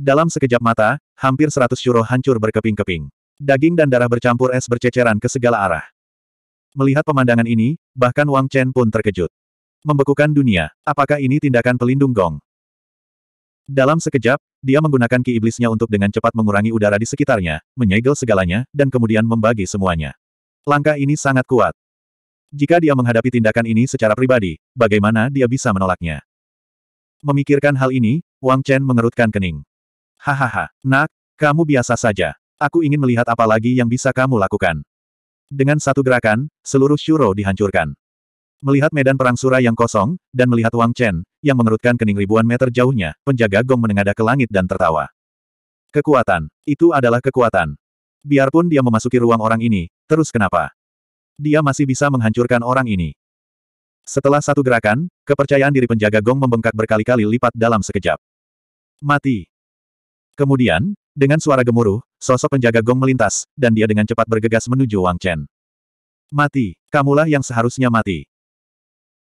Dalam sekejap mata, hampir seratus syuro hancur berkeping-keping. Daging dan darah bercampur es berceceran ke segala arah. Melihat pemandangan ini, bahkan Wang Chen pun terkejut. Membekukan dunia, apakah ini tindakan pelindung gong? Dalam sekejap, dia menggunakan ki iblisnya untuk dengan cepat mengurangi udara di sekitarnya, menyegel segalanya, dan kemudian membagi semuanya. Langkah ini sangat kuat. Jika dia menghadapi tindakan ini secara pribadi, bagaimana dia bisa menolaknya? Memikirkan hal ini, Wang Chen mengerutkan kening. Hahaha, nak, kamu biasa saja. Aku ingin melihat apa lagi yang bisa kamu lakukan. Dengan satu gerakan, seluruh Shuro dihancurkan. Melihat medan perang Sura yang kosong, dan melihat Wang Chen, yang mengerutkan kening ribuan meter jauhnya, penjaga gong menengadah ke langit dan tertawa. Kekuatan. Itu adalah kekuatan. Biarpun dia memasuki ruang orang ini, terus kenapa? Dia masih bisa menghancurkan orang ini. Setelah satu gerakan, kepercayaan diri penjaga gong membengkak berkali-kali lipat dalam sekejap. Mati. Kemudian, dengan suara gemuruh, sosok penjaga gong melintas, dan dia dengan cepat bergegas menuju Wang Chen. Mati, kamulah yang seharusnya mati.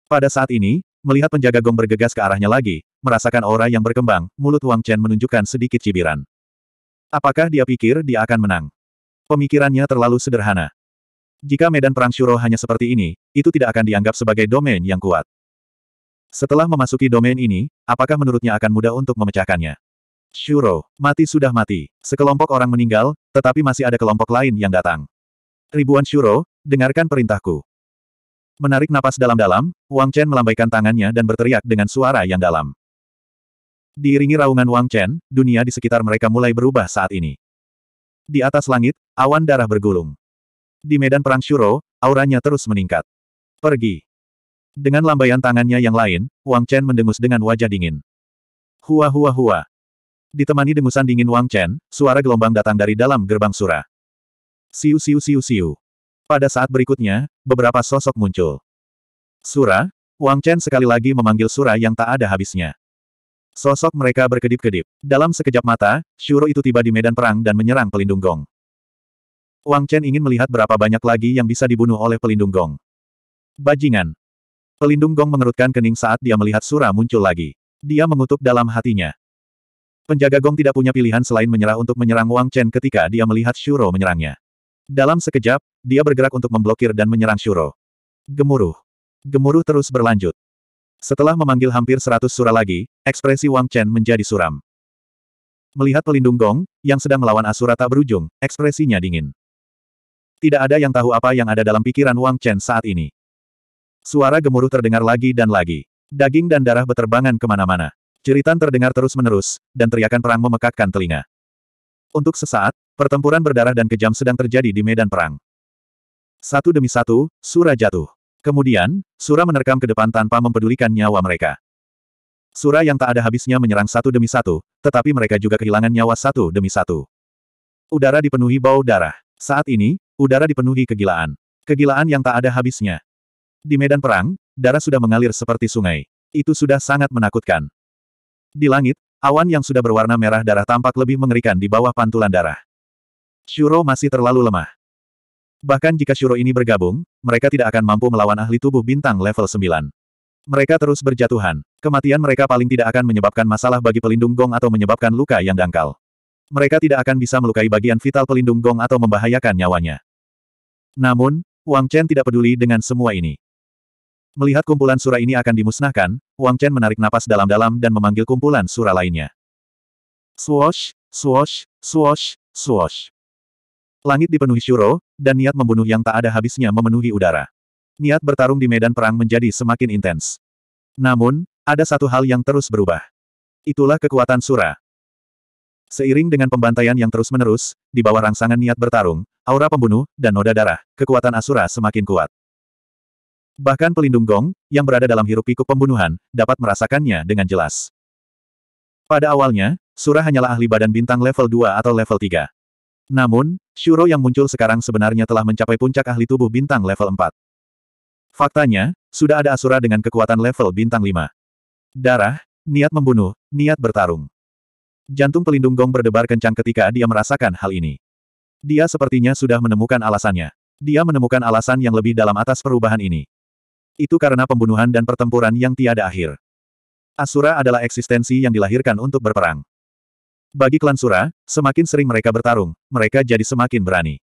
Pada saat ini, melihat penjaga gong bergegas ke arahnya lagi, merasakan aura yang berkembang, mulut Wang Chen menunjukkan sedikit cibiran. Apakah dia pikir dia akan menang? Pemikirannya terlalu sederhana. Jika medan perang Shuro hanya seperti ini, itu tidak akan dianggap sebagai domain yang kuat. Setelah memasuki domain ini, apakah menurutnya akan mudah untuk memecahkannya? Shuro, mati sudah mati. Sekelompok orang meninggal, tetapi masih ada kelompok lain yang datang. Ribuan Shuro, dengarkan perintahku. Menarik napas dalam-dalam, Wang Chen melambaikan tangannya dan berteriak dengan suara yang dalam. Diiringi raungan Wang Chen, dunia di sekitar mereka mulai berubah saat ini. Di atas langit, awan darah bergulung. Di medan perang Shuro, auranya terus meningkat. Pergi. Dengan lambaian tangannya yang lain, Wang Chen mendengus dengan wajah dingin. Hua hua hua. Ditemani dengusan dingin Wang Chen, suara gelombang datang dari dalam gerbang sura. Siu siu siu siu. Pada saat berikutnya, beberapa sosok muncul. Sura, Wang Chen sekali lagi memanggil Sura yang tak ada habisnya. Sosok mereka berkedip-kedip. Dalam sekejap mata, Shuro itu tiba di medan perang dan menyerang pelindung gong. Wang Chen ingin melihat berapa banyak lagi yang bisa dibunuh oleh pelindung gong. Bajingan. Pelindung gong mengerutkan kening saat dia melihat Sura muncul lagi. Dia mengutuk dalam hatinya. Penjaga gong tidak punya pilihan selain menyerah untuk menyerang Wang Chen ketika dia melihat Shuro menyerangnya. Dalam sekejap, dia bergerak untuk memblokir dan menyerang Shuro. Gemuruh. Gemuruh terus berlanjut. Setelah memanggil hampir seratus sura lagi, ekspresi Wang Chen menjadi suram. Melihat pelindung Gong, yang sedang melawan Asura tak berujung, ekspresinya dingin. Tidak ada yang tahu apa yang ada dalam pikiran Wang Chen saat ini. Suara gemuruh terdengar lagi dan lagi. Daging dan darah beterbangan kemana-mana. Jeritan terdengar terus-menerus, dan teriakan perang memekakkan telinga. Untuk sesaat, Pertempuran berdarah dan kejam sedang terjadi di medan perang. Satu demi satu, Sura jatuh. Kemudian, Sura menerkam ke depan tanpa mempedulikan nyawa mereka. Sura yang tak ada habisnya menyerang satu demi satu, tetapi mereka juga kehilangan nyawa satu demi satu. Udara dipenuhi bau darah. Saat ini, udara dipenuhi kegilaan. Kegilaan yang tak ada habisnya. Di medan perang, darah sudah mengalir seperti sungai. Itu sudah sangat menakutkan. Di langit, awan yang sudah berwarna merah darah tampak lebih mengerikan di bawah pantulan darah. Shuro masih terlalu lemah. Bahkan jika Shuro ini bergabung, mereka tidak akan mampu melawan ahli tubuh bintang level 9. Mereka terus berjatuhan. Kematian mereka paling tidak akan menyebabkan masalah bagi pelindung gong atau menyebabkan luka yang dangkal. Mereka tidak akan bisa melukai bagian vital pelindung gong atau membahayakan nyawanya. Namun, Wang Chen tidak peduli dengan semua ini. Melihat kumpulan sura ini akan dimusnahkan, Wang Chen menarik napas dalam-dalam dan memanggil kumpulan sura lainnya. Swosh, swosh, swosh, swosh. Langit dipenuhi syuro, dan niat membunuh yang tak ada habisnya memenuhi udara. Niat bertarung di medan perang menjadi semakin intens. Namun, ada satu hal yang terus berubah. Itulah kekuatan Sura. Seiring dengan pembantaian yang terus-menerus, di bawah rangsangan niat bertarung, aura pembunuh, dan noda darah, kekuatan Asura semakin kuat. Bahkan pelindung Gong, yang berada dalam hirup pikuk pembunuhan, dapat merasakannya dengan jelas. Pada awalnya, Sura hanyalah ahli badan bintang level 2 atau level 3. Namun, Shuro yang muncul sekarang sebenarnya telah mencapai puncak ahli tubuh bintang level 4. Faktanya, sudah ada Asura dengan kekuatan level bintang 5. Darah, niat membunuh, niat bertarung. Jantung pelindung gong berdebar kencang ketika dia merasakan hal ini. Dia sepertinya sudah menemukan alasannya. Dia menemukan alasan yang lebih dalam atas perubahan ini. Itu karena pembunuhan dan pertempuran yang tiada akhir. Asura adalah eksistensi yang dilahirkan untuk berperang. Bagi klan Sura, semakin sering mereka bertarung, mereka jadi semakin berani.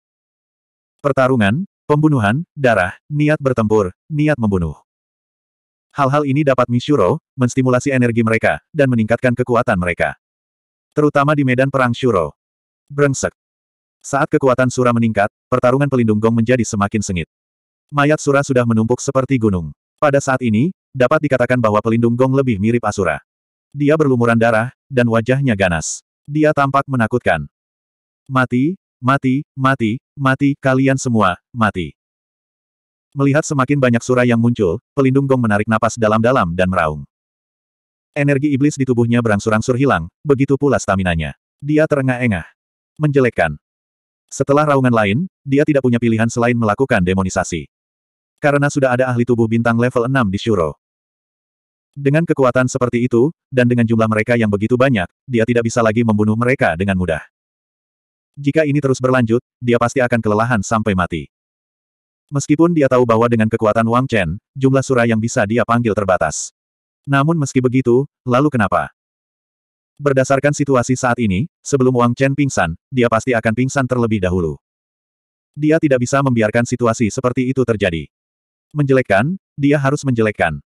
Pertarungan, pembunuhan, darah, niat bertempur, niat membunuh. Hal-hal ini dapat Mishuro, menstimulasi energi mereka, dan meningkatkan kekuatan mereka. Terutama di medan perang Shuro. Brengsek. Saat kekuatan Sura meningkat, pertarungan pelindung gong menjadi semakin sengit. Mayat Sura sudah menumpuk seperti gunung. Pada saat ini, dapat dikatakan bahwa pelindung gong lebih mirip Asura. Dia berlumuran darah, dan wajahnya ganas. Dia tampak menakutkan. Mati, mati, mati, mati, kalian semua, mati. Melihat semakin banyak surah yang muncul, pelindung gong menarik napas dalam-dalam dan meraung. Energi iblis di tubuhnya berangsur-angsur hilang, begitu pula staminanya. Dia terengah-engah. Menjelekkan. Setelah raungan lain, dia tidak punya pilihan selain melakukan demonisasi. Karena sudah ada ahli tubuh bintang level 6 di Shuro. Dengan kekuatan seperti itu, dan dengan jumlah mereka yang begitu banyak, dia tidak bisa lagi membunuh mereka dengan mudah. Jika ini terus berlanjut, dia pasti akan kelelahan sampai mati. Meskipun dia tahu bahwa dengan kekuatan Wang Chen, jumlah surah yang bisa dia panggil terbatas. Namun meski begitu, lalu kenapa? Berdasarkan situasi saat ini, sebelum Wang Chen pingsan, dia pasti akan pingsan terlebih dahulu. Dia tidak bisa membiarkan situasi seperti itu terjadi. Menjelekkan, dia harus menjelekkan.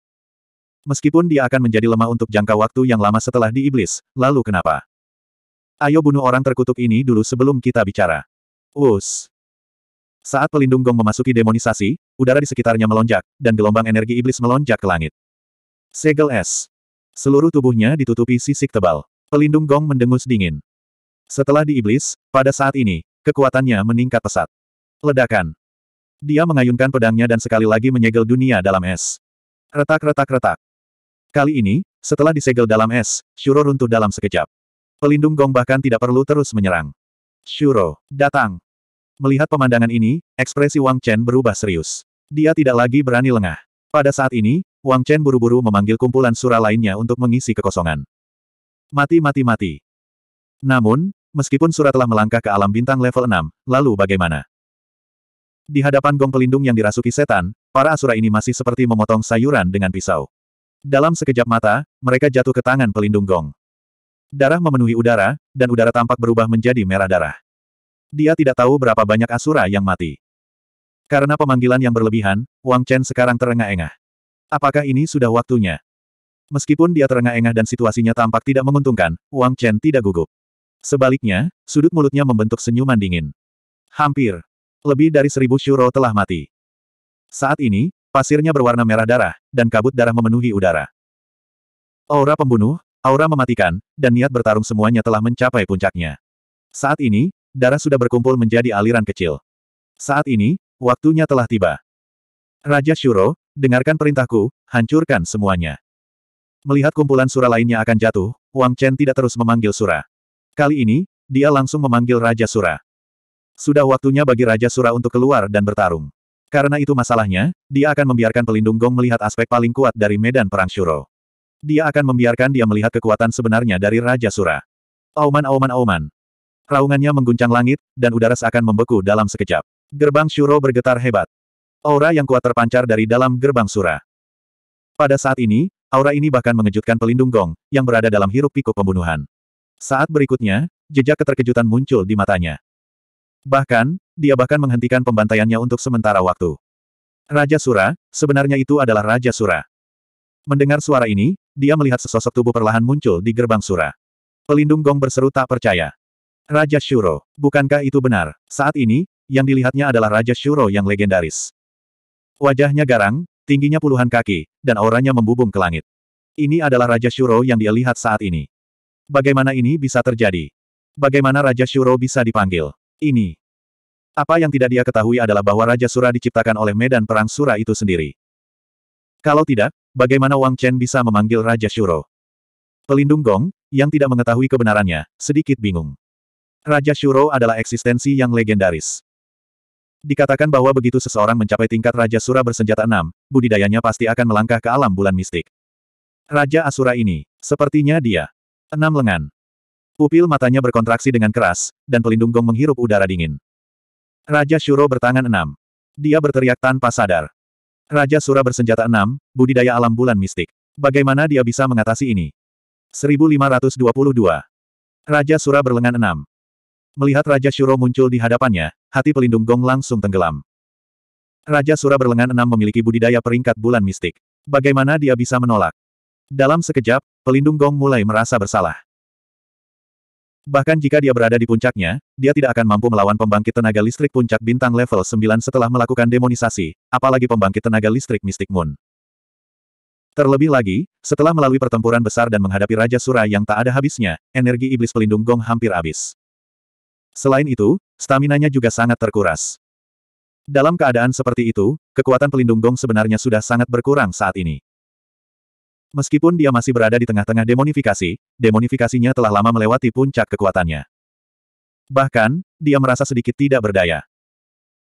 Meskipun dia akan menjadi lemah untuk jangka waktu yang lama setelah di iblis, lalu kenapa? Ayo bunuh orang terkutuk ini dulu sebelum kita bicara. Us. Saat pelindung gong memasuki demonisasi, udara di sekitarnya melonjak, dan gelombang energi iblis melonjak ke langit. Segel es. Seluruh tubuhnya ditutupi sisik tebal. Pelindung gong mendengus dingin. Setelah di iblis, pada saat ini, kekuatannya meningkat pesat. Ledakan. Dia mengayunkan pedangnya dan sekali lagi menyegel dunia dalam es. Retak-retak-retak. Kali ini, setelah disegel dalam es, Shuro runtuh dalam sekejap. Pelindung gong bahkan tidak perlu terus menyerang. Shuro, datang. Melihat pemandangan ini, ekspresi Wang Chen berubah serius. Dia tidak lagi berani lengah. Pada saat ini, Wang Chen buru-buru memanggil kumpulan sura lainnya untuk mengisi kekosongan. Mati-mati-mati. Namun, meskipun sura telah melangkah ke alam bintang level 6, lalu bagaimana? Di hadapan gong pelindung yang dirasuki setan, para asura ini masih seperti memotong sayuran dengan pisau. Dalam sekejap mata, mereka jatuh ke tangan pelindung gong. Darah memenuhi udara, dan udara tampak berubah menjadi merah darah. Dia tidak tahu berapa banyak Asura yang mati. Karena pemanggilan yang berlebihan, Wang Chen sekarang terengah-engah. Apakah ini sudah waktunya? Meskipun dia terengah-engah dan situasinya tampak tidak menguntungkan, Wang Chen tidak gugup. Sebaliknya, sudut mulutnya membentuk senyuman dingin. Hampir. Lebih dari seribu syuro telah mati. Saat ini, Pasirnya berwarna merah darah, dan kabut darah memenuhi udara. Aura pembunuh, aura mematikan, dan niat bertarung semuanya telah mencapai puncaknya. Saat ini, darah sudah berkumpul menjadi aliran kecil. Saat ini, waktunya telah tiba. Raja Shuro, dengarkan perintahku, hancurkan semuanya. Melihat kumpulan sura lainnya akan jatuh, Wang Chen tidak terus memanggil sura. Kali ini, dia langsung memanggil Raja Sura. Sudah waktunya bagi Raja Sura untuk keluar dan bertarung. Karena itu masalahnya, dia akan membiarkan pelindung gong melihat aspek paling kuat dari medan perang Shuro. Dia akan membiarkan dia melihat kekuatan sebenarnya dari Raja Sura. Auman auman auman. Raungannya mengguncang langit, dan udara seakan membeku dalam sekejap. Gerbang Shuro bergetar hebat. Aura yang kuat terpancar dari dalam gerbang Sura. Pada saat ini, aura ini bahkan mengejutkan pelindung gong, yang berada dalam hiruk pikuk pembunuhan. Saat berikutnya, jejak keterkejutan muncul di matanya. Bahkan, dia bahkan menghentikan pembantaiannya untuk sementara waktu. Raja Sura, sebenarnya itu adalah Raja Sura. Mendengar suara ini, dia melihat sesosok tubuh perlahan muncul di gerbang Sura. Pelindung Gong berseru tak percaya. Raja Shuro, bukankah itu benar? Saat ini, yang dilihatnya adalah Raja Shuro yang legendaris. Wajahnya garang, tingginya puluhan kaki, dan auranya membubung ke langit. Ini adalah Raja Shuro yang dia lihat saat ini. Bagaimana ini bisa terjadi? Bagaimana Raja Shuro bisa dipanggil? ini. Apa yang tidak dia ketahui adalah bahwa Raja Sura diciptakan oleh medan perang Sura itu sendiri. Kalau tidak, bagaimana Wang Chen bisa memanggil Raja Shuro? Pelindung Gong, yang tidak mengetahui kebenarannya, sedikit bingung. Raja Shuro adalah eksistensi yang legendaris. Dikatakan bahwa begitu seseorang mencapai tingkat Raja Sura bersenjata enam, budidayanya pasti akan melangkah ke alam bulan mistik. Raja Asura ini, sepertinya dia. Enam lengan. Pupil matanya berkontraksi dengan keras, dan pelindung gong menghirup udara dingin. Raja Shuro bertangan enam. Dia berteriak tanpa sadar. Raja Sura bersenjata enam, budidaya alam bulan mistik. Bagaimana dia bisa mengatasi ini? 1522. Raja Sura berlengan enam. Melihat Raja Shuro muncul di hadapannya, hati pelindung gong langsung tenggelam. Raja Sura berlengan enam memiliki budidaya peringkat bulan mistik. Bagaimana dia bisa menolak? Dalam sekejap, pelindung gong mulai merasa bersalah. Bahkan jika dia berada di puncaknya, dia tidak akan mampu melawan pembangkit tenaga listrik puncak bintang level 9 setelah melakukan demonisasi, apalagi pembangkit tenaga listrik Mystic Moon. Terlebih lagi, setelah melalui pertempuran besar dan menghadapi Raja Sura yang tak ada habisnya, energi iblis pelindung gong hampir habis. Selain itu, staminanya juga sangat terkuras. Dalam keadaan seperti itu, kekuatan pelindung gong sebenarnya sudah sangat berkurang saat ini. Meskipun dia masih berada di tengah-tengah demonifikasi, demonifikasinya telah lama melewati puncak kekuatannya. Bahkan, dia merasa sedikit tidak berdaya.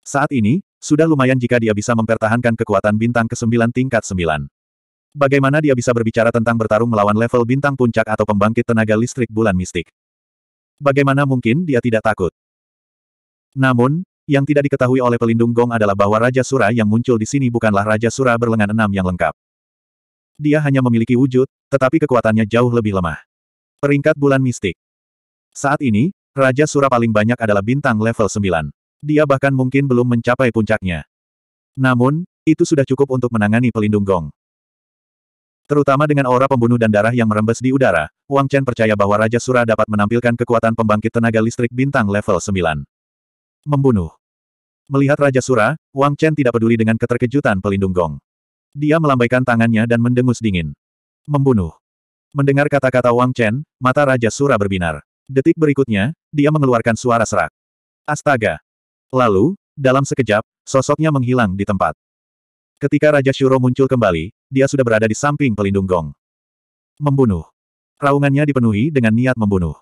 Saat ini, sudah lumayan jika dia bisa mempertahankan kekuatan bintang ke-9 tingkat 9. Bagaimana dia bisa berbicara tentang bertarung melawan level bintang puncak atau pembangkit tenaga listrik bulan mistik? Bagaimana mungkin dia tidak takut? Namun, yang tidak diketahui oleh pelindung Gong adalah bahwa Raja Sura yang muncul di sini bukanlah Raja Sura berlengan enam yang lengkap dia hanya memiliki wujud, tetapi kekuatannya jauh lebih lemah. Peringkat bulan mistik. Saat ini, Raja Sura paling banyak adalah bintang level 9. Dia bahkan mungkin belum mencapai puncaknya. Namun, itu sudah cukup untuk menangani pelindung gong. Terutama dengan aura pembunuh dan darah yang merembes di udara, Wang Chen percaya bahwa Raja Sura dapat menampilkan kekuatan pembangkit tenaga listrik bintang level 9. Membunuh. Melihat Raja Sura, Wang Chen tidak peduli dengan keterkejutan pelindung gong. Dia melambaikan tangannya dan mendengus dingin. Membunuh. Mendengar kata-kata Wang Chen, mata Raja Sura berbinar. Detik berikutnya, dia mengeluarkan suara serak. Astaga! Lalu, dalam sekejap, sosoknya menghilang di tempat. Ketika Raja Shuro muncul kembali, dia sudah berada di samping pelindung gong. Membunuh. Raungannya dipenuhi dengan niat membunuh.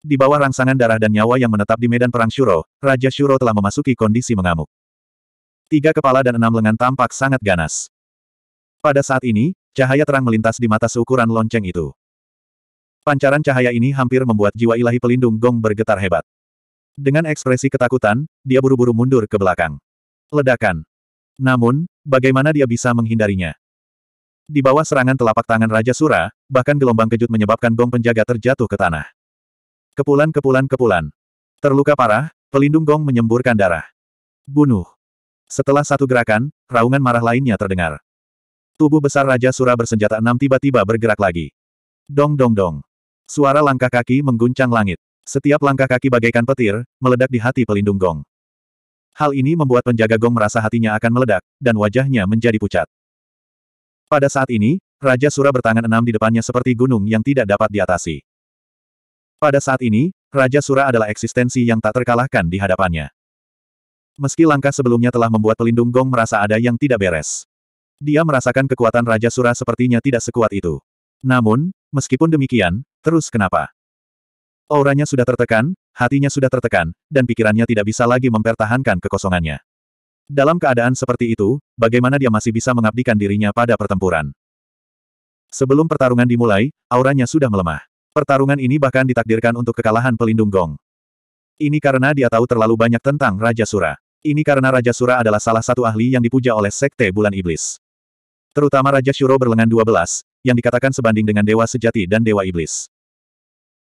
Di bawah rangsangan darah dan nyawa yang menetap di medan perang Shuro, Raja Shuro telah memasuki kondisi mengamuk. Tiga kepala dan enam lengan tampak sangat ganas. Pada saat ini, cahaya terang melintas di mata seukuran lonceng itu. Pancaran cahaya ini hampir membuat jiwa ilahi pelindung gong bergetar hebat. Dengan ekspresi ketakutan, dia buru-buru mundur ke belakang. Ledakan. Namun, bagaimana dia bisa menghindarinya? Di bawah serangan telapak tangan Raja Sura, bahkan gelombang kejut menyebabkan gong penjaga terjatuh ke tanah. Kepulan-kepulan-kepulan. Terluka parah, pelindung gong menyemburkan darah. Bunuh. Setelah satu gerakan, raungan marah lainnya terdengar. Tubuh besar Raja Sura bersenjata enam tiba-tiba bergerak lagi. Dong dong dong. Suara langkah kaki mengguncang langit. Setiap langkah kaki bagaikan petir, meledak di hati pelindung Gong. Hal ini membuat penjaga Gong merasa hatinya akan meledak, dan wajahnya menjadi pucat. Pada saat ini, Raja Sura bertangan enam di depannya seperti gunung yang tidak dapat diatasi. Pada saat ini, Raja Sura adalah eksistensi yang tak terkalahkan di hadapannya. Meski langkah sebelumnya telah membuat pelindung Gong merasa ada yang tidak beres. Dia merasakan kekuatan Raja Sura sepertinya tidak sekuat itu. Namun, meskipun demikian, terus kenapa? Auranya sudah tertekan, hatinya sudah tertekan, dan pikirannya tidak bisa lagi mempertahankan kekosongannya. Dalam keadaan seperti itu, bagaimana dia masih bisa mengabdikan dirinya pada pertempuran? Sebelum pertarungan dimulai, auranya sudah melemah. Pertarungan ini bahkan ditakdirkan untuk kekalahan pelindung Gong. Ini karena dia tahu terlalu banyak tentang Raja Sura. Ini karena Raja Sura adalah salah satu ahli yang dipuja oleh Sekte Bulan Iblis. Terutama Raja Shuro berlengan 12, yang dikatakan sebanding dengan Dewa Sejati dan Dewa Iblis.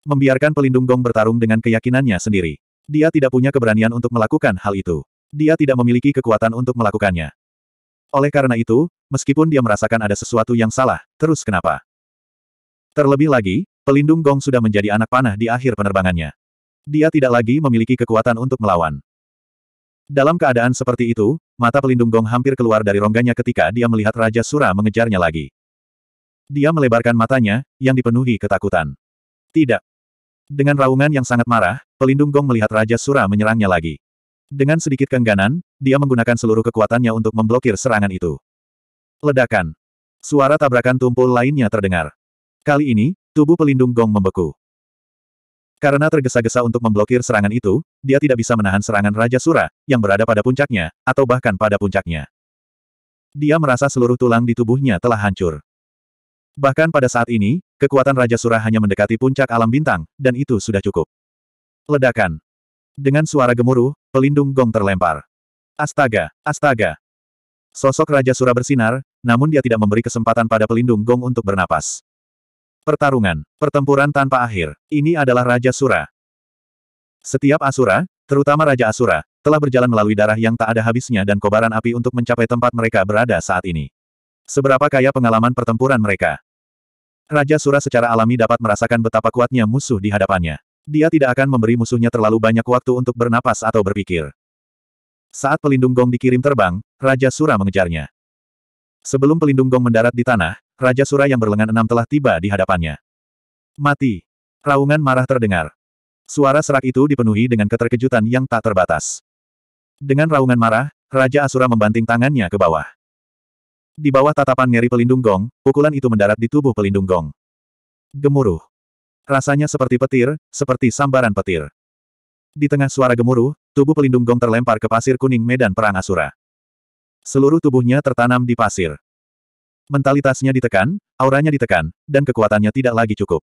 Membiarkan pelindung gong bertarung dengan keyakinannya sendiri. Dia tidak punya keberanian untuk melakukan hal itu. Dia tidak memiliki kekuatan untuk melakukannya. Oleh karena itu, meskipun dia merasakan ada sesuatu yang salah, terus kenapa? Terlebih lagi, pelindung gong sudah menjadi anak panah di akhir penerbangannya. Dia tidak lagi memiliki kekuatan untuk melawan. Dalam keadaan seperti itu, mata pelindung Gong hampir keluar dari rongganya ketika dia melihat Raja Sura mengejarnya lagi. Dia melebarkan matanya, yang dipenuhi ketakutan. Tidak. Dengan raungan yang sangat marah, pelindung Gong melihat Raja Sura menyerangnya lagi. Dengan sedikit kengganan, dia menggunakan seluruh kekuatannya untuk memblokir serangan itu. Ledakan. Suara tabrakan tumpul lainnya terdengar. Kali ini, tubuh pelindung Gong membeku. Karena tergesa-gesa untuk memblokir serangan itu, dia tidak bisa menahan serangan Raja Sura, yang berada pada puncaknya, atau bahkan pada puncaknya. Dia merasa seluruh tulang di tubuhnya telah hancur. Bahkan pada saat ini, kekuatan Raja Sura hanya mendekati puncak alam bintang, dan itu sudah cukup. Ledakan. Dengan suara gemuruh, pelindung gong terlempar. Astaga, astaga. Sosok Raja Sura bersinar, namun dia tidak memberi kesempatan pada pelindung gong untuk bernapas. Pertarungan, pertempuran tanpa akhir, ini adalah Raja Sura. Setiap Asura, terutama Raja Asura, telah berjalan melalui darah yang tak ada habisnya dan kobaran api untuk mencapai tempat mereka berada saat ini. Seberapa kaya pengalaman pertempuran mereka. Raja Sura secara alami dapat merasakan betapa kuatnya musuh di hadapannya. Dia tidak akan memberi musuhnya terlalu banyak waktu untuk bernapas atau berpikir. Saat pelindung gong dikirim terbang, Raja Sura mengejarnya. Sebelum pelindung gong mendarat di tanah, Raja Sura yang berlengan enam telah tiba di hadapannya. Mati. Raungan marah terdengar. Suara serak itu dipenuhi dengan keterkejutan yang tak terbatas. Dengan raungan marah, Raja Asura membanting tangannya ke bawah. Di bawah tatapan ngeri pelindung gong, pukulan itu mendarat di tubuh pelindung gong. Gemuruh. Rasanya seperti petir, seperti sambaran petir. Di tengah suara gemuruh, tubuh pelindung gong terlempar ke pasir kuning medan perang Asura. Seluruh tubuhnya tertanam di pasir. Mentalitasnya ditekan, auranya ditekan, dan kekuatannya tidak lagi cukup.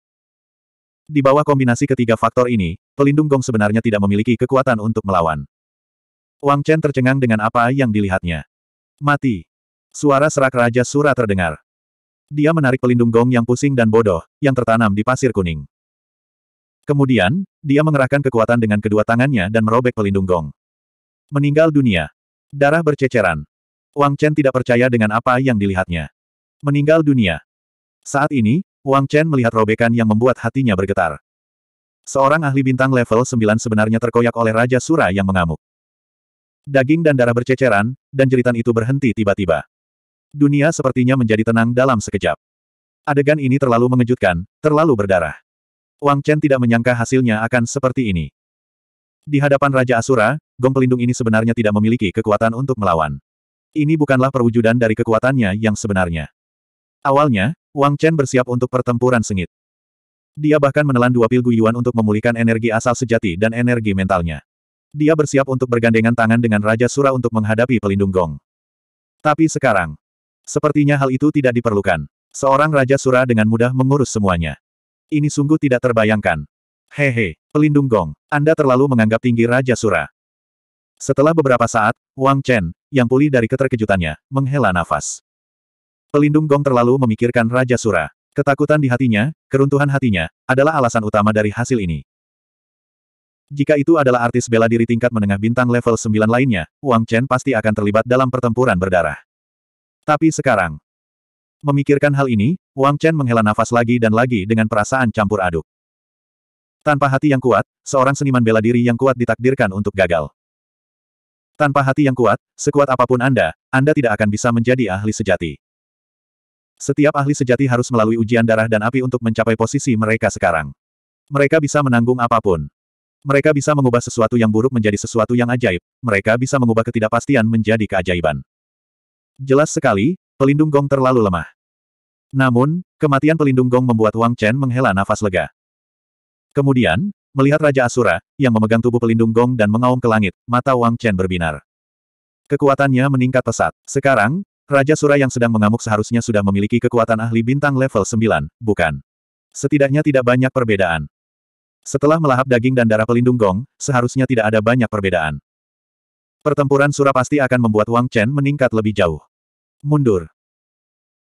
Di bawah kombinasi ketiga faktor ini, pelindung gong sebenarnya tidak memiliki kekuatan untuk melawan. Wang Chen tercengang dengan apa yang dilihatnya. Mati. Suara serak Raja Sura terdengar. Dia menarik pelindung gong yang pusing dan bodoh, yang tertanam di pasir kuning. Kemudian, dia mengerahkan kekuatan dengan kedua tangannya dan merobek pelindung gong. Meninggal dunia. Darah berceceran. Wang Chen tidak percaya dengan apa yang dilihatnya. Meninggal dunia. Saat ini, Wang Chen melihat robekan yang membuat hatinya bergetar. Seorang ahli bintang level 9 sebenarnya terkoyak oleh Raja Sura yang mengamuk. Daging dan darah berceceran, dan jeritan itu berhenti tiba-tiba. Dunia sepertinya menjadi tenang dalam sekejap. Adegan ini terlalu mengejutkan, terlalu berdarah. Wang Chen tidak menyangka hasilnya akan seperti ini. Di hadapan Raja Asura, gong pelindung ini sebenarnya tidak memiliki kekuatan untuk melawan. Ini bukanlah perwujudan dari kekuatannya yang sebenarnya. Awalnya, Wang Chen bersiap untuk pertempuran sengit. Dia bahkan menelan dua pil guyuan untuk memulihkan energi asal sejati dan energi mentalnya. Dia bersiap untuk bergandengan tangan dengan Raja Sura untuk menghadapi pelindung gong. Tapi sekarang, sepertinya hal itu tidak diperlukan. Seorang Raja Sura dengan mudah mengurus semuanya. Ini sungguh tidak terbayangkan. Hehe, pelindung gong, Anda terlalu menganggap tinggi Raja Sura. Setelah beberapa saat, Wang Chen, yang pulih dari keterkejutannya, menghela nafas. Pelindung Gong terlalu memikirkan Raja Sura. Ketakutan di hatinya, keruntuhan hatinya, adalah alasan utama dari hasil ini. Jika itu adalah artis bela diri tingkat menengah bintang level 9 lainnya, Wang Chen pasti akan terlibat dalam pertempuran berdarah. Tapi sekarang, memikirkan hal ini, Wang Chen menghela nafas lagi dan lagi dengan perasaan campur aduk. Tanpa hati yang kuat, seorang seniman bela diri yang kuat ditakdirkan untuk gagal. Tanpa hati yang kuat, sekuat apapun Anda, Anda tidak akan bisa menjadi ahli sejati. Setiap ahli sejati harus melalui ujian darah dan api untuk mencapai posisi mereka sekarang. Mereka bisa menanggung apapun. Mereka bisa mengubah sesuatu yang buruk menjadi sesuatu yang ajaib. Mereka bisa mengubah ketidakpastian menjadi keajaiban. Jelas sekali, pelindung gong terlalu lemah. Namun, kematian pelindung gong membuat Wang Chen menghela nafas lega. Kemudian, melihat Raja Asura, yang memegang tubuh pelindung gong dan mengaum ke langit, mata Wang Chen berbinar. Kekuatannya meningkat pesat. Sekarang, Raja Sura yang sedang mengamuk seharusnya sudah memiliki kekuatan ahli bintang level 9, bukan? Setidaknya tidak banyak perbedaan. Setelah melahap daging dan darah pelindung gong, seharusnya tidak ada banyak perbedaan. Pertempuran Sura pasti akan membuat Wang Chen meningkat lebih jauh. Mundur.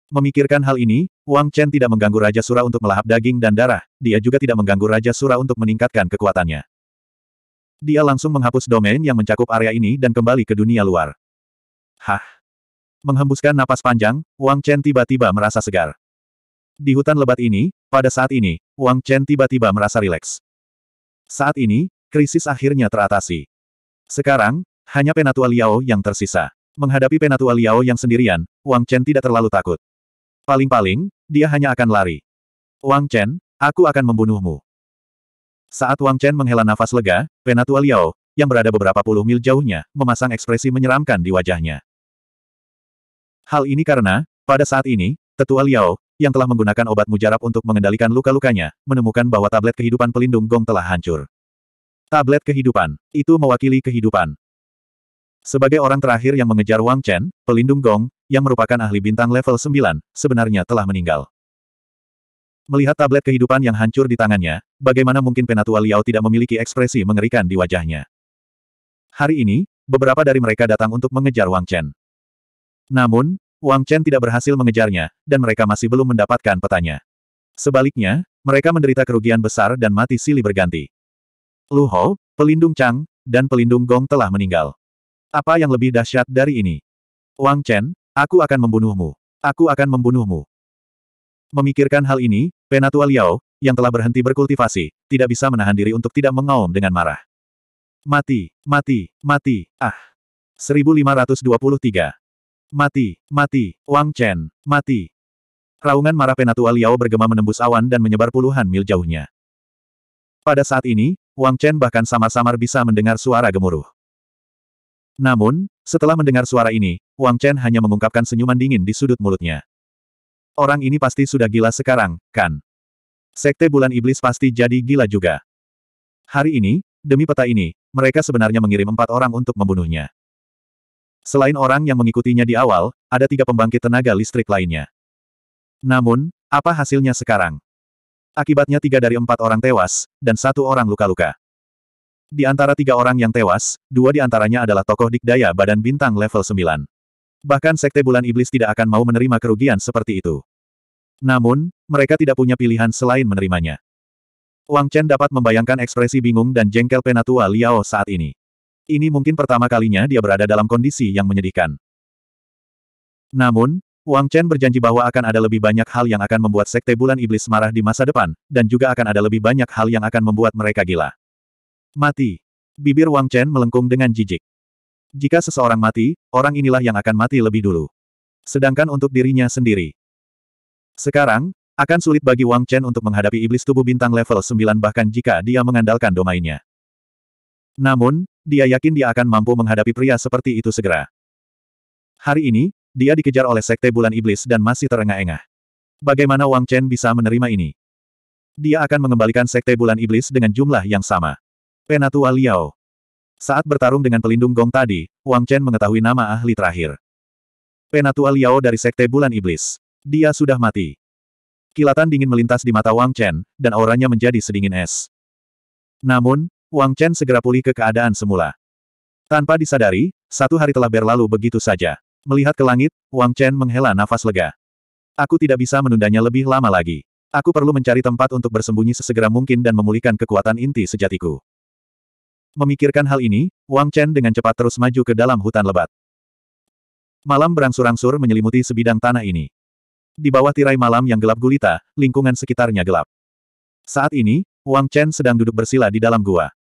Memikirkan hal ini, Wang Chen tidak mengganggu Raja Sura untuk melahap daging dan darah, dia juga tidak mengganggu Raja Sura untuk meningkatkan kekuatannya. Dia langsung menghapus domain yang mencakup area ini dan kembali ke dunia luar. Hah? Menghembuskan napas panjang, Wang Chen tiba-tiba merasa segar. Di hutan lebat ini, pada saat ini, Wang Chen tiba-tiba merasa rileks. Saat ini, krisis akhirnya teratasi. Sekarang, hanya Penatua Liao yang tersisa. Menghadapi Penatua Liao yang sendirian, Wang Chen tidak terlalu takut. Paling-paling, dia hanya akan lari. Wang Chen, aku akan membunuhmu. Saat Wang Chen menghela nafas lega, Penatua Liao, yang berada beberapa puluh mil jauhnya, memasang ekspresi menyeramkan di wajahnya. Hal ini karena, pada saat ini, tetua Liao, yang telah menggunakan obat mujarab untuk mengendalikan luka-lukanya, menemukan bahwa tablet kehidupan pelindung Gong telah hancur. Tablet kehidupan, itu mewakili kehidupan. Sebagai orang terakhir yang mengejar Wang Chen, pelindung Gong, yang merupakan ahli bintang level 9, sebenarnya telah meninggal. Melihat tablet kehidupan yang hancur di tangannya, bagaimana mungkin Penatua Liao tidak memiliki ekspresi mengerikan di wajahnya. Hari ini, beberapa dari mereka datang untuk mengejar Wang Chen. Namun, Wang Chen tidak berhasil mengejarnya, dan mereka masih belum mendapatkan petanya. Sebaliknya, mereka menderita kerugian besar dan mati silih berganti. Lu Hou, pelindung Chang, dan pelindung Gong telah meninggal. Apa yang lebih dahsyat dari ini? Wang Chen, aku akan membunuhmu. Aku akan membunuhmu. Memikirkan hal ini, Penatua Liao, yang telah berhenti berkultivasi, tidak bisa menahan diri untuk tidak mengaum dengan marah. Mati, mati, mati, ah. 1523. Mati, mati, Wang Chen, mati. Raungan marah penatua Liao bergema menembus awan dan menyebar puluhan mil jauhnya. Pada saat ini, Wang Chen bahkan samar-samar bisa mendengar suara gemuruh. Namun, setelah mendengar suara ini, Wang Chen hanya mengungkapkan senyuman dingin di sudut mulutnya. Orang ini pasti sudah gila sekarang, kan? Sekte Bulan Iblis pasti jadi gila juga. Hari ini, demi peta ini, mereka sebenarnya mengirim empat orang untuk membunuhnya. Selain orang yang mengikutinya di awal, ada tiga pembangkit tenaga listrik lainnya. Namun, apa hasilnya sekarang? Akibatnya tiga dari empat orang tewas, dan satu orang luka-luka. Di antara tiga orang yang tewas, dua di antaranya adalah tokoh dikdaya badan bintang level 9. Bahkan Sekte Bulan Iblis tidak akan mau menerima kerugian seperti itu. Namun, mereka tidak punya pilihan selain menerimanya. Wang Chen dapat membayangkan ekspresi bingung dan jengkel Penatua Liao saat ini. Ini mungkin pertama kalinya dia berada dalam kondisi yang menyedihkan. Namun, Wang Chen berjanji bahwa akan ada lebih banyak hal yang akan membuat Sekte Bulan Iblis marah di masa depan, dan juga akan ada lebih banyak hal yang akan membuat mereka gila. Mati. Bibir Wang Chen melengkung dengan jijik. Jika seseorang mati, orang inilah yang akan mati lebih dulu. Sedangkan untuk dirinya sendiri. Sekarang, akan sulit bagi Wang Chen untuk menghadapi iblis tubuh bintang level 9 bahkan jika dia mengandalkan domainnya. Namun, dia yakin dia akan mampu menghadapi pria seperti itu segera. Hari ini, dia dikejar oleh Sekte Bulan Iblis dan masih terengah-engah. Bagaimana Wang Chen bisa menerima ini? Dia akan mengembalikan Sekte Bulan Iblis dengan jumlah yang sama. Penatua Liao. Saat bertarung dengan pelindung Gong tadi, Wang Chen mengetahui nama ahli terakhir. Penatua Liao dari Sekte Bulan Iblis. Dia sudah mati. Kilatan dingin melintas di mata Wang Chen, dan auranya menjadi sedingin es. Namun, Wang Chen segera pulih ke keadaan semula. Tanpa disadari, satu hari telah berlalu begitu saja. Melihat ke langit, Wang Chen menghela nafas lega. Aku tidak bisa menundanya lebih lama lagi. Aku perlu mencari tempat untuk bersembunyi sesegera mungkin dan memulihkan kekuatan inti sejatiku. Memikirkan hal ini, Wang Chen dengan cepat terus maju ke dalam hutan lebat. Malam berangsur-angsur menyelimuti sebidang tanah ini. Di bawah tirai malam yang gelap gulita, lingkungan sekitarnya gelap. Saat ini, Wang Chen sedang duduk bersila di dalam gua.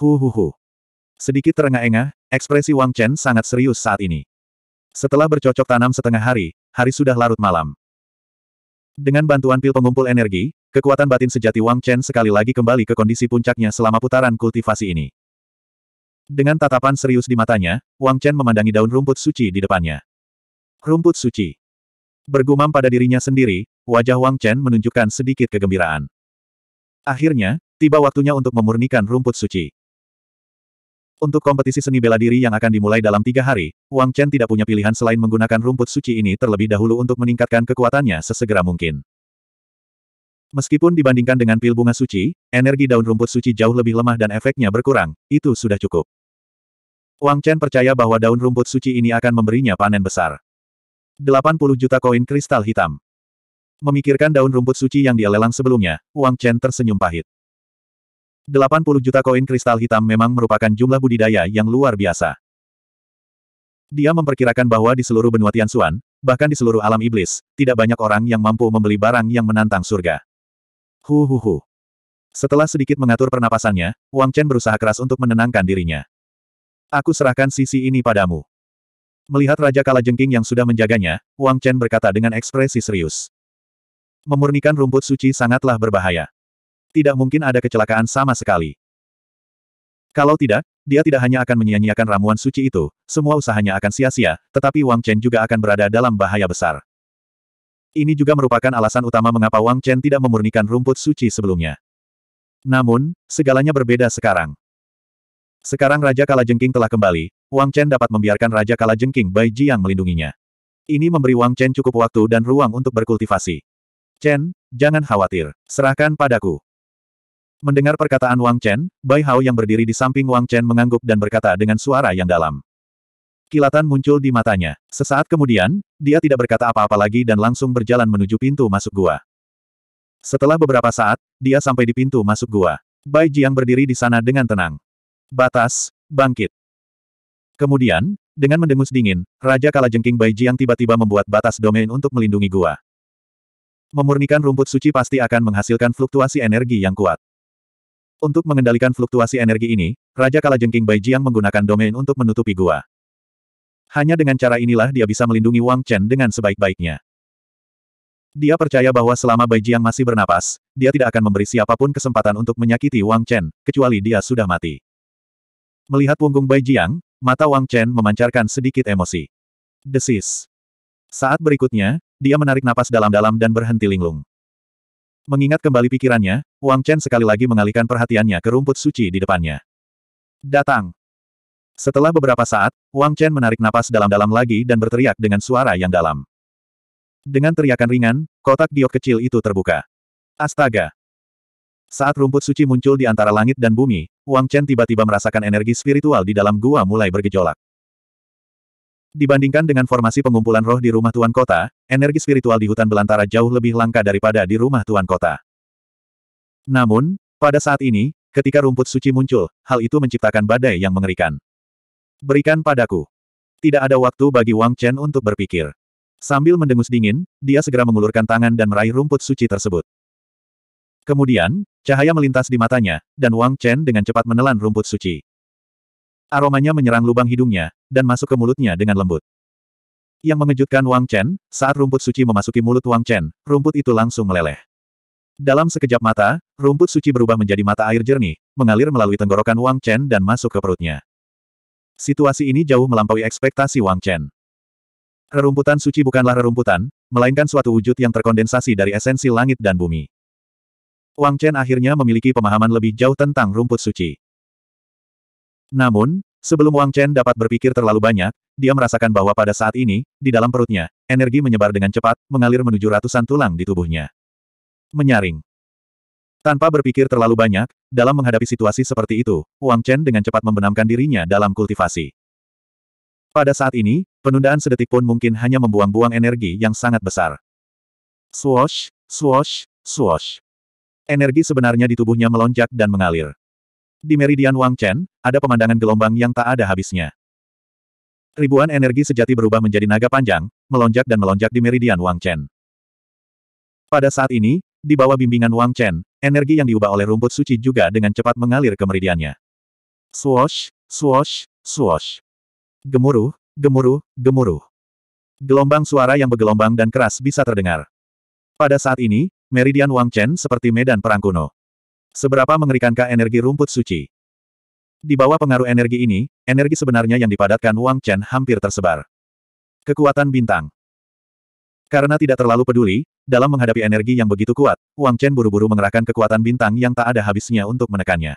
Huhuhu. Sedikit terengah-engah, ekspresi Wang Chen sangat serius saat ini. Setelah bercocok tanam setengah hari, hari sudah larut malam. Dengan bantuan pil pengumpul energi, kekuatan batin sejati Wang Chen sekali lagi kembali ke kondisi puncaknya selama putaran kultivasi ini. Dengan tatapan serius di matanya, Wang Chen memandangi daun rumput suci di depannya. Rumput suci. Bergumam pada dirinya sendiri, wajah Wang Chen menunjukkan sedikit kegembiraan. Akhirnya, tiba waktunya untuk memurnikan rumput suci. Untuk kompetisi seni bela diri yang akan dimulai dalam tiga hari, Wang Chen tidak punya pilihan selain menggunakan rumput suci ini terlebih dahulu untuk meningkatkan kekuatannya sesegera mungkin. Meskipun dibandingkan dengan pil bunga suci, energi daun rumput suci jauh lebih lemah dan efeknya berkurang, itu sudah cukup. Wang Chen percaya bahwa daun rumput suci ini akan memberinya panen besar. 80 juta koin kristal hitam. Memikirkan daun rumput suci yang dia lelang sebelumnya, Wang Chen tersenyum pahit. 80 juta koin kristal hitam memang merupakan jumlah budidaya yang luar biasa. Dia memperkirakan bahwa di seluruh benua Tianxuan, bahkan di seluruh alam iblis, tidak banyak orang yang mampu membeli barang yang menantang surga. Hu hu hu. Setelah sedikit mengatur pernapasannya, Wang Chen berusaha keras untuk menenangkan dirinya. Aku serahkan sisi ini padamu. Melihat Raja Kalajengking yang sudah menjaganya, Wang Chen berkata dengan ekspresi serius. Memurnikan rumput suci sangatlah berbahaya. Tidak mungkin ada kecelakaan sama sekali. Kalau tidak, dia tidak hanya akan menyia-nyiakan ramuan suci itu, semua usahanya akan sia-sia, tetapi Wang Chen juga akan berada dalam bahaya besar. Ini juga merupakan alasan utama mengapa Wang Chen tidak memurnikan rumput suci sebelumnya. Namun, segalanya berbeda sekarang. Sekarang Raja Kalajengking telah kembali, Wang Chen dapat membiarkan Raja Kalajengking Bai Jiang melindunginya. Ini memberi Wang Chen cukup waktu dan ruang untuk berkultivasi. Chen, jangan khawatir, serahkan padaku. Mendengar perkataan Wang Chen, Bai Hao yang berdiri di samping Wang Chen mengangguk dan berkata dengan suara yang dalam. Kilatan muncul di matanya. Sesaat kemudian, dia tidak berkata apa-apa lagi dan langsung berjalan menuju pintu masuk gua. Setelah beberapa saat, dia sampai di pintu masuk gua. Bai Jiang berdiri di sana dengan tenang. Batas, bangkit. Kemudian, dengan mendengus dingin, Raja Kalajengking Bai Jiang tiba-tiba membuat batas domain untuk melindungi gua. Memurnikan rumput suci pasti akan menghasilkan fluktuasi energi yang kuat. Untuk mengendalikan fluktuasi energi ini, Raja Kalajengking Bai Jiang menggunakan domain untuk menutupi gua. Hanya dengan cara inilah dia bisa melindungi Wang Chen dengan sebaik-baiknya. Dia percaya bahwa selama Bai Jiang masih bernapas, dia tidak akan memberi siapapun kesempatan untuk menyakiti Wang Chen, kecuali dia sudah mati. Melihat punggung Bai Jiang, mata Wang Chen memancarkan sedikit emosi. Desis. Saat berikutnya, dia menarik napas dalam-dalam dan berhenti linglung. Mengingat kembali pikirannya, Wang Chen sekali lagi mengalihkan perhatiannya ke rumput suci di depannya. Datang! Setelah beberapa saat, Wang Chen menarik napas dalam-dalam lagi dan berteriak dengan suara yang dalam. Dengan teriakan ringan, kotak giok kecil itu terbuka. Astaga! Saat rumput suci muncul di antara langit dan bumi, Wang Chen tiba-tiba merasakan energi spiritual di dalam gua mulai bergejolak. Dibandingkan dengan formasi pengumpulan roh di rumah tuan kota, energi spiritual di hutan belantara jauh lebih langka daripada di rumah tuan kota. Namun, pada saat ini, ketika rumput suci muncul, hal itu menciptakan badai yang mengerikan. Berikan padaku. Tidak ada waktu bagi Wang Chen untuk berpikir. Sambil mendengus dingin, dia segera mengulurkan tangan dan meraih rumput suci tersebut. Kemudian, cahaya melintas di matanya, dan Wang Chen dengan cepat menelan rumput suci. Aromanya menyerang lubang hidungnya, dan masuk ke mulutnya dengan lembut. Yang mengejutkan Wang Chen, saat rumput suci memasuki mulut Wang Chen, rumput itu langsung meleleh. Dalam sekejap mata, rumput suci berubah menjadi mata air jernih, mengalir melalui tenggorokan Wang Chen dan masuk ke perutnya. Situasi ini jauh melampaui ekspektasi Wang Chen. Rerumputan suci bukanlah rerumputan, melainkan suatu wujud yang terkondensasi dari esensi langit dan bumi. Wang Chen akhirnya memiliki pemahaman lebih jauh tentang rumput suci. Namun, sebelum Wang Chen dapat berpikir terlalu banyak, dia merasakan bahwa pada saat ini, di dalam perutnya, energi menyebar dengan cepat, mengalir menuju ratusan tulang di tubuhnya. Menyaring. Tanpa berpikir terlalu banyak, dalam menghadapi situasi seperti itu, Wang Chen dengan cepat membenamkan dirinya dalam kultivasi. Pada saat ini, penundaan sedetik pun mungkin hanya membuang-buang energi yang sangat besar. swosh swosh swosh Energi sebenarnya di tubuhnya melonjak dan mengalir. Di meridian Wang Chen, ada pemandangan gelombang yang tak ada habisnya. Ribuan energi sejati berubah menjadi naga panjang, melonjak dan melonjak di meridian Wang Chen. Pada saat ini, di bawah bimbingan Wang Chen, energi yang diubah oleh rumput suci juga dengan cepat mengalir ke meridiannya. Swosh, swosh, swosh. Gemuruh, gemuruh, gemuruh. Gelombang suara yang bergelombang dan keras bisa terdengar. Pada saat ini, meridian Wang Chen seperti medan perang kuno. Seberapa mengerikankah energi rumput suci? Di bawah pengaruh energi ini, energi sebenarnya yang dipadatkan Wang Chen hampir tersebar. Kekuatan bintang. Karena tidak terlalu peduli, dalam menghadapi energi yang begitu kuat, Wang Chen buru-buru mengerahkan kekuatan bintang yang tak ada habisnya untuk menekannya.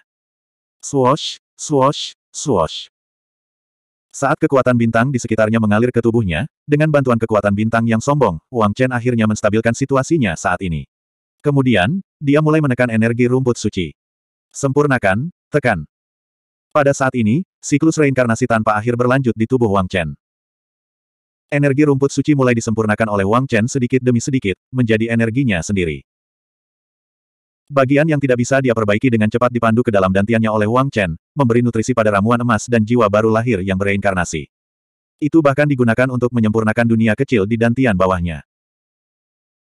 Swosh, swosh, swosh. Saat kekuatan bintang di sekitarnya mengalir ke tubuhnya, dengan bantuan kekuatan bintang yang sombong, Wang Chen akhirnya menstabilkan situasinya saat ini. Kemudian, dia mulai menekan energi rumput suci. Sempurnakan, tekan. Pada saat ini, siklus reinkarnasi tanpa akhir berlanjut di tubuh Wang Chen. Energi rumput suci mulai disempurnakan oleh Wang Chen sedikit demi sedikit, menjadi energinya sendiri. Bagian yang tidak bisa dia perbaiki dengan cepat dipandu ke dalam dantiannya oleh Wang Chen, memberi nutrisi pada ramuan emas dan jiwa baru lahir yang bereinkarnasi. Itu bahkan digunakan untuk menyempurnakan dunia kecil di dantian bawahnya.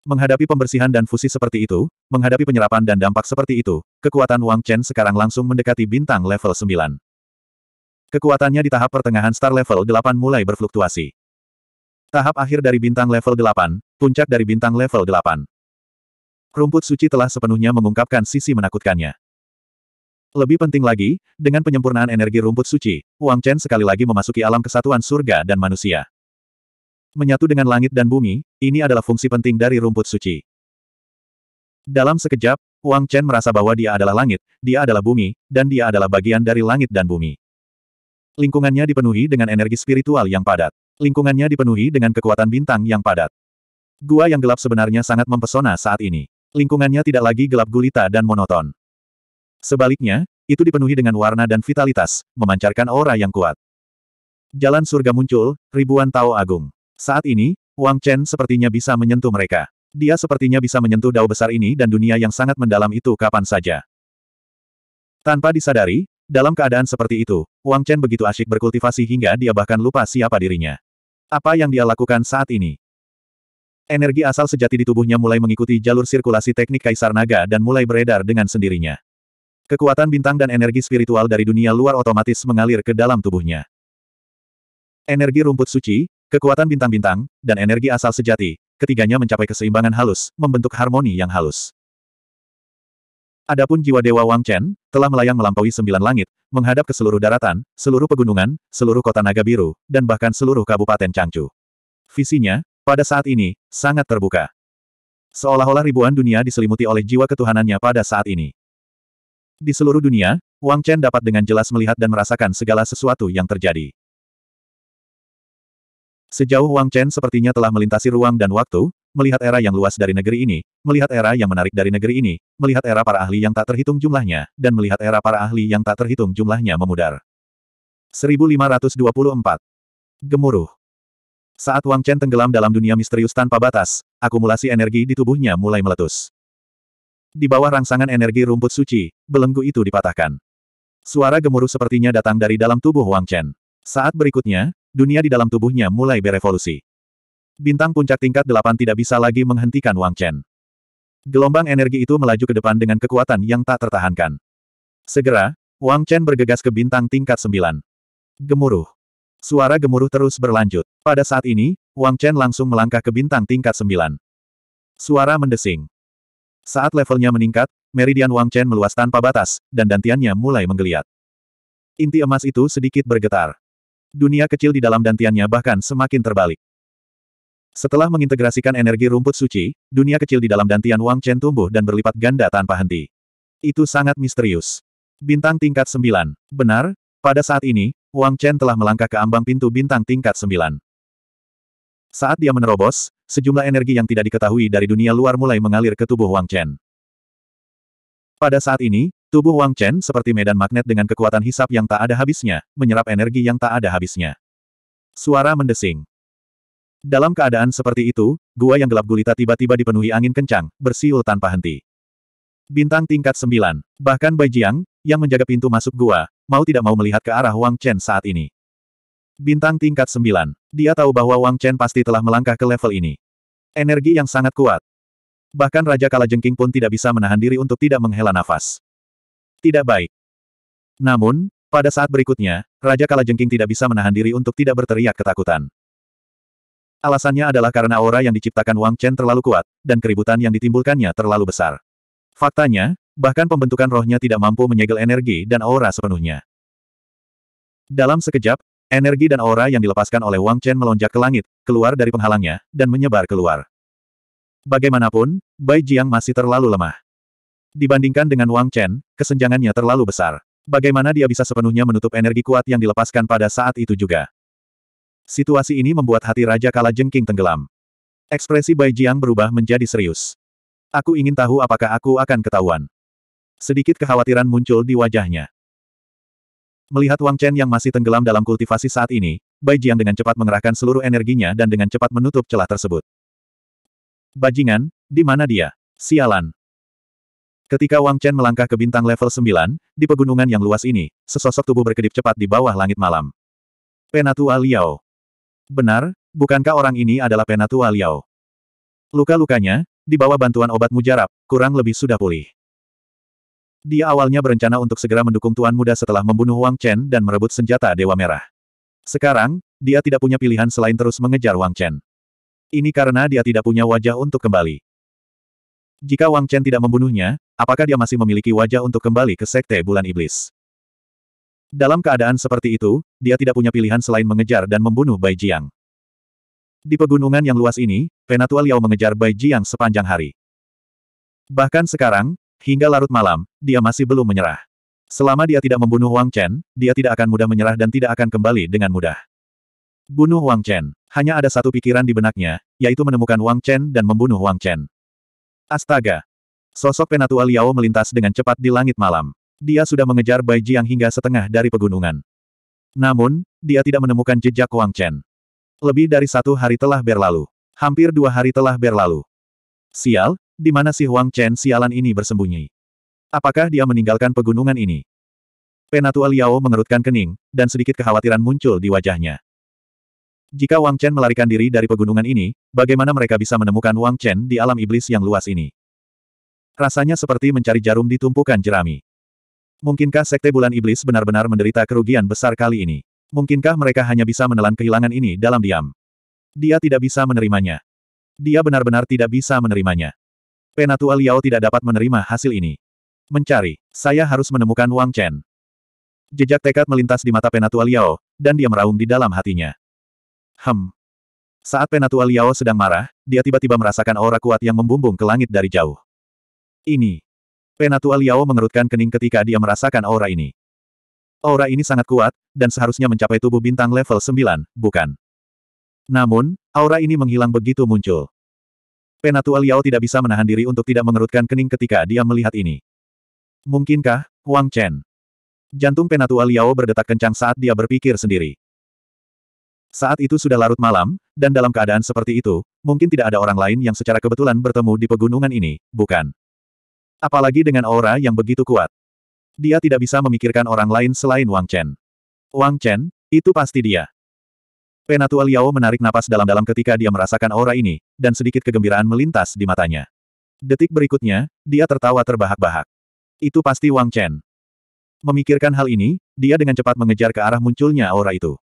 Menghadapi pembersihan dan fusi seperti itu, menghadapi penyerapan dan dampak seperti itu, kekuatan Wang Chen sekarang langsung mendekati bintang level 9. Kekuatannya di tahap pertengahan star level 8 mulai berfluktuasi. Tahap akhir dari bintang level 8, puncak dari bintang level 8. Rumput suci telah sepenuhnya mengungkapkan sisi menakutkannya. Lebih penting lagi, dengan penyempurnaan energi rumput suci, Wang Chen sekali lagi memasuki alam kesatuan surga dan manusia menyatu dengan langit dan bumi, ini adalah fungsi penting dari rumput suci. Dalam sekejap, Wang Chen merasa bahwa dia adalah langit, dia adalah bumi, dan dia adalah bagian dari langit dan bumi. Lingkungannya dipenuhi dengan energi spiritual yang padat. Lingkungannya dipenuhi dengan kekuatan bintang yang padat. Gua yang gelap sebenarnya sangat mempesona saat ini. Lingkungannya tidak lagi gelap gulita dan monoton. Sebaliknya, itu dipenuhi dengan warna dan vitalitas, memancarkan aura yang kuat. Jalan surga muncul, ribuan Tao Agung. Saat ini, Wang Chen sepertinya bisa menyentuh mereka. Dia sepertinya bisa menyentuh dao besar ini dan dunia yang sangat mendalam itu kapan saja. Tanpa disadari, dalam keadaan seperti itu, Wang Chen begitu asyik berkultivasi hingga dia bahkan lupa siapa dirinya. Apa yang dia lakukan saat ini? Energi asal sejati di tubuhnya mulai mengikuti jalur sirkulasi teknik Kaisar Naga dan mulai beredar dengan sendirinya. Kekuatan bintang dan energi spiritual dari dunia luar otomatis mengalir ke dalam tubuhnya. Energi rumput suci, Kekuatan bintang-bintang, dan energi asal sejati, ketiganya mencapai keseimbangan halus, membentuk harmoni yang halus. Adapun jiwa Dewa Wang Chen, telah melayang melampaui sembilan langit, menghadap ke seluruh daratan, seluruh pegunungan, seluruh kota naga biru, dan bahkan seluruh kabupaten Changchu. Visinya, pada saat ini, sangat terbuka. Seolah-olah ribuan dunia diselimuti oleh jiwa ketuhanannya pada saat ini. Di seluruh dunia, Wang Chen dapat dengan jelas melihat dan merasakan segala sesuatu yang terjadi. Sejauh Wang Chen sepertinya telah melintasi ruang dan waktu, melihat era yang luas dari negeri ini, melihat era yang menarik dari negeri ini, melihat era para ahli yang tak terhitung jumlahnya, dan melihat era para ahli yang tak terhitung jumlahnya memudar. 1524. Gemuruh. Saat Wang Chen tenggelam dalam dunia misterius tanpa batas, akumulasi energi di tubuhnya mulai meletus. Di bawah rangsangan energi rumput suci, belenggu itu dipatahkan. Suara gemuruh sepertinya datang dari dalam tubuh Wang Chen. Saat berikutnya, dunia di dalam tubuhnya mulai berevolusi. Bintang puncak tingkat delapan tidak bisa lagi menghentikan Wang Chen. Gelombang energi itu melaju ke depan dengan kekuatan yang tak tertahankan. Segera, Wang Chen bergegas ke bintang tingkat sembilan. Gemuruh. Suara gemuruh terus berlanjut. Pada saat ini, Wang Chen langsung melangkah ke bintang tingkat sembilan. Suara mendesing. Saat levelnya meningkat, meridian Wang Chen meluas tanpa batas, dan dantiannya mulai menggeliat. Inti emas itu sedikit bergetar. Dunia kecil di dalam dantiannya bahkan semakin terbalik. Setelah mengintegrasikan energi rumput suci, dunia kecil di dalam dantian Wang Chen tumbuh dan berlipat ganda tanpa henti. Itu sangat misterius. Bintang tingkat 9. Benar, pada saat ini, Wang Chen telah melangkah ke ambang pintu bintang tingkat 9. Saat dia menerobos, sejumlah energi yang tidak diketahui dari dunia luar mulai mengalir ke tubuh Wang Chen. Pada saat ini, Tubuh Wang Chen seperti medan magnet dengan kekuatan hisap yang tak ada habisnya, menyerap energi yang tak ada habisnya. Suara mendesing. Dalam keadaan seperti itu, gua yang gelap gulita tiba-tiba dipenuhi angin kencang, bersiul tanpa henti. Bintang tingkat sembilan, Bahkan Bai Jiang, yang menjaga pintu masuk gua, mau tidak mau melihat ke arah Wang Chen saat ini. Bintang tingkat sembilan, Dia tahu bahwa Wang Chen pasti telah melangkah ke level ini. Energi yang sangat kuat. Bahkan Raja Kalajengking pun tidak bisa menahan diri untuk tidak menghela nafas. Tidak baik. Namun, pada saat berikutnya, Raja Kalajengking tidak bisa menahan diri untuk tidak berteriak ketakutan. Alasannya adalah karena aura yang diciptakan Wang Chen terlalu kuat, dan keributan yang ditimbulkannya terlalu besar. Faktanya, bahkan pembentukan rohnya tidak mampu menyegel energi dan aura sepenuhnya. Dalam sekejap, energi dan aura yang dilepaskan oleh Wang Chen melonjak ke langit, keluar dari penghalangnya, dan menyebar keluar. Bagaimanapun, Bai Jiang masih terlalu lemah. Dibandingkan dengan Wang Chen, kesenjangannya terlalu besar. Bagaimana dia bisa sepenuhnya menutup energi kuat yang dilepaskan pada saat itu juga? Situasi ini membuat hati Raja Kala Jengking tenggelam. Ekspresi Bai Jiang berubah menjadi serius. Aku ingin tahu apakah aku akan ketahuan. Sedikit kekhawatiran muncul di wajahnya. Melihat Wang Chen yang masih tenggelam dalam kultivasi saat ini, Bai Jiang dengan cepat mengerahkan seluruh energinya dan dengan cepat menutup celah tersebut. Bajingan, di mana dia? Sialan, Ketika Wang Chen melangkah ke bintang level 9, di pegunungan yang luas ini, sesosok tubuh berkedip cepat di bawah langit malam. Penatua Liao. Benar, bukankah orang ini adalah Penatua Liao? Luka-lukanya, di bawah bantuan obat mujarab, kurang lebih sudah pulih. Dia awalnya berencana untuk segera mendukung Tuan Muda setelah membunuh Wang Chen dan merebut senjata Dewa Merah. Sekarang, dia tidak punya pilihan selain terus mengejar Wang Chen. Ini karena dia tidak punya wajah untuk kembali. Jika Wang Chen tidak membunuhnya, apakah dia masih memiliki wajah untuk kembali ke Sekte Bulan Iblis? Dalam keadaan seperti itu, dia tidak punya pilihan selain mengejar dan membunuh Bai Jiang. Di pegunungan yang luas ini, Penatua Liao mengejar Bai Jiang sepanjang hari. Bahkan sekarang, hingga larut malam, dia masih belum menyerah. Selama dia tidak membunuh Wang Chen, dia tidak akan mudah menyerah dan tidak akan kembali dengan mudah. Bunuh Wang Chen. Hanya ada satu pikiran di benaknya, yaitu menemukan Wang Chen dan membunuh Wang Chen. Astaga! Sosok penatua Liao melintas dengan cepat di langit malam. Dia sudah mengejar Bai Jiang hingga setengah dari pegunungan. Namun, dia tidak menemukan jejak Wang Chen. Lebih dari satu hari telah berlalu. Hampir dua hari telah berlalu. Sial, di mana si Huang Chen sialan ini bersembunyi? Apakah dia meninggalkan pegunungan ini? Penatua Liao mengerutkan kening, dan sedikit kekhawatiran muncul di wajahnya. Jika Wang Chen melarikan diri dari pegunungan ini, bagaimana mereka bisa menemukan Wang Chen di alam iblis yang luas ini? Rasanya seperti mencari jarum di tumpukan jerami. Mungkinkah Sekte Bulan Iblis benar-benar menderita kerugian besar kali ini? Mungkinkah mereka hanya bisa menelan kehilangan ini dalam diam? Dia tidak bisa menerimanya. Dia benar-benar tidak bisa menerimanya. Penatua Liao tidak dapat menerima hasil ini. Mencari, saya harus menemukan Wang Chen. Jejak tekad melintas di mata Penatua Liao, dan dia meraung di dalam hatinya. Hem. Saat penatua Liao sedang marah, dia tiba-tiba merasakan aura kuat yang membumbung ke langit dari jauh. Ini. Penatua Liao mengerutkan kening ketika dia merasakan aura ini. Aura ini sangat kuat, dan seharusnya mencapai tubuh bintang level 9, bukan? Namun, aura ini menghilang begitu muncul. Penatua Liao tidak bisa menahan diri untuk tidak mengerutkan kening ketika dia melihat ini. Mungkinkah, Wang Chen? Jantung Penatua Liao berdetak kencang saat dia berpikir sendiri. Saat itu sudah larut malam, dan dalam keadaan seperti itu, mungkin tidak ada orang lain yang secara kebetulan bertemu di pegunungan ini, bukan? Apalagi dengan aura yang begitu kuat. Dia tidak bisa memikirkan orang lain selain Wang Chen. Wang Chen, itu pasti dia. Penatua Liao menarik napas dalam-dalam ketika dia merasakan aura ini, dan sedikit kegembiraan melintas di matanya. Detik berikutnya, dia tertawa terbahak-bahak. Itu pasti Wang Chen. Memikirkan hal ini, dia dengan cepat mengejar ke arah munculnya aura itu.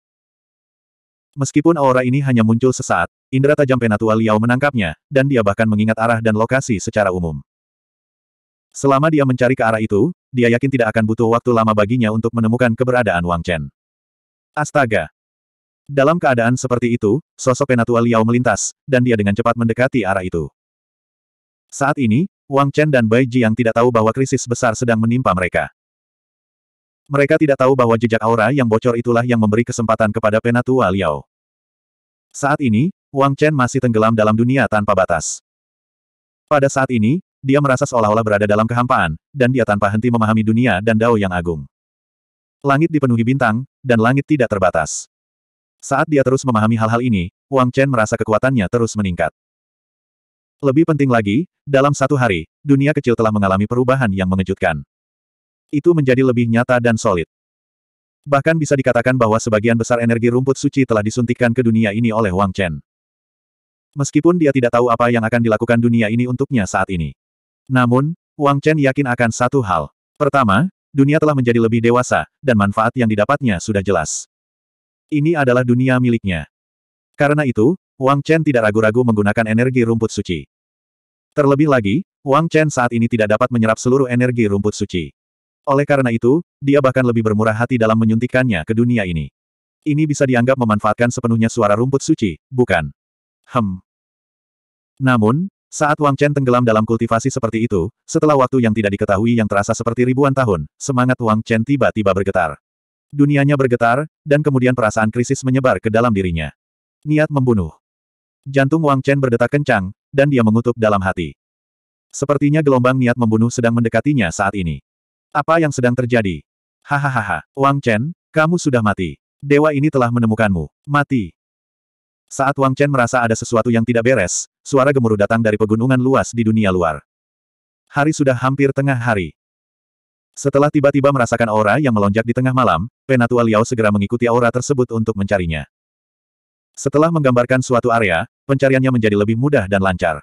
Meskipun aura ini hanya muncul sesaat, indera tajam Penatua Liao menangkapnya, dan dia bahkan mengingat arah dan lokasi secara umum. Selama dia mencari ke arah itu, dia yakin tidak akan butuh waktu lama baginya untuk menemukan keberadaan Wang Chen. Astaga! Dalam keadaan seperti itu, sosok Penatua Liao melintas, dan dia dengan cepat mendekati arah itu. Saat ini, Wang Chen dan Bai Ji yang tidak tahu bahwa krisis besar sedang menimpa mereka. Mereka tidak tahu bahwa jejak aura yang bocor itulah yang memberi kesempatan kepada Penatua Liao. Saat ini, Wang Chen masih tenggelam dalam dunia tanpa batas. Pada saat ini, dia merasa seolah-olah berada dalam kehampaan, dan dia tanpa henti memahami dunia dan dao yang agung. Langit dipenuhi bintang, dan langit tidak terbatas. Saat dia terus memahami hal-hal ini, Wang Chen merasa kekuatannya terus meningkat. Lebih penting lagi, dalam satu hari, dunia kecil telah mengalami perubahan yang mengejutkan. Itu menjadi lebih nyata dan solid. Bahkan bisa dikatakan bahwa sebagian besar energi rumput suci telah disuntikkan ke dunia ini oleh Wang Chen. Meskipun dia tidak tahu apa yang akan dilakukan dunia ini untuknya saat ini. Namun, Wang Chen yakin akan satu hal. Pertama, dunia telah menjadi lebih dewasa, dan manfaat yang didapatnya sudah jelas. Ini adalah dunia miliknya. Karena itu, Wang Chen tidak ragu-ragu menggunakan energi rumput suci. Terlebih lagi, Wang Chen saat ini tidak dapat menyerap seluruh energi rumput suci. Oleh karena itu, dia bahkan lebih bermurah hati dalam menyuntikannya ke dunia ini. Ini bisa dianggap memanfaatkan sepenuhnya suara rumput suci, bukan? Hmm. Namun, saat Wang Chen tenggelam dalam kultivasi seperti itu, setelah waktu yang tidak diketahui yang terasa seperti ribuan tahun, semangat Wang Chen tiba-tiba bergetar. Dunianya bergetar, dan kemudian perasaan krisis menyebar ke dalam dirinya. Niat membunuh. Jantung Wang Chen berdetak kencang, dan dia mengutuk dalam hati. Sepertinya gelombang niat membunuh sedang mendekatinya saat ini. Apa yang sedang terjadi? Hahaha, Wang Chen, kamu sudah mati. Dewa ini telah menemukanmu. Mati. Saat Wang Chen merasa ada sesuatu yang tidak beres, suara gemuruh datang dari pegunungan luas di dunia luar. Hari sudah hampir tengah hari. Setelah tiba-tiba merasakan aura yang melonjak di tengah malam, Penatua Liao segera mengikuti aura tersebut untuk mencarinya. Setelah menggambarkan suatu area, pencariannya menjadi lebih mudah dan lancar.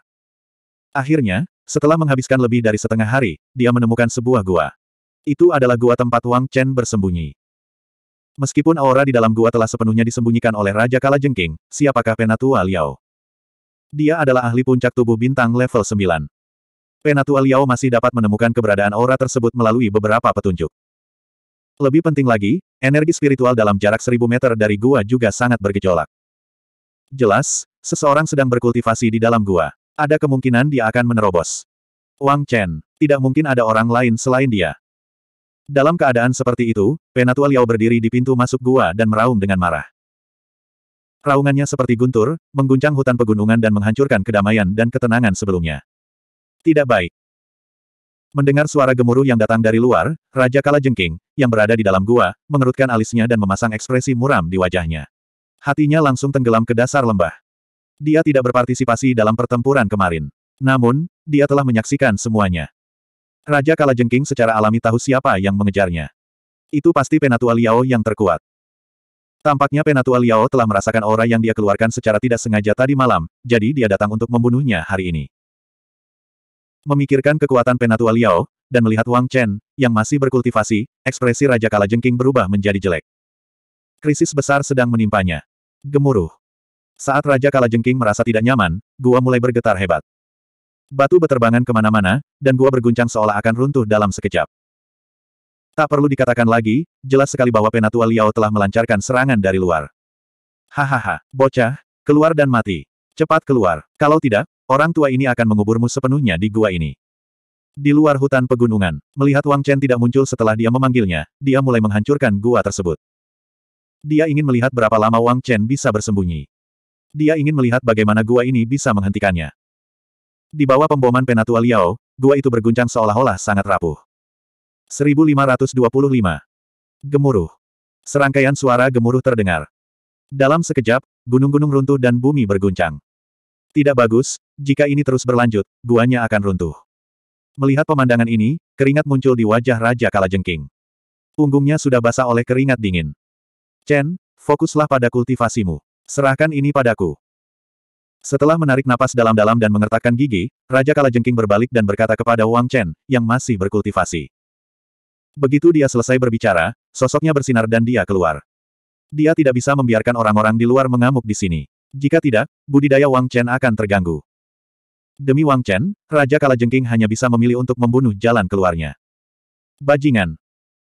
Akhirnya, setelah menghabiskan lebih dari setengah hari, dia menemukan sebuah gua. Itu adalah gua tempat Wang Chen bersembunyi. Meskipun aura di dalam gua telah sepenuhnya disembunyikan oleh Raja Kala Jengking, siapakah Penatua Liao? Dia adalah ahli puncak tubuh bintang level 9. Penatua Liao masih dapat menemukan keberadaan aura tersebut melalui beberapa petunjuk. Lebih penting lagi, energi spiritual dalam jarak seribu meter dari gua juga sangat bergejolak. Jelas, seseorang sedang berkultivasi di dalam gua. Ada kemungkinan dia akan menerobos. Wang Chen, tidak mungkin ada orang lain selain dia. Dalam keadaan seperti itu, Penatua Liao berdiri di pintu masuk gua dan meraung dengan marah. Raungannya seperti guntur, mengguncang hutan pegunungan dan menghancurkan kedamaian dan ketenangan sebelumnya. Tidak baik. Mendengar suara gemuruh yang datang dari luar, Raja Kala Jengking, yang berada di dalam gua, mengerutkan alisnya dan memasang ekspresi muram di wajahnya. Hatinya langsung tenggelam ke dasar lembah. Dia tidak berpartisipasi dalam pertempuran kemarin. Namun, dia telah menyaksikan semuanya. Raja Kalajengking secara alami tahu siapa yang mengejarnya. Itu pasti Penatua Liao yang terkuat. Tampaknya Penatua Liao telah merasakan aura yang dia keluarkan secara tidak sengaja tadi malam, jadi dia datang untuk membunuhnya hari ini. Memikirkan kekuatan Penatua Liao, dan melihat Wang Chen, yang masih berkultivasi, ekspresi Raja Kalajengking berubah menjadi jelek. Krisis besar sedang menimpanya. Gemuruh. Saat Raja Kalajengking merasa tidak nyaman, gua mulai bergetar hebat. Batu beterbangan kemana-mana, dan gua berguncang seolah akan runtuh dalam sekejap. Tak perlu dikatakan lagi, jelas sekali bahwa Penatua Liao telah melancarkan serangan dari luar. Hahaha, bocah, keluar dan mati. Cepat keluar. Kalau tidak, orang tua ini akan menguburmu sepenuhnya di gua ini. Di luar hutan pegunungan, melihat Wang Chen tidak muncul setelah dia memanggilnya, dia mulai menghancurkan gua tersebut. Dia ingin melihat berapa lama Wang Chen bisa bersembunyi. Dia ingin melihat bagaimana gua ini bisa menghentikannya. Di bawah pemboman Penatua Liao, gua itu berguncang seolah-olah sangat rapuh. 1525. Gemuruh. Serangkaian suara gemuruh terdengar. Dalam sekejap, gunung-gunung runtuh dan bumi berguncang. Tidak bagus, jika ini terus berlanjut, guanya akan runtuh. Melihat pemandangan ini, keringat muncul di wajah Raja Kalajengking. Punggungnya sudah basah oleh keringat dingin. Chen, fokuslah pada kultivasimu. Serahkan ini padaku. Setelah menarik napas dalam-dalam dan mengertakkan gigi, Raja Kalajengking berbalik dan berkata kepada Wang Chen, yang masih berkultivasi. Begitu dia selesai berbicara, sosoknya bersinar dan dia keluar. Dia tidak bisa membiarkan orang-orang di luar mengamuk di sini. Jika tidak, budidaya Wang Chen akan terganggu. Demi Wang Chen, Raja Kalajengking hanya bisa memilih untuk membunuh jalan keluarnya. Bajingan.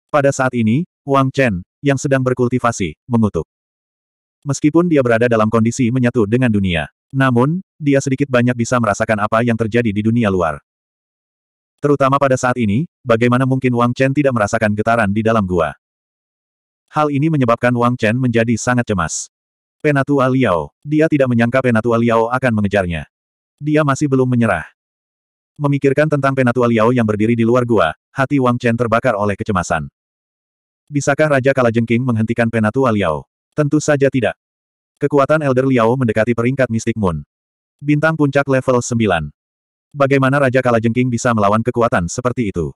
Pada saat ini, Wang Chen, yang sedang berkultivasi, mengutuk. Meskipun dia berada dalam kondisi menyatu dengan dunia, namun, dia sedikit banyak bisa merasakan apa yang terjadi di dunia luar. Terutama pada saat ini, bagaimana mungkin Wang Chen tidak merasakan getaran di dalam gua. Hal ini menyebabkan Wang Chen menjadi sangat cemas. Penatua Liao. Dia tidak menyangka Penatua Liao akan mengejarnya. Dia masih belum menyerah. Memikirkan tentang Penatua Liao yang berdiri di luar gua, hati Wang Chen terbakar oleh kecemasan. Bisakah Raja Kalajengking menghentikan Penatua Liao? Tentu saja tidak. Kekuatan Elder Liao mendekati peringkat Mystic Moon. Bintang puncak level 9. Bagaimana Raja Kalajengking bisa melawan kekuatan seperti itu?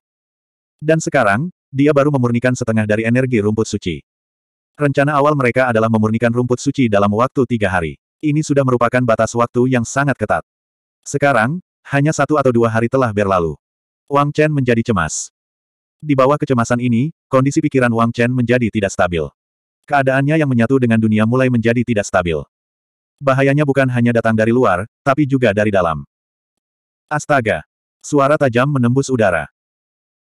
Dan sekarang, dia baru memurnikan setengah dari energi rumput suci. Rencana awal mereka adalah memurnikan rumput suci dalam waktu tiga hari. Ini sudah merupakan batas waktu yang sangat ketat. Sekarang, hanya satu atau dua hari telah berlalu. Wang Chen menjadi cemas. Di bawah kecemasan ini, kondisi pikiran Wang Chen menjadi tidak stabil. Keadaannya yang menyatu dengan dunia mulai menjadi tidak stabil. Bahayanya bukan hanya datang dari luar, tapi juga dari dalam. Astaga! Suara tajam menembus udara.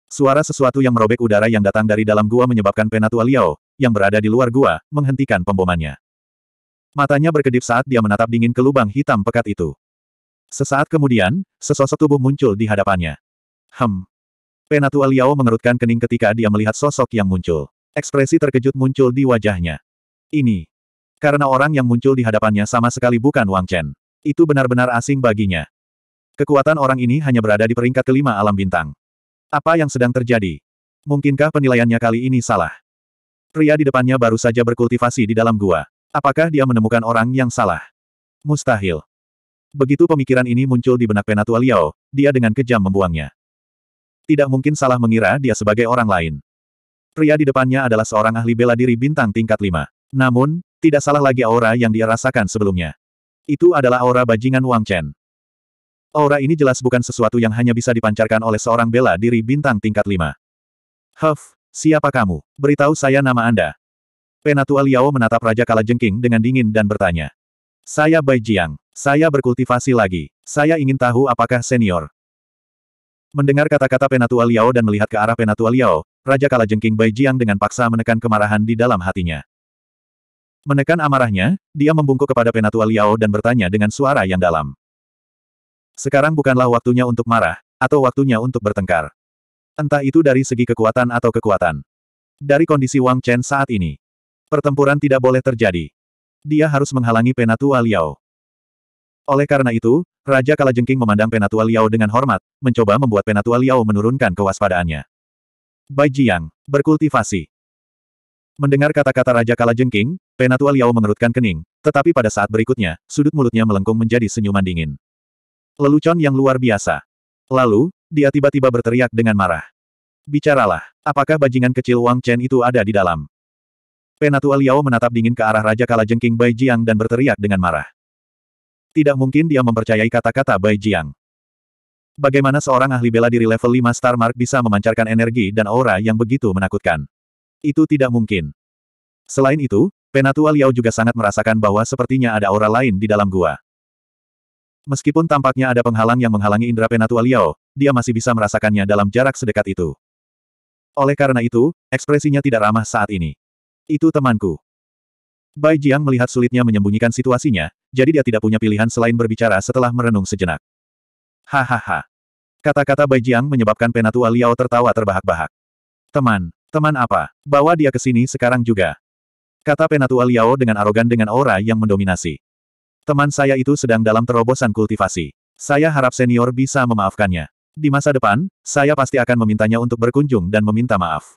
Suara sesuatu yang merobek udara yang datang dari dalam gua menyebabkan Penatua Liao, yang berada di luar gua, menghentikan pembomannya. Matanya berkedip saat dia menatap dingin ke lubang hitam pekat itu. Sesaat kemudian, sesosok tubuh muncul di hadapannya. Hem. Penatua Liao mengerutkan kening ketika dia melihat sosok yang muncul. Ekspresi terkejut muncul di wajahnya. Ini. Karena orang yang muncul di hadapannya sama sekali bukan Wang Chen. Itu benar-benar asing baginya. Kekuatan orang ini hanya berada di peringkat kelima alam bintang. Apa yang sedang terjadi? Mungkinkah penilaiannya kali ini salah? Pria di depannya baru saja berkultivasi di dalam gua. Apakah dia menemukan orang yang salah? Mustahil. Begitu pemikiran ini muncul di benak Penatua Liao, dia dengan kejam membuangnya. Tidak mungkin salah mengira dia sebagai orang lain. Pria di depannya adalah seorang ahli bela diri bintang tingkat 5. Namun, tidak salah lagi aura yang dia rasakan sebelumnya. Itu adalah aura bajingan Wang Chen. Aura ini jelas bukan sesuatu yang hanya bisa dipancarkan oleh seorang bela diri bintang tingkat 5. Huff, siapa kamu? Beritahu saya nama Anda. Penatua Liao menatap Raja Kalajengking dengan dingin dan bertanya. Saya Bai Jiang. Saya berkultivasi lagi. Saya ingin tahu apakah senior. Mendengar kata-kata Penatua Liao dan melihat ke arah Penatua Liao, Raja Kalajengking Bai Jiang dengan paksa menekan kemarahan di dalam hatinya. Menekan amarahnya, dia membungkuk kepada Penatua Liao dan bertanya dengan suara yang dalam. Sekarang bukanlah waktunya untuk marah, atau waktunya untuk bertengkar. Entah itu dari segi kekuatan atau kekuatan. Dari kondisi Wang Chen saat ini. Pertempuran tidak boleh terjadi. Dia harus menghalangi Penatua Liao. Oleh karena itu, Raja Kalajengking memandang Penatua Liao dengan hormat, mencoba membuat Penatua Liao menurunkan kewaspadaannya. Bai Jiang, berkultivasi. Mendengar kata-kata Raja Kalajengking, Penatua Liao mengerutkan kening, tetapi pada saat berikutnya, sudut mulutnya melengkung menjadi senyuman dingin. Lelucon yang luar biasa. Lalu, dia tiba-tiba berteriak dengan marah. Bicaralah, apakah bajingan kecil Wang Chen itu ada di dalam? Penatua Liao menatap dingin ke arah Raja Kalajengking Bai Jiang dan berteriak dengan marah. Tidak mungkin dia mempercayai kata-kata Bai Jiang. Bagaimana seorang ahli bela diri level 5 Star Mark bisa memancarkan energi dan aura yang begitu menakutkan? Itu tidak mungkin. Selain itu, Penatua Liao juga sangat merasakan bahwa sepertinya ada aura lain di dalam gua. Meskipun tampaknya ada penghalang yang menghalangi indera Penatua Liao, dia masih bisa merasakannya dalam jarak sedekat itu. Oleh karena itu, ekspresinya tidak ramah saat ini. Itu temanku. Bai Jiang melihat sulitnya menyembunyikan situasinya, jadi dia tidak punya pilihan selain berbicara setelah merenung sejenak. Hahaha. Kata-kata Bai Jiang menyebabkan penatua Liao tertawa terbahak-bahak. Teman, teman apa? Bawa dia ke sini sekarang juga. Kata penatua Liao dengan arogan dengan aura yang mendominasi. Teman saya itu sedang dalam terobosan kultivasi. Saya harap senior bisa memaafkannya. Di masa depan, saya pasti akan memintanya untuk berkunjung dan meminta maaf.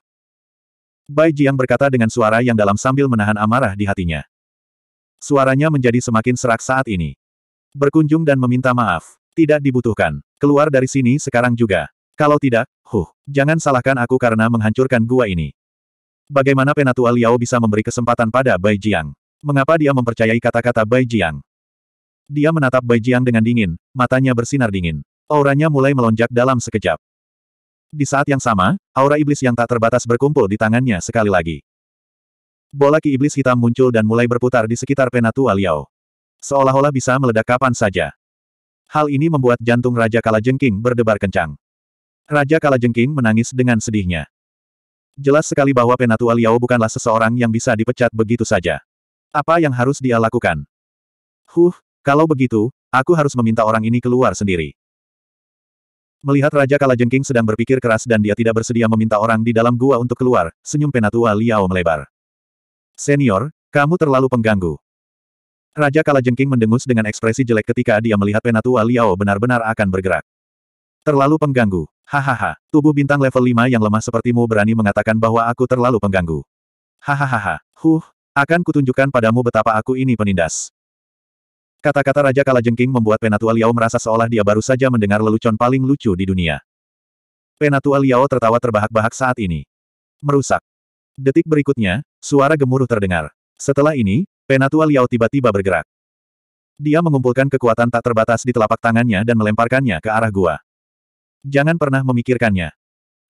Bai Jiang berkata dengan suara yang dalam sambil menahan amarah di hatinya. Suaranya menjadi semakin serak saat ini. Berkunjung dan meminta maaf. Tidak dibutuhkan. Keluar dari sini sekarang juga. Kalau tidak, huh, jangan salahkan aku karena menghancurkan gua ini. Bagaimana Penatua Liao bisa memberi kesempatan pada Bai Jiang? Mengapa dia mempercayai kata-kata Bai Jiang? Dia menatap Bai Jiang dengan dingin, matanya bersinar dingin. Auranya mulai melonjak dalam sekejap. Di saat yang sama, aura iblis yang tak terbatas berkumpul di tangannya sekali lagi. Bola ki iblis hitam muncul dan mulai berputar di sekitar Penatua Liao. Seolah-olah bisa meledak kapan saja. Hal ini membuat jantung Raja Kalajengking berdebar kencang. Raja Kalajengking menangis dengan sedihnya. Jelas sekali bahwa Penatua Liao bukanlah seseorang yang bisa dipecat begitu saja. Apa yang harus dia lakukan? Huh, kalau begitu, aku harus meminta orang ini keluar sendiri. Melihat Raja Kalajengking sedang berpikir keras dan dia tidak bersedia meminta orang di dalam gua untuk keluar, senyum Penatua Liao melebar. Senior, kamu terlalu pengganggu. Raja Kalajengking mendengus dengan ekspresi jelek ketika dia melihat penatua Liao benar-benar akan bergerak. Terlalu pengganggu. Hahaha, tubuh bintang level 5 yang lemah sepertimu berani mengatakan bahwa aku terlalu pengganggu. Hahaha, huh, akan kutunjukkan padamu betapa aku ini penindas. Kata-kata Raja Kalajengking membuat Penatua Liao merasa seolah dia baru saja mendengar lelucon paling lucu di dunia. Penatua Liao tertawa terbahak-bahak saat ini. Merusak. Detik berikutnya, suara gemuruh terdengar. Setelah ini, Penatua Liao tiba-tiba bergerak. Dia mengumpulkan kekuatan tak terbatas di telapak tangannya dan melemparkannya ke arah gua. Jangan pernah memikirkannya.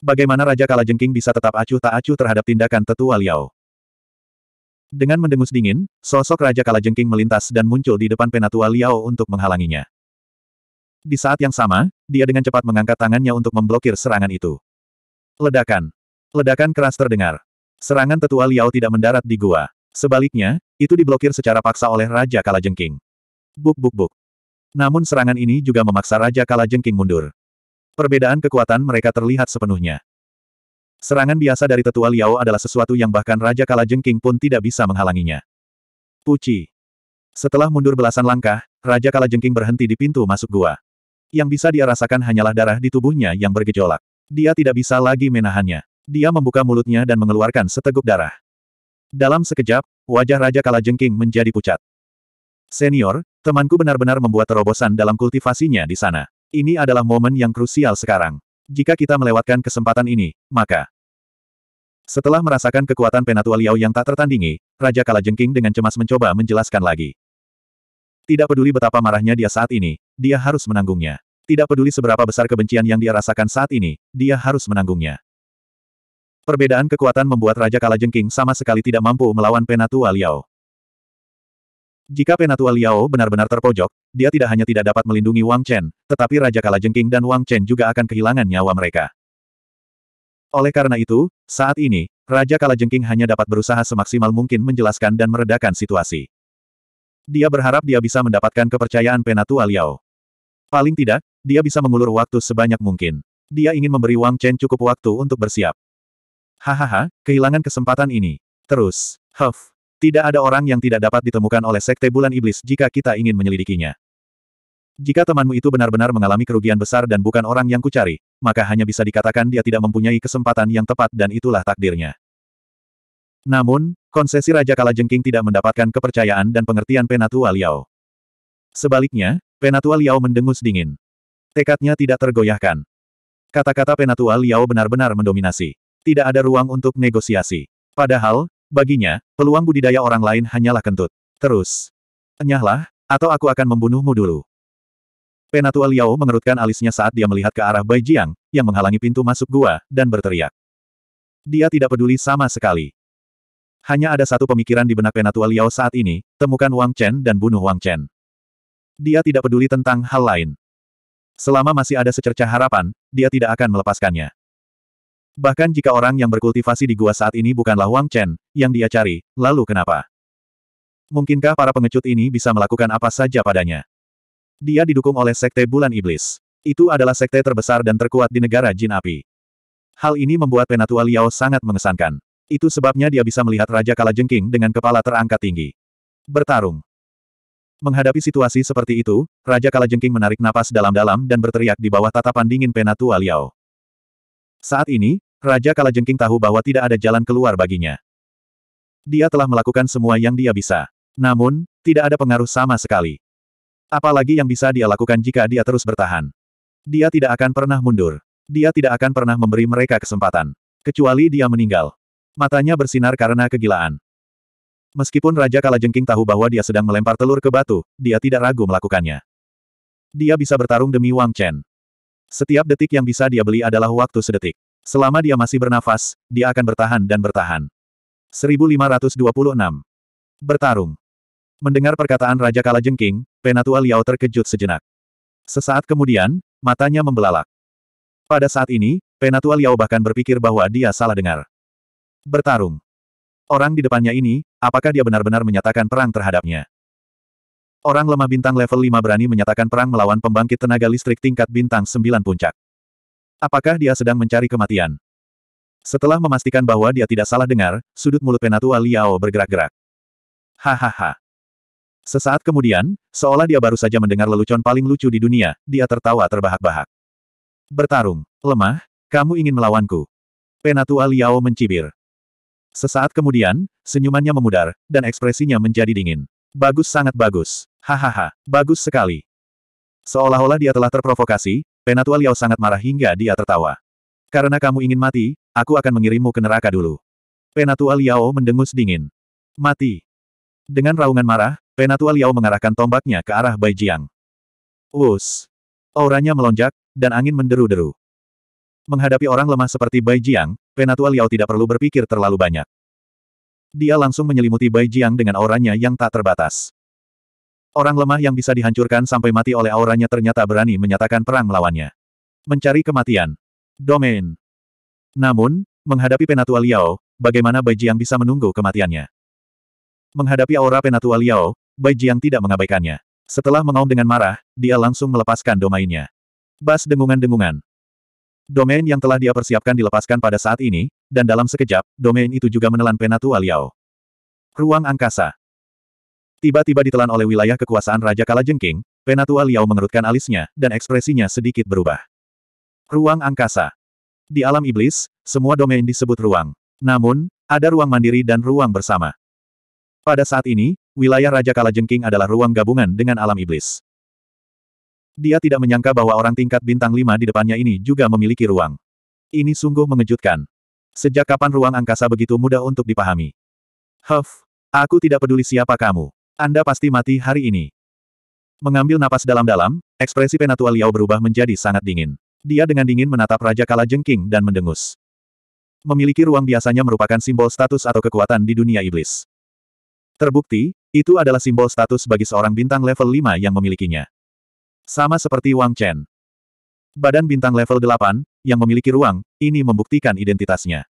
Bagaimana Raja Kalajengking bisa tetap acuh tak acuh terhadap tindakan tetua Liao? Dengan mendengus dingin, sosok Raja Kalajengking melintas dan muncul di depan Penatua Liao untuk menghalanginya. Di saat yang sama, dia dengan cepat mengangkat tangannya untuk memblokir serangan itu. Ledakan. Ledakan keras terdengar. Serangan tetua Liao tidak mendarat di gua. Sebaliknya, itu diblokir secara paksa oleh Raja Kalajengking. Buk buk buk. Namun serangan ini juga memaksa Raja Kalajengking mundur. Perbedaan kekuatan mereka terlihat sepenuhnya. Serangan biasa dari tetua Liao adalah sesuatu yang bahkan Raja Kalajengking pun tidak bisa menghalanginya. Puci. Setelah mundur belasan langkah, Raja Kalajengking berhenti di pintu masuk gua. Yang bisa dia rasakan hanyalah darah di tubuhnya yang bergejolak. Dia tidak bisa lagi menahannya. Dia membuka mulutnya dan mengeluarkan seteguk darah. Dalam sekejap, wajah Raja Kalajengking menjadi pucat. Senior, temanku benar-benar membuat terobosan dalam kultivasinya di sana. Ini adalah momen yang krusial sekarang. Jika kita melewatkan kesempatan ini, maka... Setelah merasakan kekuatan Penatua Liao yang tak tertandingi, Raja Kalajengking dengan cemas mencoba menjelaskan lagi. Tidak peduli betapa marahnya dia saat ini, dia harus menanggungnya. Tidak peduli seberapa besar kebencian yang dia rasakan saat ini, dia harus menanggungnya. Perbedaan kekuatan membuat Raja Kalajengking sama sekali tidak mampu melawan Penatua Liao. Jika Penatua Liao benar-benar terpojok, dia tidak hanya tidak dapat melindungi Wang Chen, tetapi Raja Kalajengking dan Wang Chen juga akan kehilangan nyawa mereka. Oleh karena itu, saat ini, Raja Kalajengking hanya dapat berusaha semaksimal mungkin menjelaskan dan meredakan situasi. Dia berharap dia bisa mendapatkan kepercayaan Penatua Liao. Paling tidak, dia bisa mengulur waktu sebanyak mungkin. Dia ingin memberi Wang Chen cukup waktu untuk bersiap. Hahaha, kehilangan kesempatan ini. Terus, Huff. Tidak ada orang yang tidak dapat ditemukan oleh Sekte Bulan Iblis jika kita ingin menyelidikinya. Jika temanmu itu benar-benar mengalami kerugian besar dan bukan orang yang kucari, maka hanya bisa dikatakan dia tidak mempunyai kesempatan yang tepat dan itulah takdirnya. Namun, konsesi Raja Kalajengking tidak mendapatkan kepercayaan dan pengertian Penatua Liao. Sebaliknya, Penatua Liao mendengus dingin. Tekadnya tidak tergoyahkan. Kata-kata Penatua Liao benar-benar mendominasi. Tidak ada ruang untuk negosiasi. Padahal, baginya, peluang budidaya orang lain hanyalah kentut. Terus. Enyahlah, atau aku akan membunuhmu dulu. Penatua Liao mengerutkan alisnya saat dia melihat ke arah Bai Jiang, yang menghalangi pintu masuk gua, dan berteriak. Dia tidak peduli sama sekali. Hanya ada satu pemikiran di benak Penatua Liao saat ini, temukan Wang Chen dan bunuh Wang Chen. Dia tidak peduli tentang hal lain. Selama masih ada secerca harapan, dia tidak akan melepaskannya. Bahkan jika orang yang berkultivasi di gua saat ini bukanlah Wang Chen, yang dia cari, lalu kenapa? Mungkinkah para pengecut ini bisa melakukan apa saja padanya? Dia didukung oleh Sekte Bulan Iblis. Itu adalah sekte terbesar dan terkuat di negara Jin Api. Hal ini membuat Penatua Liao sangat mengesankan. Itu sebabnya dia bisa melihat Raja Kalajengking dengan kepala terangkat tinggi. Bertarung. Menghadapi situasi seperti itu, Raja Kalajengking menarik napas dalam-dalam dan berteriak di bawah tatapan dingin Penatua Liao. Saat ini, Raja Kalajengking tahu bahwa tidak ada jalan keluar baginya. Dia telah melakukan semua yang dia bisa. Namun, tidak ada pengaruh sama sekali. Apalagi yang bisa dia lakukan jika dia terus bertahan. Dia tidak akan pernah mundur. Dia tidak akan pernah memberi mereka kesempatan. Kecuali dia meninggal. Matanya bersinar karena kegilaan. Meskipun Raja Kalajengking tahu bahwa dia sedang melempar telur ke batu, dia tidak ragu melakukannya. Dia bisa bertarung demi Wang Chen. Setiap detik yang bisa dia beli adalah waktu sedetik. Selama dia masih bernafas, dia akan bertahan dan bertahan. 1526. Bertarung. Mendengar perkataan Raja Kalajengking, Penatua Liao terkejut sejenak. Sesaat kemudian, matanya membelalak. Pada saat ini, Penatua Liao bahkan berpikir bahwa dia salah dengar. Bertarung. Orang di depannya ini, apakah dia benar-benar menyatakan perang terhadapnya? Orang lemah bintang level 5 berani menyatakan perang melawan pembangkit tenaga listrik tingkat bintang 9 puncak. Apakah dia sedang mencari kematian? Setelah memastikan bahwa dia tidak salah dengar, sudut mulut Penatua Liao bergerak-gerak. Hahaha. Sesaat kemudian, seolah dia baru saja mendengar lelucon paling lucu di dunia, dia tertawa terbahak-bahak. Bertarung, lemah, kamu ingin melawanku. Penatua Liao mencibir. Sesaat kemudian, senyumannya memudar, dan ekspresinya menjadi dingin. Bagus sangat bagus. Hahaha, bagus sekali. Seolah-olah dia telah terprovokasi, Penatua Liao sangat marah hingga dia tertawa. Karena kamu ingin mati, aku akan mengirimmu ke neraka dulu. Penatua Liao mendengus dingin. Mati. Dengan raungan marah, Penatua Liao mengarahkan tombaknya ke arah Bai Jiang. Us. Auranya melonjak, dan angin menderu-deru. Menghadapi orang lemah seperti Bai Jiang, Penatua Liao tidak perlu berpikir terlalu banyak. Dia langsung menyelimuti Bai Jiang dengan auranya yang tak terbatas. Orang lemah yang bisa dihancurkan sampai mati oleh auranya ternyata berani menyatakan perang melawannya. Mencari kematian. Domain. Namun, menghadapi Penatua Liao, bagaimana Bai Jiang bisa menunggu kematiannya? Menghadapi aura Penatua Liao, Bai Jiang tidak mengabaikannya. Setelah mengaum dengan marah, dia langsung melepaskan domainnya. Bas dengungan-dengungan. Domain yang telah dia persiapkan dilepaskan pada saat ini, dan dalam sekejap, domain itu juga menelan Penatua Liao. Ruang angkasa. Tiba-tiba ditelan oleh wilayah kekuasaan Raja Kalajengking, Penatua Liao mengerutkan alisnya, dan ekspresinya sedikit berubah. Ruang angkasa. Di alam iblis, semua domain disebut ruang. Namun, ada ruang mandiri dan ruang bersama. Pada saat ini, wilayah Raja Kalajengking adalah ruang gabungan dengan alam iblis. Dia tidak menyangka bahwa orang tingkat bintang lima di depannya ini juga memiliki ruang. Ini sungguh mengejutkan. Sejak kapan ruang angkasa begitu mudah untuk dipahami? Huff, aku tidak peduli siapa kamu. Anda pasti mati hari ini. Mengambil napas dalam-dalam, ekspresi penatua Liao berubah menjadi sangat dingin. Dia dengan dingin menatap Raja Kala Jengking dan mendengus. Memiliki ruang biasanya merupakan simbol status atau kekuatan di dunia iblis. Terbukti, itu adalah simbol status bagi seorang bintang level 5 yang memilikinya. Sama seperti Wang Chen. Badan bintang level 8, yang memiliki ruang, ini membuktikan identitasnya.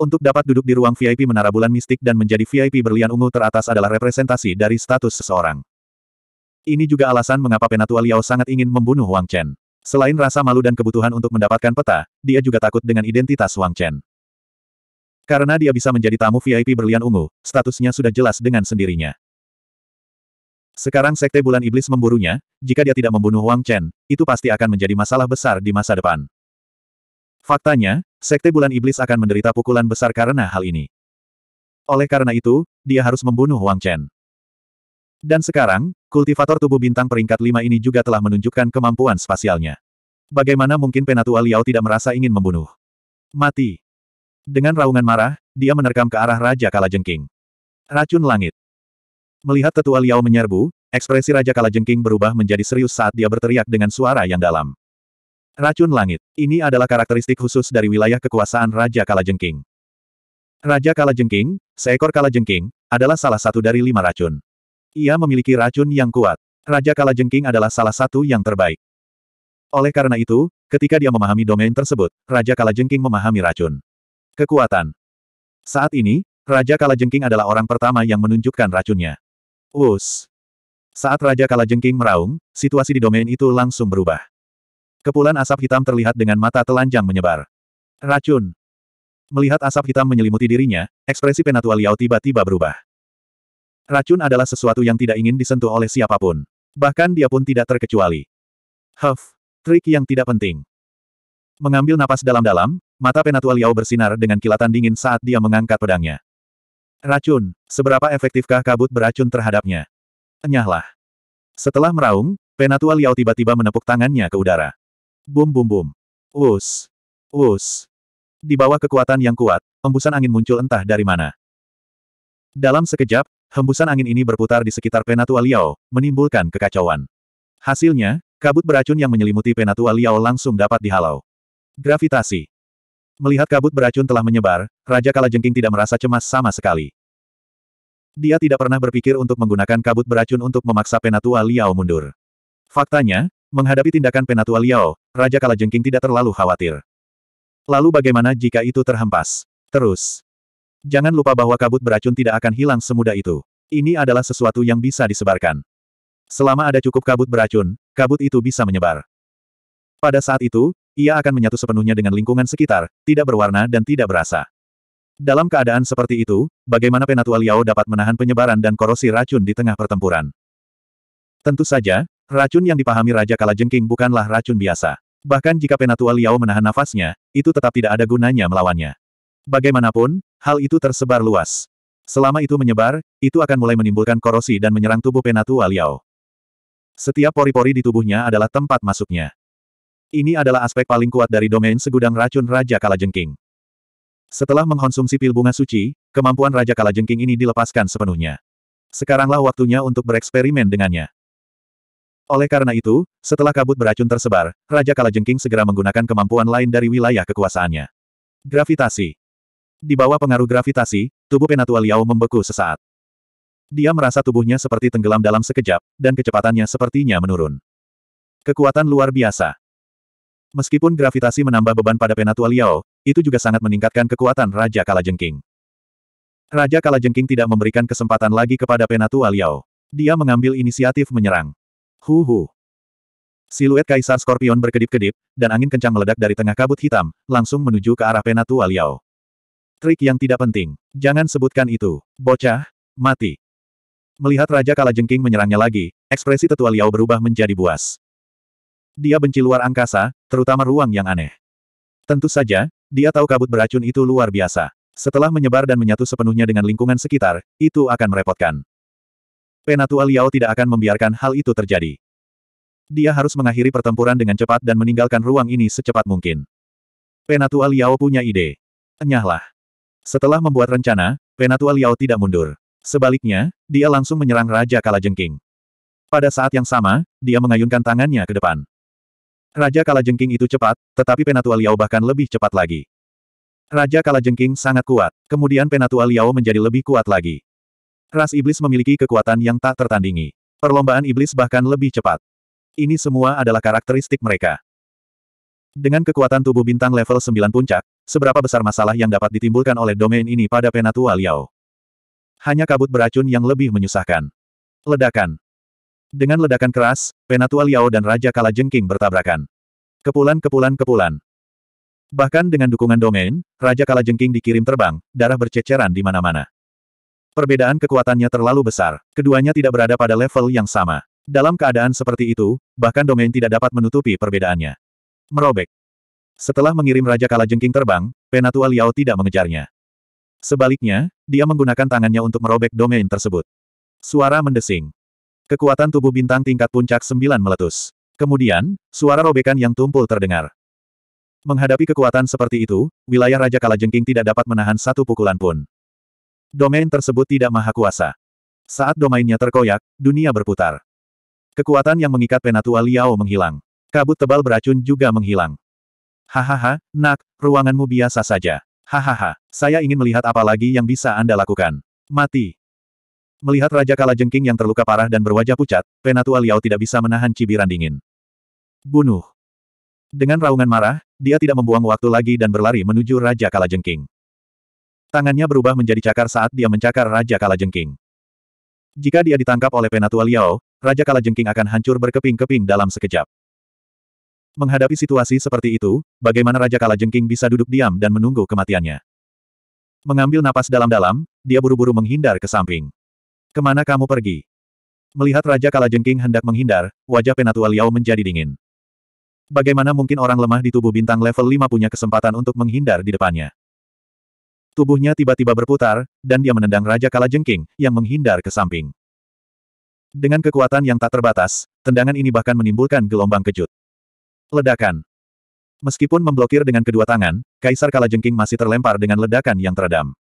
Untuk dapat duduk di ruang VIP Menara Bulan Mistik dan menjadi VIP berlian ungu teratas adalah representasi dari status seseorang. Ini juga alasan mengapa Penatua Liao sangat ingin membunuh Wang Chen. Selain rasa malu dan kebutuhan untuk mendapatkan peta, dia juga takut dengan identitas Wang Chen. Karena dia bisa menjadi tamu VIP berlian ungu, statusnya sudah jelas dengan sendirinya. Sekarang Sekte Bulan Iblis memburunya, jika dia tidak membunuh Wang Chen, itu pasti akan menjadi masalah besar di masa depan. Faktanya, Sekte Bulan Iblis akan menderita pukulan besar karena hal ini. Oleh karena itu, dia harus membunuh Wang Chen. Dan sekarang, kultivator tubuh bintang peringkat lima ini juga telah menunjukkan kemampuan spasialnya. Bagaimana mungkin Penatua Liao tidak merasa ingin membunuh? Mati. Dengan raungan marah, dia menerkam ke arah Raja Kalajengking. Racun Langit. Melihat tetua Liao menyerbu, ekspresi Raja Kalajengking berubah menjadi serius saat dia berteriak dengan suara yang dalam. Racun Langit. Ini adalah karakteristik khusus dari wilayah kekuasaan Raja Kalajengking. Raja Kalajengking, seekor Kalajengking, adalah salah satu dari lima racun. Ia memiliki racun yang kuat. Raja Kalajengking adalah salah satu yang terbaik. Oleh karena itu, ketika dia memahami domain tersebut, Raja Kalajengking memahami racun. Kekuatan. Saat ini, Raja Kalajengking adalah orang pertama yang menunjukkan racunnya. Us. Saat Raja Kalajengking meraung, situasi di domain itu langsung berubah. Kepulan asap hitam terlihat dengan mata telanjang menyebar. Racun. Melihat asap hitam menyelimuti dirinya, ekspresi Penatua Liao tiba-tiba berubah. Racun adalah sesuatu yang tidak ingin disentuh oleh siapapun. Bahkan dia pun tidak terkecuali. Huff. Trik yang tidak penting. Mengambil napas dalam-dalam, mata Penatua Liao bersinar dengan kilatan dingin saat dia mengangkat pedangnya. Racun. Seberapa efektifkah kabut beracun terhadapnya? Enyahlah. Setelah meraung, Penatua Liao tiba-tiba menepuk tangannya ke udara. Bum bum bum. us us. Di bawah kekuatan yang kuat, hembusan angin muncul entah dari mana. Dalam sekejap, hembusan angin ini berputar di sekitar Penatua Liao, menimbulkan kekacauan. Hasilnya, kabut beracun yang menyelimuti Penatua Liao langsung dapat dihalau. Gravitasi. Melihat kabut beracun telah menyebar, Raja Kalajengking tidak merasa cemas sama sekali. Dia tidak pernah berpikir untuk menggunakan kabut beracun untuk memaksa Penatua Liao mundur. Faktanya, Menghadapi tindakan Penatua Liao, Raja Kalajengking tidak terlalu khawatir. Lalu bagaimana jika itu terhempas? Terus. Jangan lupa bahwa kabut beracun tidak akan hilang semudah itu. Ini adalah sesuatu yang bisa disebarkan. Selama ada cukup kabut beracun, kabut itu bisa menyebar. Pada saat itu, ia akan menyatu sepenuhnya dengan lingkungan sekitar, tidak berwarna dan tidak berasa. Dalam keadaan seperti itu, bagaimana Penatua Liao dapat menahan penyebaran dan korosi racun di tengah pertempuran? Tentu saja, Racun yang dipahami Raja Kalajengking bukanlah racun biasa. Bahkan jika Penatua Liao menahan nafasnya, itu tetap tidak ada gunanya melawannya. Bagaimanapun, hal itu tersebar luas. Selama itu menyebar, itu akan mulai menimbulkan korosi dan menyerang tubuh Penatua Liao. Setiap pori-pori di tubuhnya adalah tempat masuknya. Ini adalah aspek paling kuat dari domain segudang racun Raja Kalajengking. Setelah mengkonsumsi pil bunga suci, kemampuan Raja Kalajengking ini dilepaskan sepenuhnya. Sekaranglah waktunya untuk bereksperimen dengannya. Oleh karena itu, setelah kabut beracun tersebar, Raja Kalajengking segera menggunakan kemampuan lain dari wilayah kekuasaannya. Gravitasi. Di bawah pengaruh gravitasi, tubuh Penatua Liao membeku sesaat. Dia merasa tubuhnya seperti tenggelam dalam sekejap, dan kecepatannya sepertinya menurun. Kekuatan luar biasa. Meskipun gravitasi menambah beban pada Penatua Liao, itu juga sangat meningkatkan kekuatan Raja Kalajengking. Raja Kalajengking tidak memberikan kesempatan lagi kepada Penatua Liao. Dia mengambil inisiatif menyerang. Hu Siluet Kaisar Skorpion berkedip-kedip, dan angin kencang meledak dari tengah kabut hitam, langsung menuju ke arah Penatua Liao. Trik yang tidak penting. Jangan sebutkan itu. Bocah, mati. Melihat Raja Kalajengking menyerangnya lagi, ekspresi tetua Liao berubah menjadi buas. Dia benci luar angkasa, terutama ruang yang aneh. Tentu saja, dia tahu kabut beracun itu luar biasa. Setelah menyebar dan menyatu sepenuhnya dengan lingkungan sekitar, itu akan merepotkan. Penatua Liao tidak akan membiarkan hal itu terjadi. Dia harus mengakhiri pertempuran dengan cepat dan meninggalkan ruang ini secepat mungkin. Penatua Liao punya ide. Enyahlah. Setelah membuat rencana, Penatua Liao tidak mundur. Sebaliknya, dia langsung menyerang Raja Kalajengking. Pada saat yang sama, dia mengayunkan tangannya ke depan. Raja Kalajengking itu cepat, tetapi Penatua Liao bahkan lebih cepat lagi. Raja Kalajengking sangat kuat, kemudian Penatua Liao menjadi lebih kuat lagi. Ras iblis memiliki kekuatan yang tak tertandingi. Perlombaan iblis bahkan lebih cepat. Ini semua adalah karakteristik mereka. Dengan kekuatan tubuh bintang level 9 puncak, seberapa besar masalah yang dapat ditimbulkan oleh domain ini pada Penatua Liao? Hanya kabut beracun yang lebih menyusahkan. Ledakan. Dengan ledakan keras, Penatua Liao dan Raja Kala Jengking bertabrakan. Kepulan-kepulan-kepulan. Bahkan dengan dukungan domain, Raja Kala Jengking dikirim terbang, darah berceceran di mana-mana. Perbedaan kekuatannya terlalu besar. Keduanya tidak berada pada level yang sama. Dalam keadaan seperti itu, bahkan domain tidak dapat menutupi perbedaannya. Merobek. Setelah mengirim Raja Kala Jengking terbang, Penatua Liao tidak mengejarnya. Sebaliknya, dia menggunakan tangannya untuk merobek domain tersebut. Suara mendesing. Kekuatan tubuh bintang tingkat puncak sembilan meletus. Kemudian, suara robekan yang tumpul terdengar. Menghadapi kekuatan seperti itu, wilayah Raja Kala Jengking tidak dapat menahan satu pukulan pun. Domain tersebut tidak maha kuasa. Saat domainnya terkoyak, dunia berputar. Kekuatan yang mengikat penatua Liao menghilang. Kabut tebal beracun juga menghilang. Hahaha, nak, ruanganmu biasa saja. Hahaha, saya ingin melihat apa lagi yang bisa Anda lakukan. Mati. Melihat Raja Kalajengking yang terluka parah dan berwajah pucat, penatua Liao tidak bisa menahan cibiran dingin. Bunuh. Dengan raungan marah, dia tidak membuang waktu lagi dan berlari menuju Raja Kalajengking. Tangannya berubah menjadi cakar saat dia mencakar Raja Kalajengking. Jika dia ditangkap oleh Penatua Liao, Raja Kalajengking akan hancur berkeping-keping dalam sekejap. Menghadapi situasi seperti itu, bagaimana Raja Kalajengking bisa duduk diam dan menunggu kematiannya? Mengambil napas dalam-dalam, dia buru-buru menghindar ke samping. Kemana kamu pergi? Melihat Raja Kalajengking hendak menghindar, wajah Penatua Liao menjadi dingin. Bagaimana mungkin orang lemah di tubuh bintang level 5 punya kesempatan untuk menghindar di depannya? Tubuhnya tiba-tiba berputar, dan dia menendang Raja Kalajengking, yang menghindar ke samping. Dengan kekuatan yang tak terbatas, tendangan ini bahkan menimbulkan gelombang kejut. Ledakan. Meskipun memblokir dengan kedua tangan, Kaisar Kalajengking masih terlempar dengan ledakan yang teredam.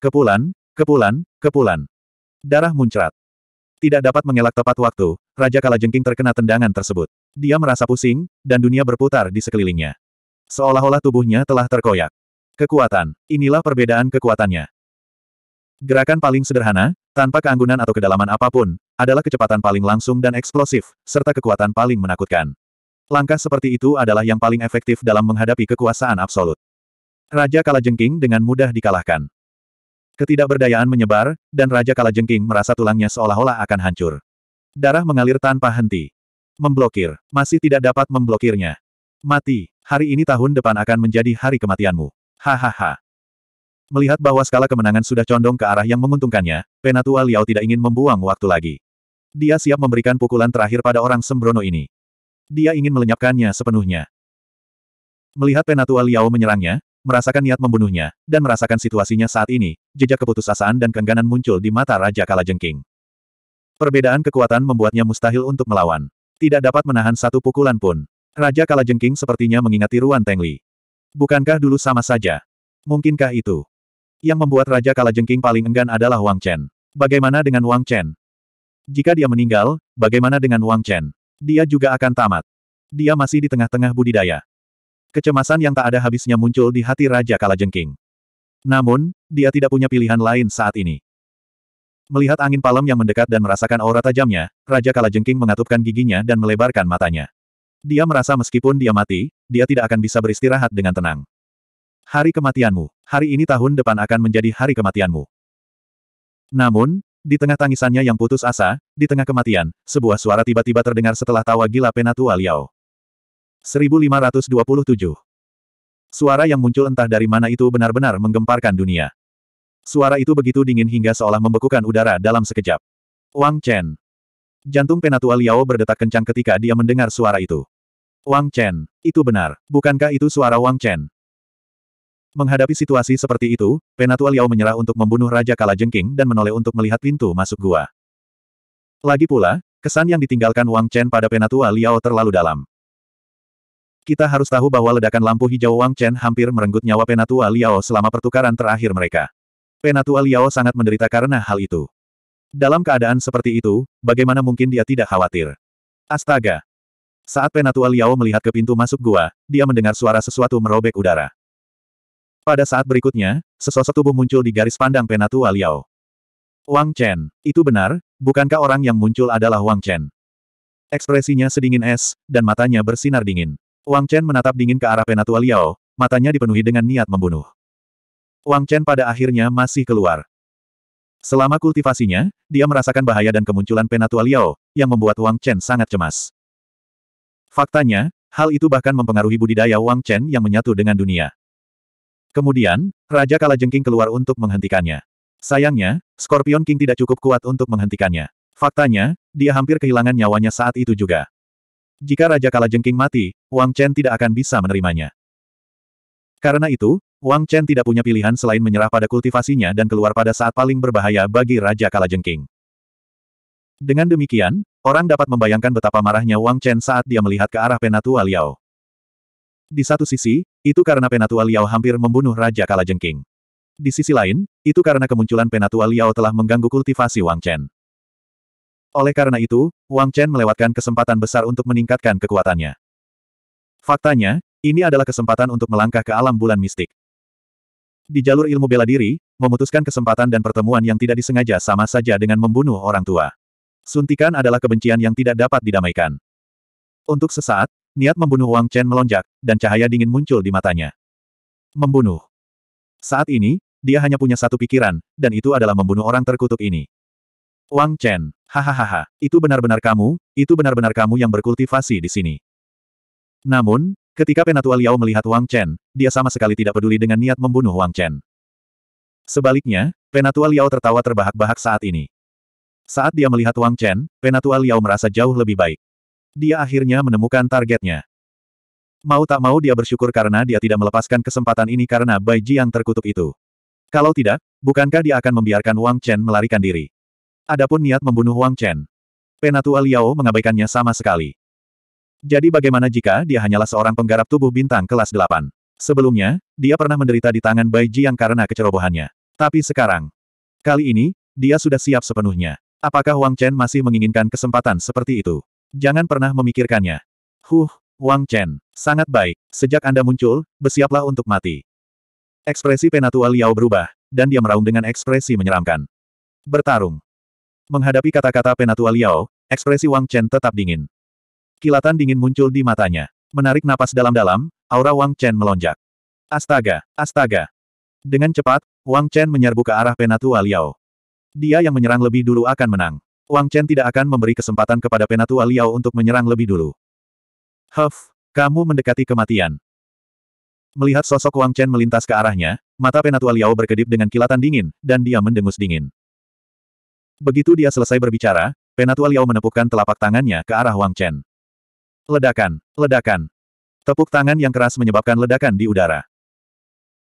Kepulan, kepulan, kepulan. Darah muncrat. Tidak dapat mengelak tepat waktu, Raja Kalajengking terkena tendangan tersebut. Dia merasa pusing, dan dunia berputar di sekelilingnya. Seolah-olah tubuhnya telah terkoyak. Kekuatan. Inilah perbedaan kekuatannya. Gerakan paling sederhana, tanpa keanggunan atau kedalaman apapun, adalah kecepatan paling langsung dan eksplosif, serta kekuatan paling menakutkan. Langkah seperti itu adalah yang paling efektif dalam menghadapi kekuasaan absolut. Raja Kalajengking dengan mudah dikalahkan. Ketidakberdayaan menyebar, dan Raja Kalajengking merasa tulangnya seolah-olah akan hancur. Darah mengalir tanpa henti. Memblokir. Masih tidak dapat memblokirnya. Mati. Hari ini tahun depan akan menjadi hari kematianmu. Hahaha. Melihat bahwa skala kemenangan sudah condong ke arah yang menguntungkannya, Penatua Liao tidak ingin membuang waktu lagi. Dia siap memberikan pukulan terakhir pada orang sembrono ini. Dia ingin melenyapkannya sepenuhnya. Melihat Penatua Liao menyerangnya, merasakan niat membunuhnya, dan merasakan situasinya saat ini, jejak keputusasaan dan keengganan muncul di mata Raja Kalajengking. Perbedaan kekuatan membuatnya mustahil untuk melawan. Tidak dapat menahan satu pukulan pun. Raja Kalajengking sepertinya mengingat tiruan Tengli. Bukankah dulu sama saja? Mungkinkah itu? Yang membuat Raja Kalajengking paling enggan adalah Wang Chen. Bagaimana dengan Wang Chen? Jika dia meninggal, bagaimana dengan Wang Chen? Dia juga akan tamat. Dia masih di tengah-tengah budidaya. Kecemasan yang tak ada habisnya muncul di hati Raja Kalajengking. Namun, dia tidak punya pilihan lain saat ini. Melihat angin palem yang mendekat dan merasakan aura tajamnya, Raja Kalajengking mengatupkan giginya dan melebarkan matanya. Dia merasa meskipun dia mati, dia tidak akan bisa beristirahat dengan tenang. Hari kematianmu. Hari ini tahun depan akan menjadi hari kematianmu. Namun, di tengah tangisannya yang putus asa, di tengah kematian, sebuah suara tiba-tiba terdengar setelah tawa gila Penatua Liao. 1527 Suara yang muncul entah dari mana itu benar-benar menggemparkan dunia. Suara itu begitu dingin hingga seolah membekukan udara dalam sekejap. Wang Chen. Jantung Penatua Liao berdetak kencang ketika dia mendengar suara itu. Wang Chen, itu benar. Bukankah itu suara Wang Chen? Menghadapi situasi seperti itu, Penatua Liao menyerah untuk membunuh Raja Kala Kalajengking dan menoleh untuk melihat pintu masuk gua. Lagi pula, kesan yang ditinggalkan Wang Chen pada Penatua Liao terlalu dalam. Kita harus tahu bahwa ledakan lampu hijau Wang Chen hampir merenggut nyawa Penatua Liao selama pertukaran terakhir mereka. Penatua Liao sangat menderita karena hal itu. Dalam keadaan seperti itu, bagaimana mungkin dia tidak khawatir? Astaga, saat Penatua Liao melihat ke pintu masuk gua, dia mendengar suara sesuatu merobek udara. Pada saat berikutnya, sesosok tubuh muncul di garis pandang Penatua Liao. Wang Chen, itu benar, bukankah orang yang muncul adalah Wang Chen? Ekspresinya sedingin es, dan matanya bersinar dingin. Wang Chen menatap dingin ke arah Penatua Liao, matanya dipenuhi dengan niat membunuh. Wang Chen pada akhirnya masih keluar. Selama kultivasinya, dia merasakan bahaya dan kemunculan Penatua Liao, yang membuat Wang Chen sangat cemas. Faktanya, hal itu bahkan mempengaruhi budidaya Wang Chen yang menyatu dengan dunia. Kemudian, Raja Kalajengking keluar untuk menghentikannya. Sayangnya, Scorpion King tidak cukup kuat untuk menghentikannya. Faktanya, dia hampir kehilangan nyawanya saat itu juga. Jika Raja Kalajengking mati, Wang Chen tidak akan bisa menerimanya. Karena itu, Wang Chen tidak punya pilihan selain menyerah pada kultivasinya dan keluar pada saat paling berbahaya bagi Raja Kalajengking. Dengan demikian, Orang dapat membayangkan betapa marahnya Wang Chen saat dia melihat ke arah Penatua Liao. Di satu sisi, itu karena Penatua Liao hampir membunuh Raja Kalajengking. Di sisi lain, itu karena kemunculan Penatua Liao telah mengganggu kultivasi Wang Chen. Oleh karena itu, Wang Chen melewatkan kesempatan besar untuk meningkatkan kekuatannya. Faktanya, ini adalah kesempatan untuk melangkah ke alam bulan mistik. Di jalur ilmu bela diri, memutuskan kesempatan dan pertemuan yang tidak disengaja sama saja dengan membunuh orang tua. Suntikan adalah kebencian yang tidak dapat didamaikan. Untuk sesaat, niat membunuh Wang Chen melonjak, dan cahaya dingin muncul di matanya. Membunuh. Saat ini, dia hanya punya satu pikiran, dan itu adalah membunuh orang terkutuk ini. Wang Chen, hahaha, itu benar-benar kamu, itu benar-benar kamu yang berkultivasi di sini. Namun, ketika Penatua Liao melihat Wang Chen, dia sama sekali tidak peduli dengan niat membunuh Wang Chen. Sebaliknya, Penatua Liao tertawa terbahak-bahak saat ini. Saat dia melihat Wang Chen, Penatua Liao merasa jauh lebih baik. Dia akhirnya menemukan targetnya. Mau tak mau dia bersyukur karena dia tidak melepaskan kesempatan ini karena Bai Ji yang terkutuk itu. Kalau tidak, bukankah dia akan membiarkan Wang Chen melarikan diri? Adapun niat membunuh Wang Chen. Penatua Liao mengabaikannya sama sekali. Jadi bagaimana jika dia hanyalah seorang penggarap tubuh bintang kelas 8? Sebelumnya, dia pernah menderita di tangan Bai Ji yang karena kecerobohannya. Tapi sekarang, kali ini, dia sudah siap sepenuhnya. Apakah Wang Chen masih menginginkan kesempatan seperti itu? Jangan pernah memikirkannya. Huh, Wang Chen, sangat baik. Sejak Anda muncul, bersiaplah untuk mati. Ekspresi penatua Liao berubah, dan dia meraung dengan ekspresi menyeramkan. Bertarung. Menghadapi kata-kata penatua Liao, ekspresi Wang Chen tetap dingin. Kilatan dingin muncul di matanya. Menarik napas dalam-dalam, aura Wang Chen melonjak. Astaga, astaga. Dengan cepat, Wang Chen menyerbu ke arah penatua Liao. Dia yang menyerang lebih dulu akan menang. Wang Chen tidak akan memberi kesempatan kepada Penatua Liao untuk menyerang lebih dulu. Huff, kamu mendekati kematian. Melihat sosok Wang Chen melintas ke arahnya, mata Penatua Liao berkedip dengan kilatan dingin, dan dia mendengus dingin. Begitu dia selesai berbicara, Penatua Liao menepukkan telapak tangannya ke arah Wang Chen. Ledakan, ledakan. Tepuk tangan yang keras menyebabkan ledakan di udara.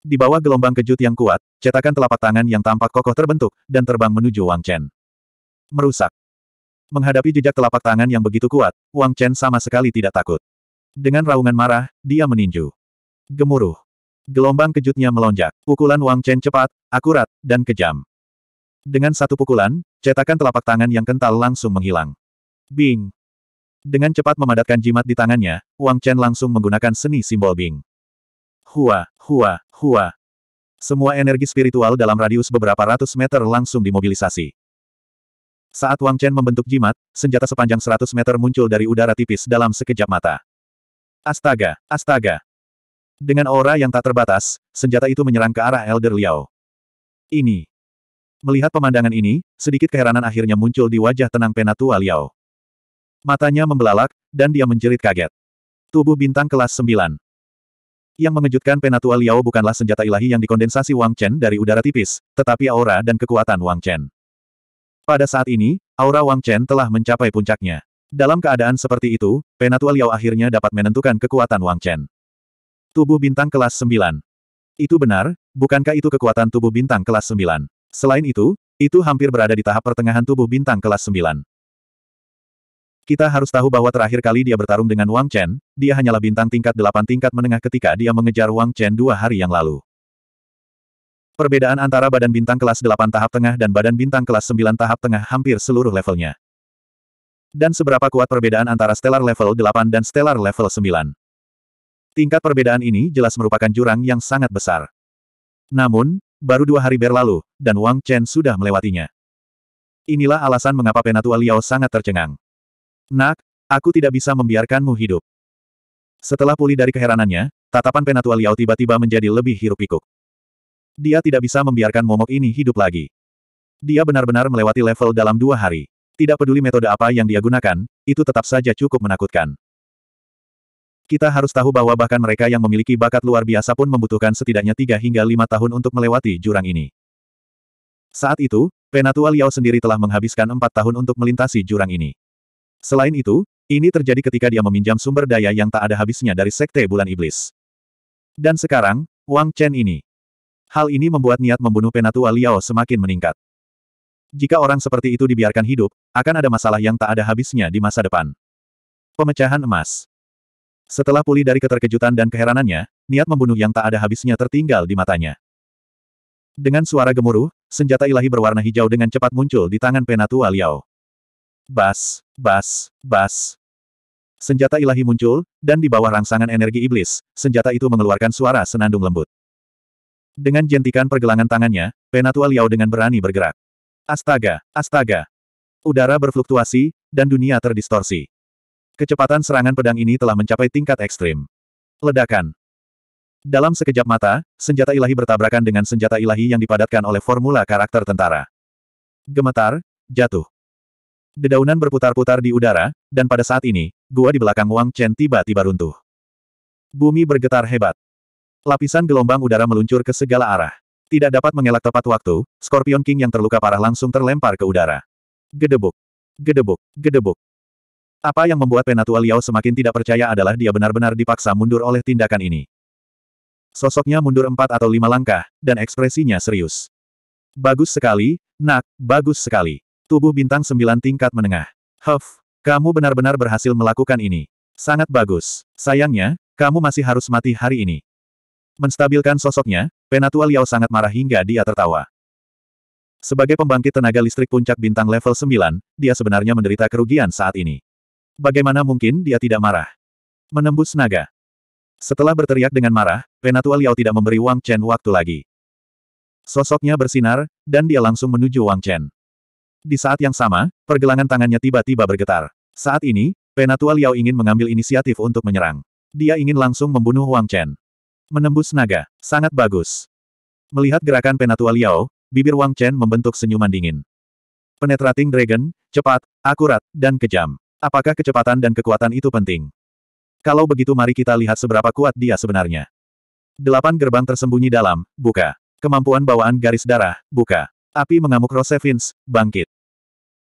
Di bawah gelombang kejut yang kuat, cetakan telapak tangan yang tampak kokoh terbentuk, dan terbang menuju Wang Chen. Merusak. Menghadapi jejak telapak tangan yang begitu kuat, Wang Chen sama sekali tidak takut. Dengan raungan marah, dia meninju. Gemuruh. Gelombang kejutnya melonjak. Pukulan Wang Chen cepat, akurat, dan kejam. Dengan satu pukulan, cetakan telapak tangan yang kental langsung menghilang. Bing. Dengan cepat memadatkan jimat di tangannya, Wang Chen langsung menggunakan seni simbol Bing. Hua, hua, hua, semua energi spiritual dalam radius beberapa ratus meter langsung dimobilisasi. Saat Wang Chen membentuk jimat, senjata sepanjang seratus meter muncul dari udara tipis dalam sekejap mata. Astaga! Astaga! Dengan aura yang tak terbatas, senjata itu menyerang ke arah Elder Liao. Ini. Melihat pemandangan ini, sedikit keheranan akhirnya muncul di wajah tenang penatua Liao. Matanya membelalak, dan dia menjerit kaget. Tubuh bintang kelas sembilan. Yang mengejutkan Penatua Liao bukanlah senjata ilahi yang dikondensasi Wang Chen dari udara tipis, tetapi aura dan kekuatan Wang Chen. Pada saat ini, aura Wang Chen telah mencapai puncaknya. Dalam keadaan seperti itu, Penatua Liao akhirnya dapat menentukan kekuatan Wang Chen. Tubuh bintang kelas 9. Itu benar, bukankah itu kekuatan tubuh bintang kelas 9? Selain itu, itu hampir berada di tahap pertengahan tubuh bintang kelas 9. Kita harus tahu bahwa terakhir kali dia bertarung dengan Wang Chen, dia hanyalah bintang tingkat delapan tingkat menengah ketika dia mengejar Wang Chen dua hari yang lalu. Perbedaan antara badan bintang kelas delapan tahap tengah dan badan bintang kelas sembilan tahap tengah hampir seluruh levelnya. Dan seberapa kuat perbedaan antara stellar level delapan dan stellar level sembilan? Tingkat perbedaan ini jelas merupakan jurang yang sangat besar. Namun, baru dua hari berlalu, dan Wang Chen sudah melewatinya. Inilah alasan mengapa Penatua Liao sangat tercengang. Nak, aku tidak bisa membiarkanmu hidup. Setelah pulih dari keheranannya, tatapan Penatua Liao tiba-tiba menjadi lebih hirup pikuk Dia tidak bisa membiarkan momok ini hidup lagi. Dia benar-benar melewati level dalam dua hari. Tidak peduli metode apa yang dia gunakan, itu tetap saja cukup menakutkan. Kita harus tahu bahwa bahkan mereka yang memiliki bakat luar biasa pun membutuhkan setidaknya tiga hingga lima tahun untuk melewati jurang ini. Saat itu, Penatua Liao sendiri telah menghabiskan empat tahun untuk melintasi jurang ini. Selain itu, ini terjadi ketika dia meminjam sumber daya yang tak ada habisnya dari Sekte Bulan Iblis. Dan sekarang, Wang Chen ini. Hal ini membuat niat membunuh Penatua Liao semakin meningkat. Jika orang seperti itu dibiarkan hidup, akan ada masalah yang tak ada habisnya di masa depan. Pemecahan emas. Setelah pulih dari keterkejutan dan keheranannya, niat membunuh yang tak ada habisnya tertinggal di matanya. Dengan suara gemuruh, senjata ilahi berwarna hijau dengan cepat muncul di tangan Penatua Liao. Bas, bas, bas. Senjata ilahi muncul, dan di bawah rangsangan energi iblis, senjata itu mengeluarkan suara senandung lembut. Dengan jentikan pergelangan tangannya, Penatua Liao dengan berani bergerak. Astaga, astaga. Udara berfluktuasi, dan dunia terdistorsi. Kecepatan serangan pedang ini telah mencapai tingkat ekstrim. Ledakan. Dalam sekejap mata, senjata ilahi bertabrakan dengan senjata ilahi yang dipadatkan oleh formula karakter tentara. Gemetar, jatuh. Dedaunan berputar-putar di udara, dan pada saat ini, gua di belakang Wang Chen tiba-tiba runtuh. Bumi bergetar hebat. Lapisan gelombang udara meluncur ke segala arah. Tidak dapat mengelak tepat waktu, Scorpion King yang terluka parah langsung terlempar ke udara. Gedebuk. Gedebuk. Gedebuk. Apa yang membuat Penatua Liao semakin tidak percaya adalah dia benar-benar dipaksa mundur oleh tindakan ini. Sosoknya mundur empat atau lima langkah, dan ekspresinya serius. Bagus sekali, nak, bagus sekali. Tubuh bintang sembilan tingkat menengah. Huff, kamu benar-benar berhasil melakukan ini. Sangat bagus. Sayangnya, kamu masih harus mati hari ini. Menstabilkan sosoknya, Penatua Liao sangat marah hingga dia tertawa. Sebagai pembangkit tenaga listrik puncak bintang level 9, dia sebenarnya menderita kerugian saat ini. Bagaimana mungkin dia tidak marah? Menembus naga. Setelah berteriak dengan marah, Penatua Liao tidak memberi Wang Chen waktu lagi. Sosoknya bersinar, dan dia langsung menuju Wang Chen. Di saat yang sama, pergelangan tangannya tiba-tiba bergetar. Saat ini, Penatua Liao ingin mengambil inisiatif untuk menyerang. Dia ingin langsung membunuh Wang Chen. Menembus naga. Sangat bagus. Melihat gerakan Penatua Liao, bibir Wang Chen membentuk senyuman dingin. Penetrating Dragon, cepat, akurat, dan kejam. Apakah kecepatan dan kekuatan itu penting? Kalau begitu mari kita lihat seberapa kuat dia sebenarnya. Delapan gerbang tersembunyi dalam, buka. Kemampuan bawaan garis darah, buka. Api mengamuk Rosevins, bangkit.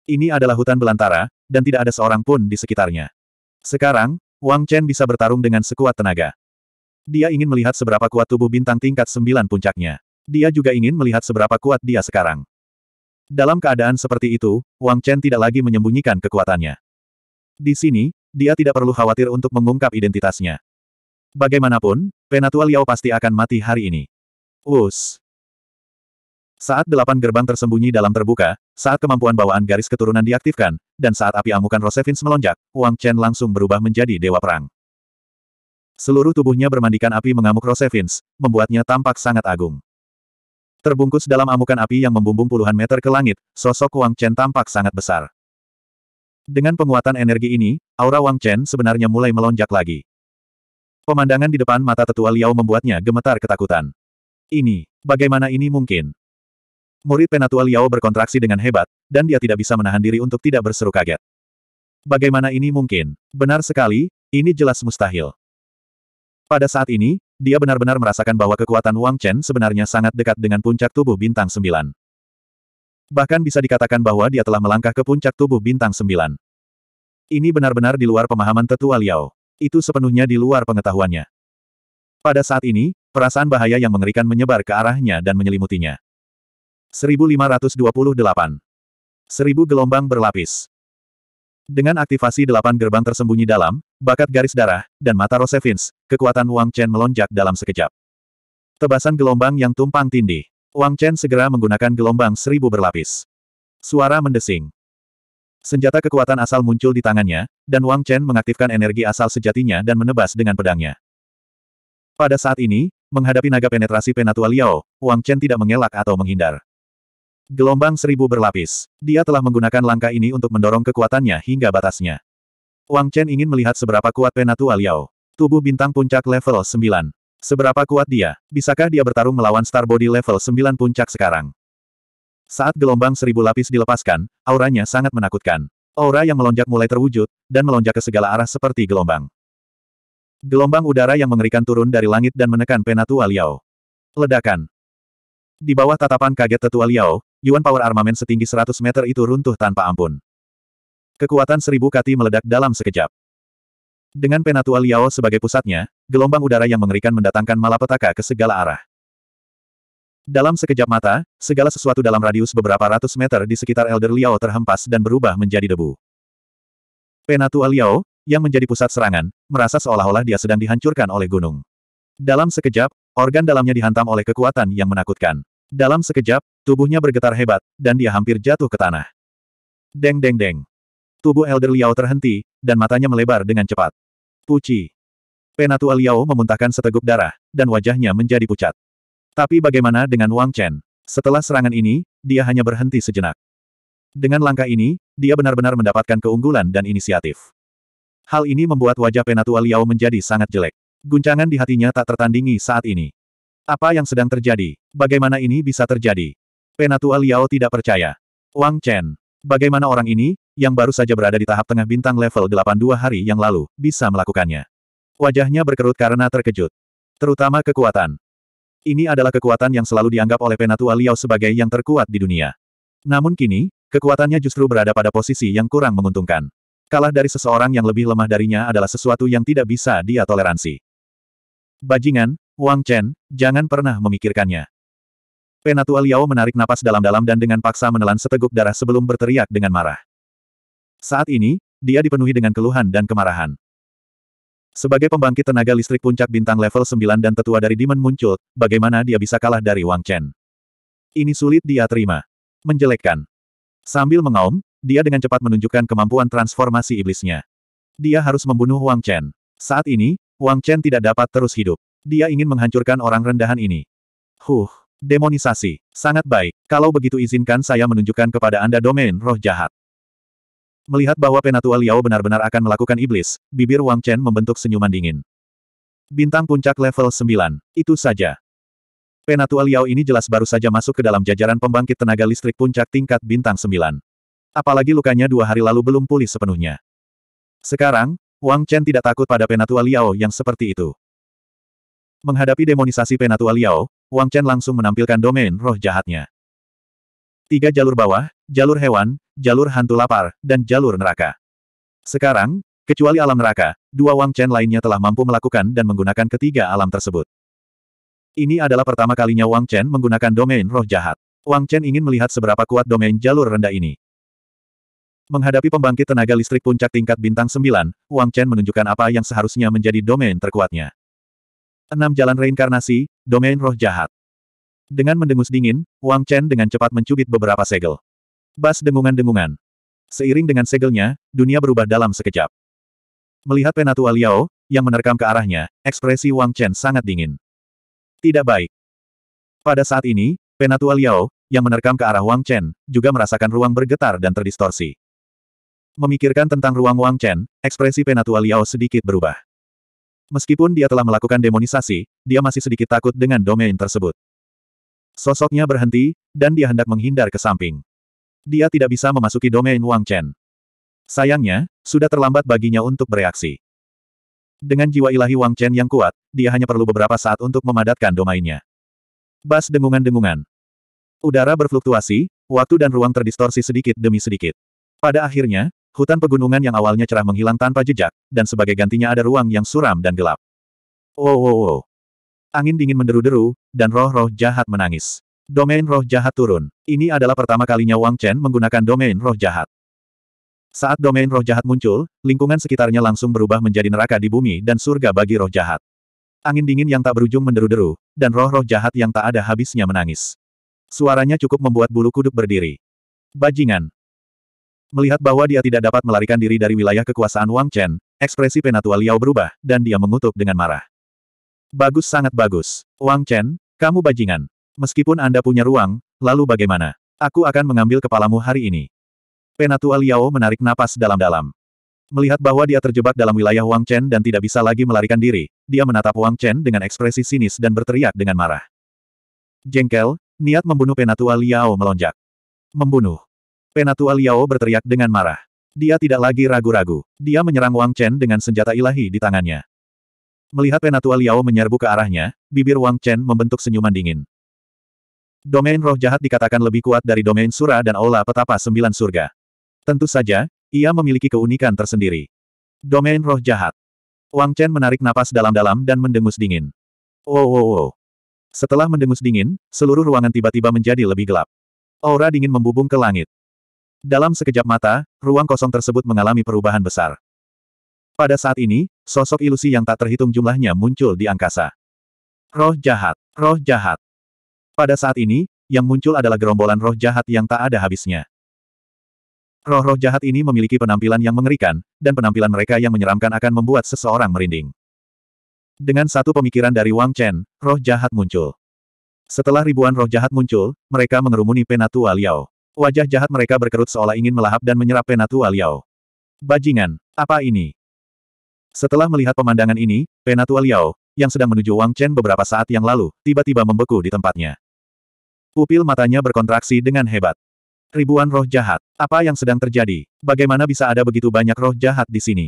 Ini adalah hutan belantara, dan tidak ada seorang pun di sekitarnya. Sekarang, Wang Chen bisa bertarung dengan sekuat tenaga. Dia ingin melihat seberapa kuat tubuh bintang tingkat sembilan puncaknya. Dia juga ingin melihat seberapa kuat dia sekarang. Dalam keadaan seperti itu, Wang Chen tidak lagi menyembunyikan kekuatannya. Di sini, dia tidak perlu khawatir untuk mengungkap identitasnya. Bagaimanapun, Penatua Liao pasti akan mati hari ini. Us. Saat delapan gerbang tersembunyi dalam terbuka, saat kemampuan bawaan garis keturunan diaktifkan, dan saat api amukan Rosevins melonjak, Wang Chen langsung berubah menjadi dewa perang. Seluruh tubuhnya bermandikan api mengamuk Rosevins, membuatnya tampak sangat agung. Terbungkus dalam amukan api yang membumbung puluhan meter ke langit, sosok Wang Chen tampak sangat besar. Dengan penguatan energi ini, aura Wang Chen sebenarnya mulai melonjak lagi. Pemandangan di depan mata tetua Liao membuatnya gemetar ketakutan. Ini, bagaimana ini mungkin? Murid penatua Liao berkontraksi dengan hebat, dan dia tidak bisa menahan diri untuk tidak berseru kaget. Bagaimana ini mungkin? Benar sekali, ini jelas mustahil. Pada saat ini, dia benar-benar merasakan bahwa kekuatan Wang Chen sebenarnya sangat dekat dengan puncak tubuh bintang sembilan. Bahkan bisa dikatakan bahwa dia telah melangkah ke puncak tubuh bintang sembilan. Ini benar-benar di luar pemahaman tetua Liao. Itu sepenuhnya di luar pengetahuannya. Pada saat ini, perasaan bahaya yang mengerikan menyebar ke arahnya dan menyelimutinya. 1528. Seribu gelombang berlapis. Dengan aktivasi delapan gerbang tersembunyi dalam, bakat garis darah, dan mata Rosevins, kekuatan Wang Chen melonjak dalam sekejap. Tebasan gelombang yang tumpang tindih. Wang Chen segera menggunakan gelombang seribu berlapis. Suara mendesing. Senjata kekuatan asal muncul di tangannya, dan Wang Chen mengaktifkan energi asal sejatinya dan menebas dengan pedangnya. Pada saat ini, menghadapi naga penetrasi Penatua Liao, Wang Chen tidak mengelak atau menghindar. Gelombang seribu berlapis. Dia telah menggunakan langkah ini untuk mendorong kekuatannya hingga batasnya. Wang Chen ingin melihat seberapa kuat Penatua Liao. Tubuh bintang puncak level 9. Seberapa kuat dia? Bisakah dia bertarung melawan Star Body level 9 puncak sekarang? Saat gelombang seribu lapis dilepaskan, auranya sangat menakutkan. Aura yang melonjak mulai terwujud, dan melonjak ke segala arah seperti gelombang. Gelombang udara yang mengerikan turun dari langit dan menekan Penatua Liao. Ledakan. Di bawah tatapan kaget Tetua Liao, Yuan power Armament setinggi 100 meter itu runtuh tanpa ampun. Kekuatan seribu kati meledak dalam sekejap. Dengan penatua Liao sebagai pusatnya, gelombang udara yang mengerikan mendatangkan malapetaka ke segala arah. Dalam sekejap mata, segala sesuatu dalam radius beberapa ratus meter di sekitar Elder Liao terhempas dan berubah menjadi debu. Penatua Liao, yang menjadi pusat serangan, merasa seolah-olah dia sedang dihancurkan oleh gunung. Dalam sekejap, organ dalamnya dihantam oleh kekuatan yang menakutkan. Dalam sekejap, tubuhnya bergetar hebat, dan dia hampir jatuh ke tanah. Deng deng deng. Tubuh Elder Liao terhenti, dan matanya melebar dengan cepat. Puci. Penatua Liao memuntahkan seteguk darah, dan wajahnya menjadi pucat. Tapi bagaimana dengan Wang Chen? Setelah serangan ini, dia hanya berhenti sejenak. Dengan langkah ini, dia benar-benar mendapatkan keunggulan dan inisiatif. Hal ini membuat wajah Penatua Liao menjadi sangat jelek. Guncangan di hatinya tak tertandingi saat ini. Apa yang sedang terjadi? Bagaimana ini bisa terjadi? Penatua Liao tidak percaya. Wang Chen. Bagaimana orang ini, yang baru saja berada di tahap tengah bintang level 82 hari yang lalu, bisa melakukannya? Wajahnya berkerut karena terkejut. Terutama kekuatan. Ini adalah kekuatan yang selalu dianggap oleh Penatua Liao sebagai yang terkuat di dunia. Namun kini, kekuatannya justru berada pada posisi yang kurang menguntungkan. Kalah dari seseorang yang lebih lemah darinya adalah sesuatu yang tidak bisa dia toleransi. Bajingan, Wang Chen, jangan pernah memikirkannya. Penatua Liao menarik napas dalam-dalam dan dengan paksa menelan seteguk darah sebelum berteriak dengan marah. Saat ini, dia dipenuhi dengan keluhan dan kemarahan. Sebagai pembangkit tenaga listrik puncak bintang level 9 dan tetua dari Demon muncul, bagaimana dia bisa kalah dari Wang Chen? Ini sulit dia terima. Menjelekkan. Sambil mengaum, dia dengan cepat menunjukkan kemampuan transformasi iblisnya. Dia harus membunuh Wang Chen. Saat ini, Wang Chen tidak dapat terus hidup. Dia ingin menghancurkan orang rendahan ini. Huh, demonisasi. Sangat baik. Kalau begitu izinkan saya menunjukkan kepada Anda domain roh jahat. Melihat bahwa Penatua Liao benar-benar akan melakukan iblis, bibir Wang Chen membentuk senyuman dingin. Bintang puncak level 9. Itu saja. Penatua Liao ini jelas baru saja masuk ke dalam jajaran pembangkit tenaga listrik puncak tingkat bintang 9. Apalagi lukanya dua hari lalu belum pulih sepenuhnya. Sekarang, Wang Chen tidak takut pada Penatua Liao yang seperti itu. Menghadapi demonisasi penatua Liao, Wang Chen langsung menampilkan domain roh jahatnya. Tiga jalur bawah, jalur hewan, jalur hantu lapar, dan jalur neraka. Sekarang, kecuali alam neraka, dua Wang Chen lainnya telah mampu melakukan dan menggunakan ketiga alam tersebut. Ini adalah pertama kalinya Wang Chen menggunakan domain roh jahat. Wang Chen ingin melihat seberapa kuat domain jalur rendah ini. Menghadapi pembangkit tenaga listrik puncak tingkat bintang 9, Wang Chen menunjukkan apa yang seharusnya menjadi domain terkuatnya. Enam jalan reinkarnasi, domain roh jahat. Dengan mendengus dingin, Wang Chen dengan cepat mencubit beberapa segel. Bas dengungan-dengungan. Seiring dengan segelnya, dunia berubah dalam sekejap. Melihat Penatua Liao, yang menerkam ke arahnya, ekspresi Wang Chen sangat dingin. Tidak baik. Pada saat ini, Penatua Liao, yang menerkam ke arah Wang Chen, juga merasakan ruang bergetar dan terdistorsi. Memikirkan tentang ruang Wang Chen, ekspresi Penatua Liao sedikit berubah. Meskipun dia telah melakukan demonisasi, dia masih sedikit takut dengan domain tersebut. Sosoknya berhenti, dan dia hendak menghindar ke samping. Dia tidak bisa memasuki domain Wang Chen. Sayangnya, sudah terlambat baginya untuk bereaksi. Dengan jiwa ilahi Wang Chen yang kuat, dia hanya perlu beberapa saat untuk memadatkan domainnya. Bas dengungan-dengungan. Udara berfluktuasi, waktu dan ruang terdistorsi sedikit demi sedikit. Pada akhirnya, Hutan pegunungan yang awalnya cerah menghilang tanpa jejak, dan sebagai gantinya ada ruang yang suram dan gelap. Wow oh, wow oh, wow. Oh. Angin dingin menderu-deru, dan roh-roh jahat menangis. Domain roh jahat turun. Ini adalah pertama kalinya Wang Chen menggunakan domain roh jahat. Saat domain roh jahat muncul, lingkungan sekitarnya langsung berubah menjadi neraka di bumi dan surga bagi roh jahat. Angin dingin yang tak berujung menderu-deru, dan roh-roh jahat yang tak ada habisnya menangis. Suaranya cukup membuat bulu kuduk berdiri. Bajingan, Melihat bahwa dia tidak dapat melarikan diri dari wilayah kekuasaan Wang Chen, ekspresi penatua Liao berubah, dan dia mengutuk dengan marah. Bagus sangat bagus. Wang Chen, kamu bajingan. Meskipun Anda punya ruang, lalu bagaimana? Aku akan mengambil kepalamu hari ini. Penatua Liao menarik napas dalam-dalam. Melihat bahwa dia terjebak dalam wilayah Wang Chen dan tidak bisa lagi melarikan diri, dia menatap Wang Chen dengan ekspresi sinis dan berteriak dengan marah. Jengkel, niat membunuh Penatua Liao melonjak. Membunuh. Penatua Liao berteriak dengan marah. Dia tidak lagi ragu-ragu. Dia menyerang Wang Chen dengan senjata ilahi di tangannya. Melihat Penatua Liao menyerbu ke arahnya, bibir Wang Chen membentuk senyuman dingin. Domain roh jahat dikatakan lebih kuat dari domain sura dan aula petapa sembilan surga. Tentu saja, ia memiliki keunikan tersendiri. Domain roh jahat. Wang Chen menarik napas dalam-dalam dan mendengus dingin. Wow oh, wow oh, wow. Oh. Setelah mendengus dingin, seluruh ruangan tiba-tiba menjadi lebih gelap. Aura dingin membubung ke langit. Dalam sekejap mata, ruang kosong tersebut mengalami perubahan besar. Pada saat ini, sosok ilusi yang tak terhitung jumlahnya muncul di angkasa. Roh jahat, roh jahat. Pada saat ini, yang muncul adalah gerombolan roh jahat yang tak ada habisnya. Roh-roh jahat ini memiliki penampilan yang mengerikan, dan penampilan mereka yang menyeramkan akan membuat seseorang merinding. Dengan satu pemikiran dari Wang Chen, roh jahat muncul. Setelah ribuan roh jahat muncul, mereka mengerumuni Penatua Liao. Wajah jahat mereka berkerut seolah ingin melahap dan menyerap Penatua Liao. Bajingan, apa ini? Setelah melihat pemandangan ini, Penatua Liao, yang sedang menuju Wang Chen beberapa saat yang lalu, tiba-tiba membeku di tempatnya. Pupil matanya berkontraksi dengan hebat. Ribuan roh jahat. Apa yang sedang terjadi? Bagaimana bisa ada begitu banyak roh jahat di sini?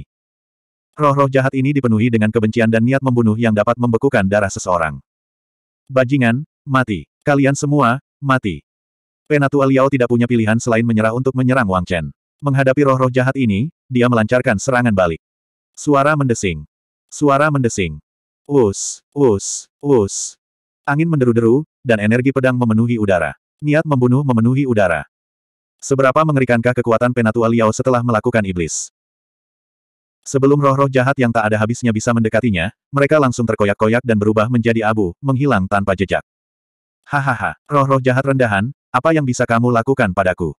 Roh-roh jahat ini dipenuhi dengan kebencian dan niat membunuh yang dapat membekukan darah seseorang. Bajingan, mati. Kalian semua, mati. Penatua Liao tidak punya pilihan selain menyerah untuk menyerang Wang Chen. Menghadapi roh-roh jahat ini, dia melancarkan serangan balik. Suara mendesing. Suara mendesing. Us, us, us. Angin menderu-deru, dan energi pedang memenuhi udara. Niat membunuh memenuhi udara. Seberapa mengerikankah kekuatan Penatua Liao setelah melakukan iblis? Sebelum roh-roh jahat yang tak ada habisnya bisa mendekatinya, mereka langsung terkoyak-koyak dan berubah menjadi abu, menghilang tanpa jejak. Hahaha, roh-roh jahat rendahan, apa yang bisa kamu lakukan padaku?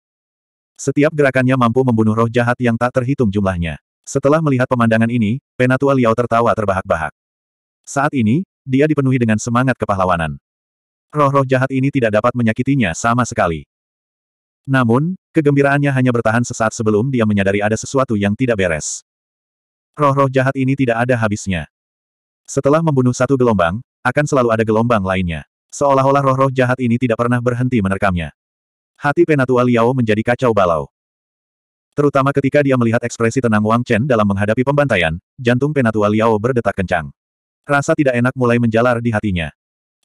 Setiap gerakannya mampu membunuh roh jahat yang tak terhitung jumlahnya. Setelah melihat pemandangan ini, Penatua Liao tertawa terbahak-bahak. Saat ini, dia dipenuhi dengan semangat kepahlawanan. Roh-roh jahat ini tidak dapat menyakitinya sama sekali. Namun, kegembiraannya hanya bertahan sesaat sebelum dia menyadari ada sesuatu yang tidak beres. Roh-roh jahat ini tidak ada habisnya. Setelah membunuh satu gelombang, akan selalu ada gelombang lainnya. Seolah-olah roh-roh jahat ini tidak pernah berhenti menerkamnya. Hati Penatua Liao menjadi kacau balau. Terutama ketika dia melihat ekspresi tenang Wang Chen dalam menghadapi pembantaian, jantung Penatua Liao berdetak kencang. Rasa tidak enak mulai menjalar di hatinya.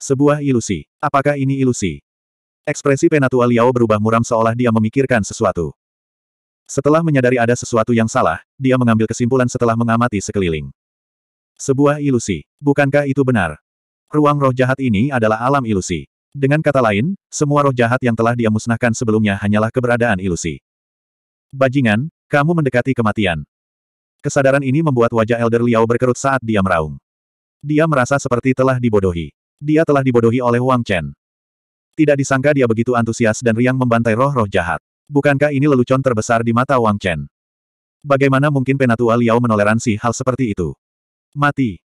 Sebuah ilusi. Apakah ini ilusi? Ekspresi Penatua Liao berubah muram seolah dia memikirkan sesuatu. Setelah menyadari ada sesuatu yang salah, dia mengambil kesimpulan setelah mengamati sekeliling. Sebuah ilusi. Bukankah itu benar? Ruang roh jahat ini adalah alam ilusi. Dengan kata lain, semua roh jahat yang telah dia musnahkan sebelumnya hanyalah keberadaan ilusi. Bajingan, kamu mendekati kematian. Kesadaran ini membuat wajah Elder Liao berkerut saat dia meraung. Dia merasa seperti telah dibodohi. Dia telah dibodohi oleh Wang Chen. Tidak disangka dia begitu antusias dan riang membantai roh-roh jahat. Bukankah ini lelucon terbesar di mata Wang Chen? Bagaimana mungkin Penatua Liao menoleransi hal seperti itu? Mati.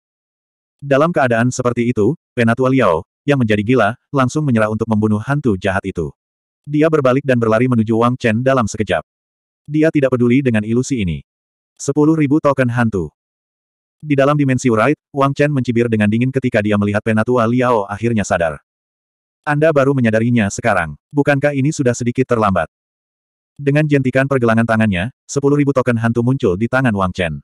Dalam keadaan seperti itu, Penatua Liao, yang menjadi gila, langsung menyerah untuk membunuh hantu jahat itu. Dia berbalik dan berlari menuju Wang Chen dalam sekejap. Dia tidak peduli dengan ilusi ini. Sepuluh ribu token hantu. Di dalam dimensi Wright, Wang Chen mencibir dengan dingin ketika dia melihat Penatua Liao akhirnya sadar. Anda baru menyadarinya sekarang. Bukankah ini sudah sedikit terlambat? Dengan jentikan pergelangan tangannya, sepuluh ribu token hantu muncul di tangan Wang Chen.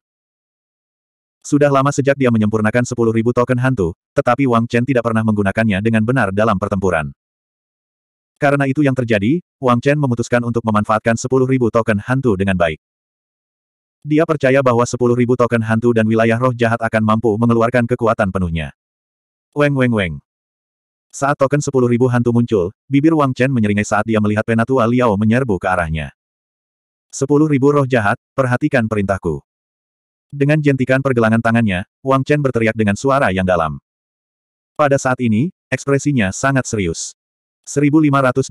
Sudah lama sejak dia menyempurnakan 10.000 token hantu, tetapi Wang Chen tidak pernah menggunakannya dengan benar dalam pertempuran. Karena itu yang terjadi, Wang Chen memutuskan untuk memanfaatkan 10.000 token hantu dengan baik. Dia percaya bahwa 10.000 token hantu dan wilayah roh jahat akan mampu mengeluarkan kekuatan penuhnya. Weng weng weng. Saat token 10.000 hantu muncul, bibir Wang Chen menyeringai saat dia melihat Penatua Liao menyerbu ke arahnya. 10.000 roh jahat, perhatikan perintahku. Dengan jentikan pergelangan tangannya, Wang Chen berteriak dengan suara yang dalam. Pada saat ini, ekspresinya sangat serius. 1529.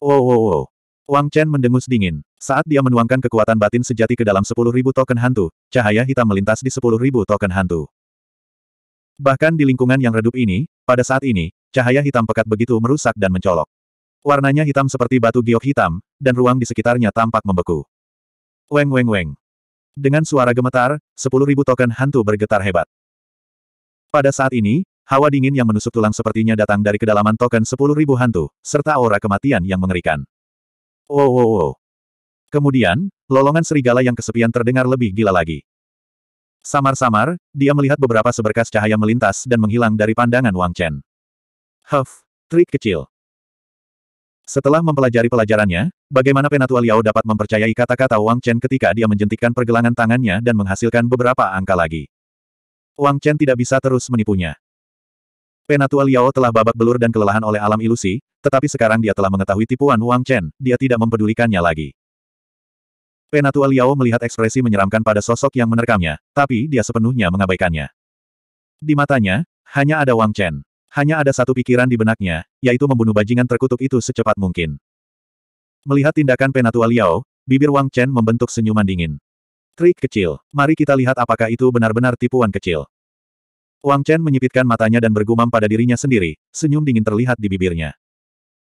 Wow wow wow. Wang Chen mendengus dingin. Saat dia menuangkan kekuatan batin sejati ke dalam 10.000 token hantu, cahaya hitam melintas di 10.000 token hantu. Bahkan di lingkungan yang redup ini, pada saat ini, cahaya hitam pekat begitu merusak dan mencolok. Warnanya hitam seperti batu giok hitam, dan ruang di sekitarnya tampak membeku. Weng weng weng. Dengan suara gemetar, sepuluh ribu token hantu bergetar hebat. Pada saat ini, hawa dingin yang menusuk tulang sepertinya datang dari kedalaman token sepuluh ribu hantu, serta aura kematian yang mengerikan. Oh, oh, oh. Kemudian, lolongan serigala yang kesepian terdengar lebih gila lagi. Samar-samar, dia melihat beberapa seberkas cahaya melintas dan menghilang dari pandangan Wang Chen. Huff, trik kecil. Setelah mempelajari pelajarannya, bagaimana Penatua Liao dapat mempercayai kata-kata Wang Chen ketika dia menjentikkan pergelangan tangannya dan menghasilkan beberapa angka lagi. Wang Chen tidak bisa terus menipunya. Penatua Liao telah babak belur dan kelelahan oleh alam ilusi, tetapi sekarang dia telah mengetahui tipuan Wang Chen, dia tidak mempedulikannya lagi. Penatua Liao melihat ekspresi menyeramkan pada sosok yang menerkamnya, tapi dia sepenuhnya mengabaikannya. Di matanya, hanya ada Wang Chen. Hanya ada satu pikiran di benaknya, yaitu membunuh bajingan terkutuk itu secepat mungkin. Melihat tindakan Penatua Liao, bibir Wang Chen membentuk senyuman dingin. Trik kecil, mari kita lihat apakah itu benar-benar tipuan kecil. Wang Chen menyipitkan matanya dan bergumam pada dirinya sendiri, senyum dingin terlihat di bibirnya.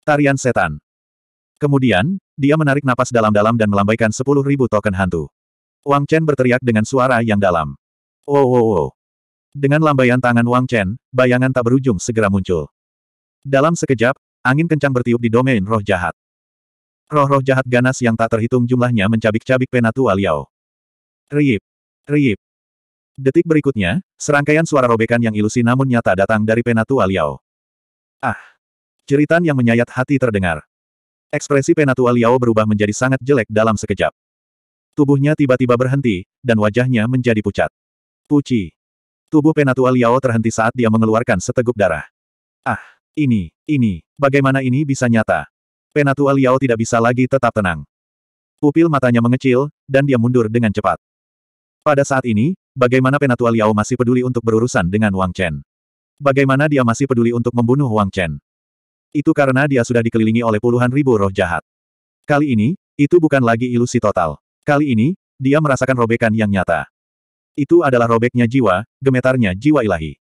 Tarian setan. Kemudian, dia menarik napas dalam-dalam dan melambaikan sepuluh ribu token hantu. Wang Chen berteriak dengan suara yang dalam. Wow oh, wow oh, wow. Oh. Dengan lambaian tangan Wang Chen, bayangan tak berujung segera muncul. Dalam sekejap, angin kencang bertiup di domain roh jahat. Roh-roh jahat ganas yang tak terhitung jumlahnya mencabik-cabik penatua Liao. Riip. Riip. Detik berikutnya, serangkaian suara robekan yang ilusi namun nyata datang dari penatua Liao. Ah! Jeritan yang menyayat hati terdengar. Ekspresi penatua Liao berubah menjadi sangat jelek dalam sekejap. Tubuhnya tiba-tiba berhenti, dan wajahnya menjadi pucat. Puci. Tubuh penatua Liao terhenti saat dia mengeluarkan seteguk darah. Ah, ini, ini, bagaimana ini bisa nyata? Penatua Liao tidak bisa lagi tetap tenang. Pupil matanya mengecil, dan dia mundur dengan cepat. Pada saat ini, bagaimana Penatua Liao masih peduli untuk berurusan dengan Wang Chen? Bagaimana dia masih peduli untuk membunuh Wang Chen? Itu karena dia sudah dikelilingi oleh puluhan ribu roh jahat. Kali ini, itu bukan lagi ilusi total. Kali ini, dia merasakan robekan yang nyata. Itu adalah robeknya jiwa, gemetarnya jiwa ilahi.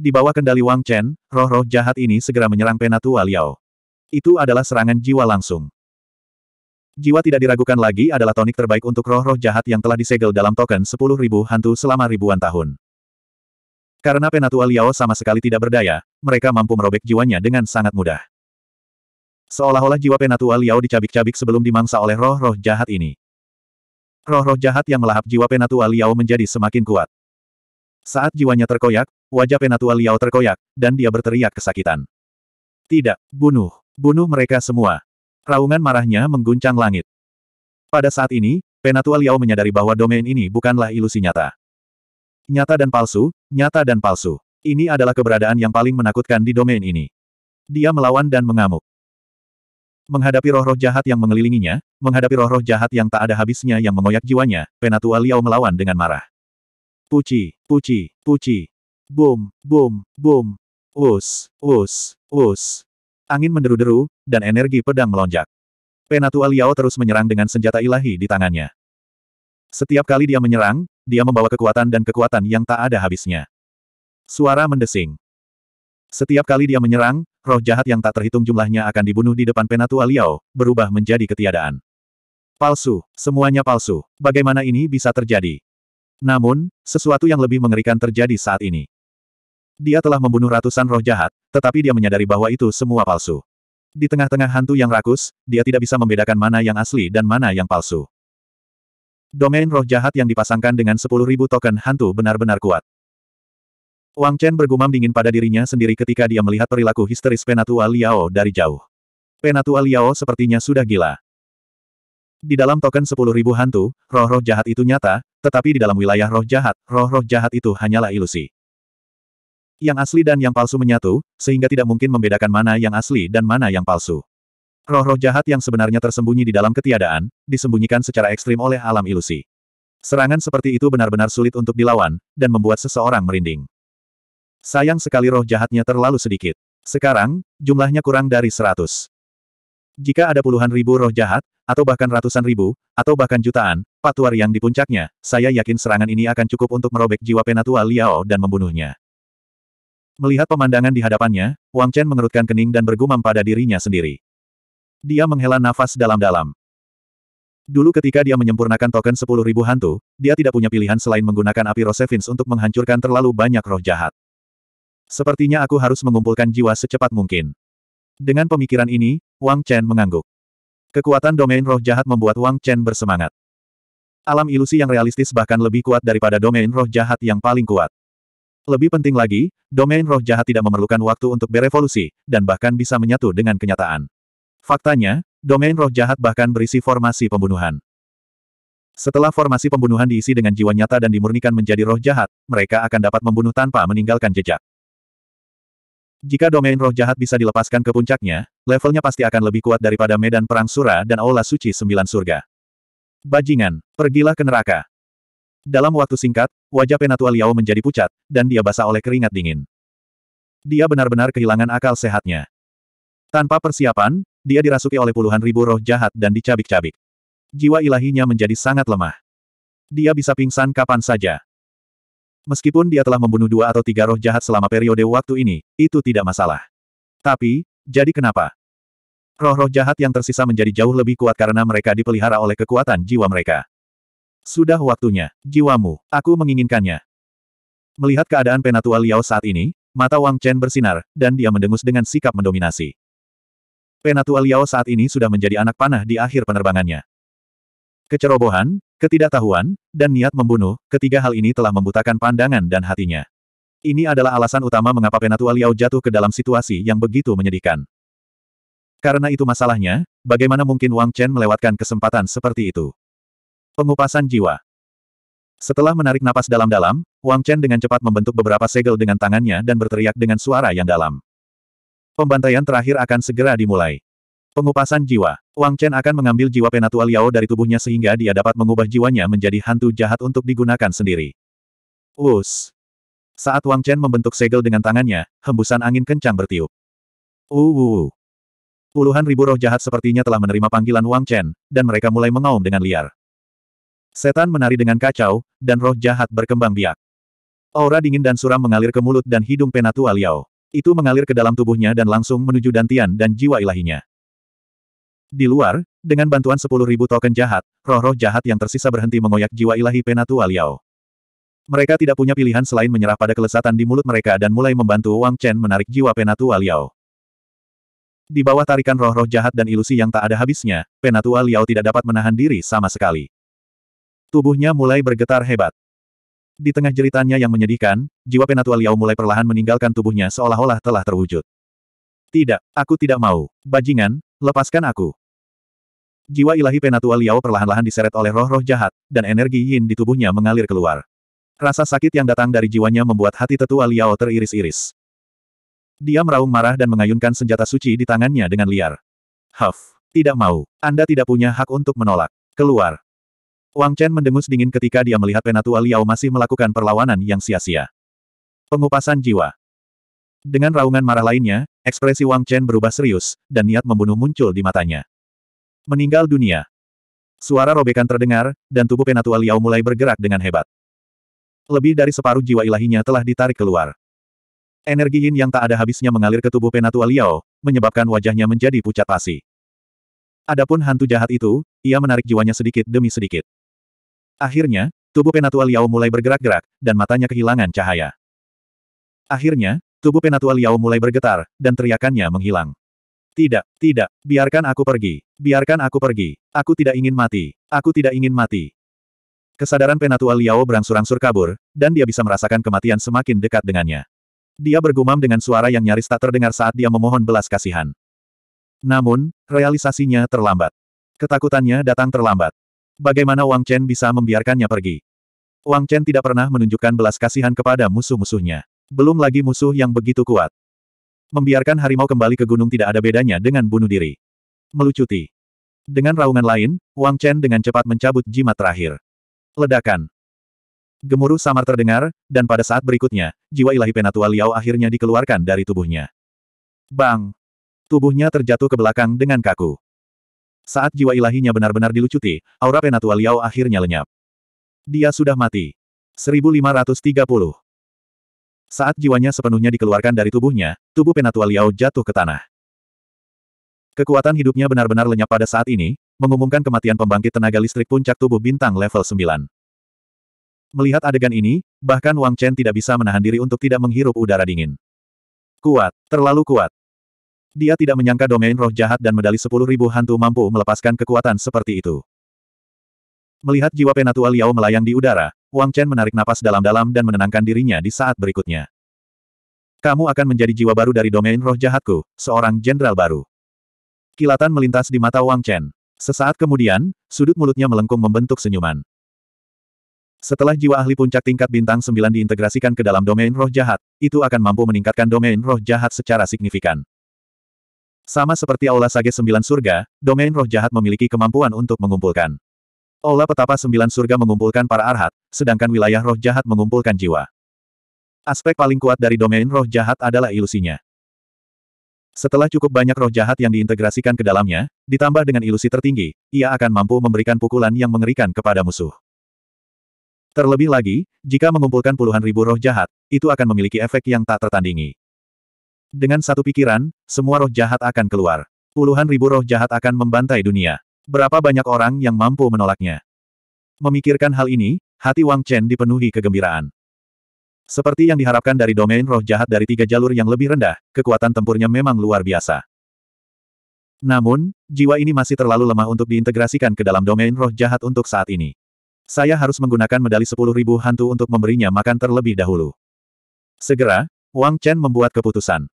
Di bawah kendali Wang Chen, roh-roh jahat ini segera menyerang Penatua Liao. Itu adalah serangan jiwa langsung. Jiwa tidak diragukan lagi adalah tonik terbaik untuk roh-roh jahat yang telah disegel dalam token 10.000 hantu selama ribuan tahun. Karena Penatua Liao sama sekali tidak berdaya, mereka mampu merobek jiwanya dengan sangat mudah. Seolah-olah jiwa Penatua Liao dicabik-cabik sebelum dimangsa oleh roh-roh jahat ini. Roh-roh jahat yang melahap jiwa Penatua Liao menjadi semakin kuat. Saat jiwanya terkoyak, wajah Penatua Liao terkoyak, dan dia berteriak kesakitan. Tidak, bunuh, bunuh mereka semua. Raungan marahnya mengguncang langit. Pada saat ini, Penatua Liao menyadari bahwa domain ini bukanlah ilusi nyata. Nyata dan palsu, nyata dan palsu. Ini adalah keberadaan yang paling menakutkan di domain ini. Dia melawan dan mengamuk. Menghadapi roh-roh jahat yang mengelilinginya, menghadapi roh-roh jahat yang tak ada habisnya yang mengoyak jiwanya, Penatua Liao melawan dengan marah. Puci, puci, puci. Boom, boom, boom. Us, us, us. Angin menderu-deru, dan energi pedang melonjak. Penatua Liao terus menyerang dengan senjata ilahi di tangannya. Setiap kali dia menyerang, dia membawa kekuatan dan kekuatan yang tak ada habisnya. Suara mendesing. Setiap kali dia menyerang, roh jahat yang tak terhitung jumlahnya akan dibunuh di depan Penatua Liao, berubah menjadi ketiadaan. Palsu, semuanya palsu. Bagaimana ini bisa terjadi? Namun, sesuatu yang lebih mengerikan terjadi saat ini. Dia telah membunuh ratusan roh jahat, tetapi dia menyadari bahwa itu semua palsu. Di tengah-tengah hantu yang rakus, dia tidak bisa membedakan mana yang asli dan mana yang palsu. Domain roh jahat yang dipasangkan dengan 10.000 token hantu benar-benar kuat. Wang Chen bergumam dingin pada dirinya sendiri ketika dia melihat perilaku histeris Penatua Liao dari jauh. Penatua Liao sepertinya sudah gila. Di dalam token sepuluh ribu hantu, roh-roh jahat itu nyata, tetapi di dalam wilayah roh jahat, roh-roh jahat itu hanyalah ilusi. Yang asli dan yang palsu menyatu, sehingga tidak mungkin membedakan mana yang asli dan mana yang palsu. Roh-roh jahat yang sebenarnya tersembunyi di dalam ketiadaan, disembunyikan secara ekstrim oleh alam ilusi. Serangan seperti itu benar-benar sulit untuk dilawan, dan membuat seseorang merinding. Sayang sekali roh jahatnya terlalu sedikit. Sekarang, jumlahnya kurang dari seratus. Jika ada puluhan ribu roh jahat, atau bahkan ratusan ribu, atau bahkan jutaan, patuar yang di puncaknya, saya yakin serangan ini akan cukup untuk merobek jiwa penatua Liao dan membunuhnya. Melihat pemandangan di hadapannya, Wang Chen mengerutkan kening dan bergumam pada dirinya sendiri. Dia menghela nafas dalam-dalam. Dulu ketika dia menyempurnakan token 10.000 hantu, dia tidak punya pilihan selain menggunakan api Rosevins untuk menghancurkan terlalu banyak roh jahat. Sepertinya aku harus mengumpulkan jiwa secepat mungkin. Dengan pemikiran ini, Wang Chen mengangguk. Kekuatan domain roh jahat membuat Wang Chen bersemangat. Alam ilusi yang realistis bahkan lebih kuat daripada domain roh jahat yang paling kuat. Lebih penting lagi, domain roh jahat tidak memerlukan waktu untuk berevolusi, dan bahkan bisa menyatu dengan kenyataan. Faktanya, domain roh jahat bahkan berisi formasi pembunuhan. Setelah formasi pembunuhan diisi dengan jiwa nyata dan dimurnikan menjadi roh jahat, mereka akan dapat membunuh tanpa meninggalkan jejak. Jika domain roh jahat bisa dilepaskan ke puncaknya, levelnya pasti akan lebih kuat daripada medan perang Sura dan Aula Suci Sembilan Surga. Bajingan, pergilah ke neraka. Dalam waktu singkat, wajah Penatua Liao menjadi pucat, dan dia basah oleh keringat dingin. Dia benar-benar kehilangan akal sehatnya. Tanpa persiapan, dia dirasuki oleh puluhan ribu roh jahat dan dicabik-cabik. Jiwa ilahinya menjadi sangat lemah. Dia bisa pingsan kapan saja. Meskipun dia telah membunuh dua atau tiga roh jahat selama periode waktu ini, itu tidak masalah. Tapi, jadi kenapa? Roh-roh jahat yang tersisa menjadi jauh lebih kuat karena mereka dipelihara oleh kekuatan jiwa mereka. Sudah waktunya, jiwamu, aku menginginkannya. Melihat keadaan penatua Liao saat ini, mata Wang Chen bersinar, dan dia mendengus dengan sikap mendominasi. Penatua Liao saat ini sudah menjadi anak panah di akhir penerbangannya. Kecerobohan, ketidaktahuan, dan niat membunuh, ketiga hal ini telah membutakan pandangan dan hatinya. Ini adalah alasan utama mengapa Penatua Liao jatuh ke dalam situasi yang begitu menyedihkan. Karena itu masalahnya, bagaimana mungkin Wang Chen melewatkan kesempatan seperti itu? Pengupasan jiwa. Setelah menarik napas dalam-dalam, Wang Chen dengan cepat membentuk beberapa segel dengan tangannya dan berteriak dengan suara yang dalam. Pembantaian terakhir akan segera dimulai. Pengupasan jiwa. Wang Chen akan mengambil jiwa Penatua Liao dari tubuhnya sehingga dia dapat mengubah jiwanya menjadi hantu jahat untuk digunakan sendiri. Us. Saat Wang Chen membentuk segel dengan tangannya, hembusan angin kencang bertiup. Uwu. Puluhan ribu roh jahat sepertinya telah menerima panggilan Wang Chen, dan mereka mulai mengaum dengan liar. Setan menari dengan kacau, dan roh jahat berkembang biak. Aura dingin dan suram mengalir ke mulut dan hidung Penatua Liao. Itu mengalir ke dalam tubuhnya dan langsung menuju dantian dan jiwa ilahinya. Di luar, dengan bantuan sepuluh ribu token jahat, roh-roh jahat yang tersisa berhenti mengoyak jiwa ilahi Penatua Liao. Mereka tidak punya pilihan selain menyerah pada kelesatan di mulut mereka dan mulai membantu Wang Chen menarik jiwa Penatua Liao. Di bawah tarikan roh-roh jahat dan ilusi yang tak ada habisnya, Penatua Liao tidak dapat menahan diri sama sekali. Tubuhnya mulai bergetar hebat. Di tengah jeritannya yang menyedihkan, jiwa Penatua Liao mulai perlahan meninggalkan tubuhnya seolah-olah telah terwujud. Tidak, aku tidak mau. Bajingan, lepaskan aku. Jiwa ilahi Penatua Liao perlahan-lahan diseret oleh roh-roh jahat, dan energi yin di tubuhnya mengalir keluar. Rasa sakit yang datang dari jiwanya membuat hati tetua Liao teriris-iris. Dia meraung marah dan mengayunkan senjata suci di tangannya dengan liar. Huff, tidak mau. Anda tidak punya hak untuk menolak. Keluar. Wang Chen mendengus dingin ketika dia melihat Penatua Liao masih melakukan perlawanan yang sia-sia. Pengupasan jiwa. Dengan raungan marah lainnya, ekspresi Wang Chen berubah serius, dan niat membunuh muncul di matanya. Meninggal dunia. Suara robekan terdengar, dan tubuh Penatua Liao mulai bergerak dengan hebat. Lebih dari separuh jiwa ilahinya telah ditarik keluar. Energi yin yang tak ada habisnya mengalir ke tubuh Penatua Liao, menyebabkan wajahnya menjadi pucat pasi. Adapun hantu jahat itu, ia menarik jiwanya sedikit demi sedikit. Akhirnya, tubuh Penatua Liao mulai bergerak-gerak, dan matanya kehilangan cahaya. Akhirnya, tubuh Penatua Liao mulai bergetar, dan teriakannya menghilang. Tidak, tidak, biarkan aku pergi, biarkan aku pergi, aku tidak ingin mati, aku tidak ingin mati. Kesadaran penatua Liao berangsur-angsur kabur, dan dia bisa merasakan kematian semakin dekat dengannya. Dia bergumam dengan suara yang nyaris tak terdengar saat dia memohon belas kasihan. Namun, realisasinya terlambat. Ketakutannya datang terlambat. Bagaimana Wang Chen bisa membiarkannya pergi? Wang Chen tidak pernah menunjukkan belas kasihan kepada musuh-musuhnya. Belum lagi musuh yang begitu kuat. Membiarkan harimau kembali ke gunung tidak ada bedanya dengan bunuh diri. Melucuti. Dengan raungan lain, Wang Chen dengan cepat mencabut jimat terakhir. Ledakan. Gemuruh samar terdengar, dan pada saat berikutnya, jiwa ilahi penatua Liao akhirnya dikeluarkan dari tubuhnya. Bang! Tubuhnya terjatuh ke belakang dengan kaku. Saat jiwa ilahinya benar-benar dilucuti, aura penatua Liao akhirnya lenyap. Dia sudah mati. 1530 saat jiwanya sepenuhnya dikeluarkan dari tubuhnya, tubuh Penatua Liao jatuh ke tanah. Kekuatan hidupnya benar-benar lenyap pada saat ini, mengumumkan kematian pembangkit tenaga listrik puncak tubuh bintang level 9. Melihat adegan ini, bahkan Wang Chen tidak bisa menahan diri untuk tidak menghirup udara dingin. Kuat, terlalu kuat. Dia tidak menyangka domain roh jahat dan medali 10.000 hantu mampu melepaskan kekuatan seperti itu. Melihat jiwa Penatua Liao melayang di udara, Wang Chen menarik napas dalam-dalam dan menenangkan dirinya di saat berikutnya. Kamu akan menjadi jiwa baru dari domain roh jahatku, seorang jenderal baru. Kilatan melintas di mata Wang Chen. Sesaat kemudian, sudut mulutnya melengkung membentuk senyuman. Setelah jiwa ahli puncak tingkat bintang 9 diintegrasikan ke dalam domain roh jahat, itu akan mampu meningkatkan domain roh jahat secara signifikan. Sama seperti Aula Sage 9 Surga, domain roh jahat memiliki kemampuan untuk mengumpulkan Olah petapa sembilan surga mengumpulkan para arhat, sedangkan wilayah roh jahat mengumpulkan jiwa. Aspek paling kuat dari domain roh jahat adalah ilusinya. Setelah cukup banyak roh jahat yang diintegrasikan ke dalamnya, ditambah dengan ilusi tertinggi, ia akan mampu memberikan pukulan yang mengerikan kepada musuh. Terlebih lagi, jika mengumpulkan puluhan ribu roh jahat, itu akan memiliki efek yang tak tertandingi. Dengan satu pikiran, semua roh jahat akan keluar. Puluhan ribu roh jahat akan membantai dunia. Berapa banyak orang yang mampu menolaknya? Memikirkan hal ini, hati Wang Chen dipenuhi kegembiraan. Seperti yang diharapkan dari domain roh jahat dari tiga jalur yang lebih rendah, kekuatan tempurnya memang luar biasa. Namun, jiwa ini masih terlalu lemah untuk diintegrasikan ke dalam domain roh jahat untuk saat ini. Saya harus menggunakan medali sepuluh ribu hantu untuk memberinya makan terlebih dahulu. Segera, Wang Chen membuat keputusan.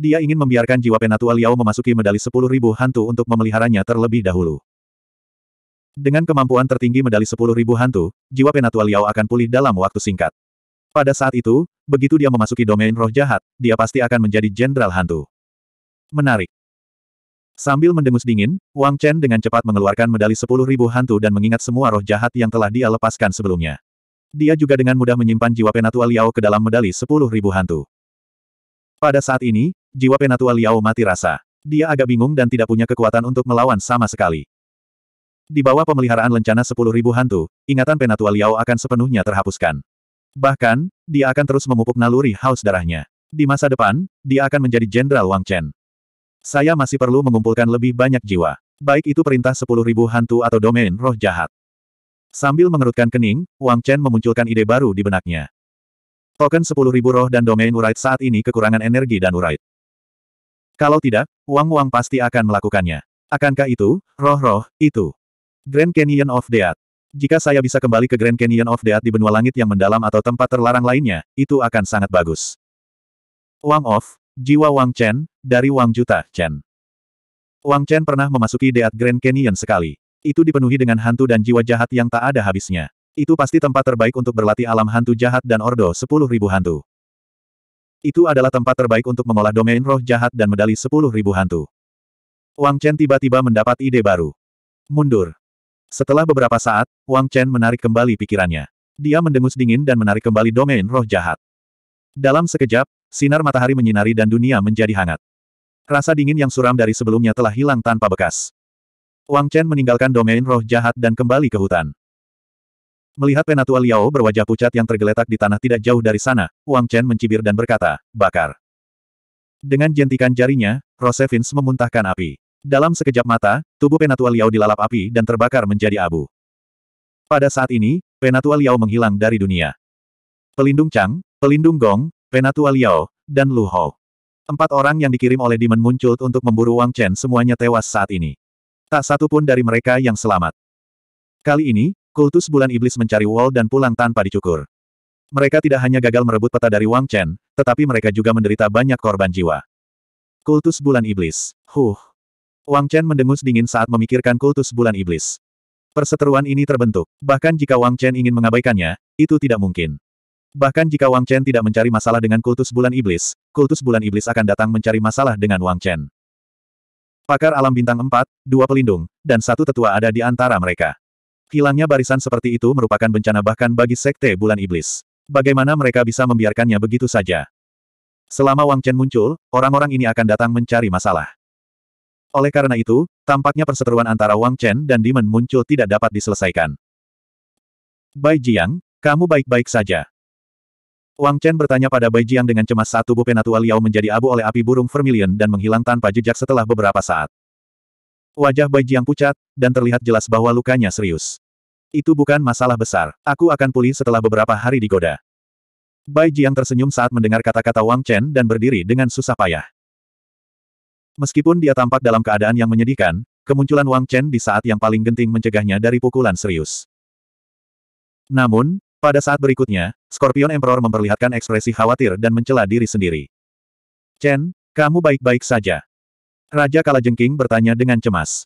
Dia ingin membiarkan jiwa Penatua Liao memasuki medali sepuluh ribu hantu untuk memeliharanya terlebih dahulu. Dengan kemampuan tertinggi medali sepuluh ribu hantu, jiwa Penatua Liao akan pulih dalam waktu singkat. Pada saat itu, begitu dia memasuki domain roh jahat, dia pasti akan menjadi jenderal hantu. Menarik. Sambil mendengus dingin, Wang Chen dengan cepat mengeluarkan medali sepuluh ribu hantu dan mengingat semua roh jahat yang telah dia lepaskan sebelumnya. Dia juga dengan mudah menyimpan jiwa Penatua Liao ke dalam medali sepuluh ribu hantu. Pada saat ini, jiwa penatua Liao mati rasa. Dia agak bingung dan tidak punya kekuatan untuk melawan sama sekali. Di bawah pemeliharaan lencana 10.000 hantu, ingatan penatua Liao akan sepenuhnya terhapuskan. Bahkan, dia akan terus memupuk naluri haus darahnya. Di masa depan, dia akan menjadi Jenderal Wang Chen. Saya masih perlu mengumpulkan lebih banyak jiwa. Baik itu perintah 10.000 hantu atau domain roh jahat. Sambil mengerutkan kening, Wang Chen memunculkan ide baru di benaknya. Token 10.000 roh dan domain urait saat ini kekurangan energi dan urait. Kalau tidak, uang-uang pasti akan melakukannya. Akankah itu, roh-roh, itu? Grand Canyon of Death. Jika saya bisa kembali ke Grand Canyon of Death di benua langit yang mendalam atau tempat terlarang lainnya, itu akan sangat bagus. Wang Of, jiwa Wang Chen, dari Wang Juta, Chen. Wang Chen pernah memasuki Death Grand Canyon sekali. Itu dipenuhi dengan hantu dan jiwa jahat yang tak ada habisnya. Itu pasti tempat terbaik untuk berlatih alam hantu jahat dan ordo sepuluh ribu hantu. Itu adalah tempat terbaik untuk mengolah domain roh jahat dan medali sepuluh ribu hantu. Wang Chen tiba-tiba mendapat ide baru. Mundur. Setelah beberapa saat, Wang Chen menarik kembali pikirannya. Dia mendengus dingin dan menarik kembali domain roh jahat. Dalam sekejap, sinar matahari menyinari dan dunia menjadi hangat. Rasa dingin yang suram dari sebelumnya telah hilang tanpa bekas. Wang Chen meninggalkan domain roh jahat dan kembali ke hutan. Melihat penatua Liao berwajah pucat yang tergeletak di tanah tidak jauh dari sana, Wang Chen mencibir dan berkata, bakar. Dengan jentikan jarinya, Rosevins memuntahkan api. Dalam sekejap mata, tubuh penatua Liao dilalap api dan terbakar menjadi abu. Pada saat ini, penatua Liao menghilang dari dunia. Pelindung Chang, Pelindung Gong, Penatua Liao, dan Lu Hou. Empat orang yang dikirim oleh Demon Muncul untuk memburu Wang Chen semuanya tewas saat ini. Tak satu pun dari mereka yang selamat. Kali ini, Kultus bulan iblis mencari Wall dan pulang tanpa dicukur. Mereka tidak hanya gagal merebut peta dari Wang Chen, tetapi mereka juga menderita banyak korban jiwa. Kultus bulan iblis. Huh. Wang Chen mendengus dingin saat memikirkan kultus bulan iblis. Perseteruan ini terbentuk. Bahkan jika Wang Chen ingin mengabaikannya, itu tidak mungkin. Bahkan jika Wang Chen tidak mencari masalah dengan kultus bulan iblis, kultus bulan iblis akan datang mencari masalah dengan Wang Chen. Pakar alam bintang 4, dua pelindung, dan satu tetua ada di antara mereka. Hilangnya barisan seperti itu merupakan bencana bahkan bagi Sekte Bulan Iblis. Bagaimana mereka bisa membiarkannya begitu saja? Selama Wang Chen muncul, orang-orang ini akan datang mencari masalah. Oleh karena itu, tampaknya perseteruan antara Wang Chen dan Demon muncul tidak dapat diselesaikan. Bai Jiang, kamu baik-baik saja. Wang Chen bertanya pada Bai Jiang dengan cemas saat tubuh penatua Liao menjadi abu oleh api burung vermilion dan menghilang tanpa jejak setelah beberapa saat. Wajah Bai Jiang pucat, dan terlihat jelas bahwa lukanya serius. Itu bukan masalah besar. Aku akan pulih setelah beberapa hari digoda. Bai Jiang tersenyum saat mendengar kata-kata Wang Chen dan berdiri dengan susah payah. Meskipun dia tampak dalam keadaan yang menyedihkan, kemunculan Wang Chen di saat yang paling genting mencegahnya dari pukulan serius. Namun, pada saat berikutnya, Scorpion Emperor memperlihatkan ekspresi khawatir dan mencela diri sendiri. Chen, kamu baik-baik saja. Raja Kalajengking bertanya dengan cemas.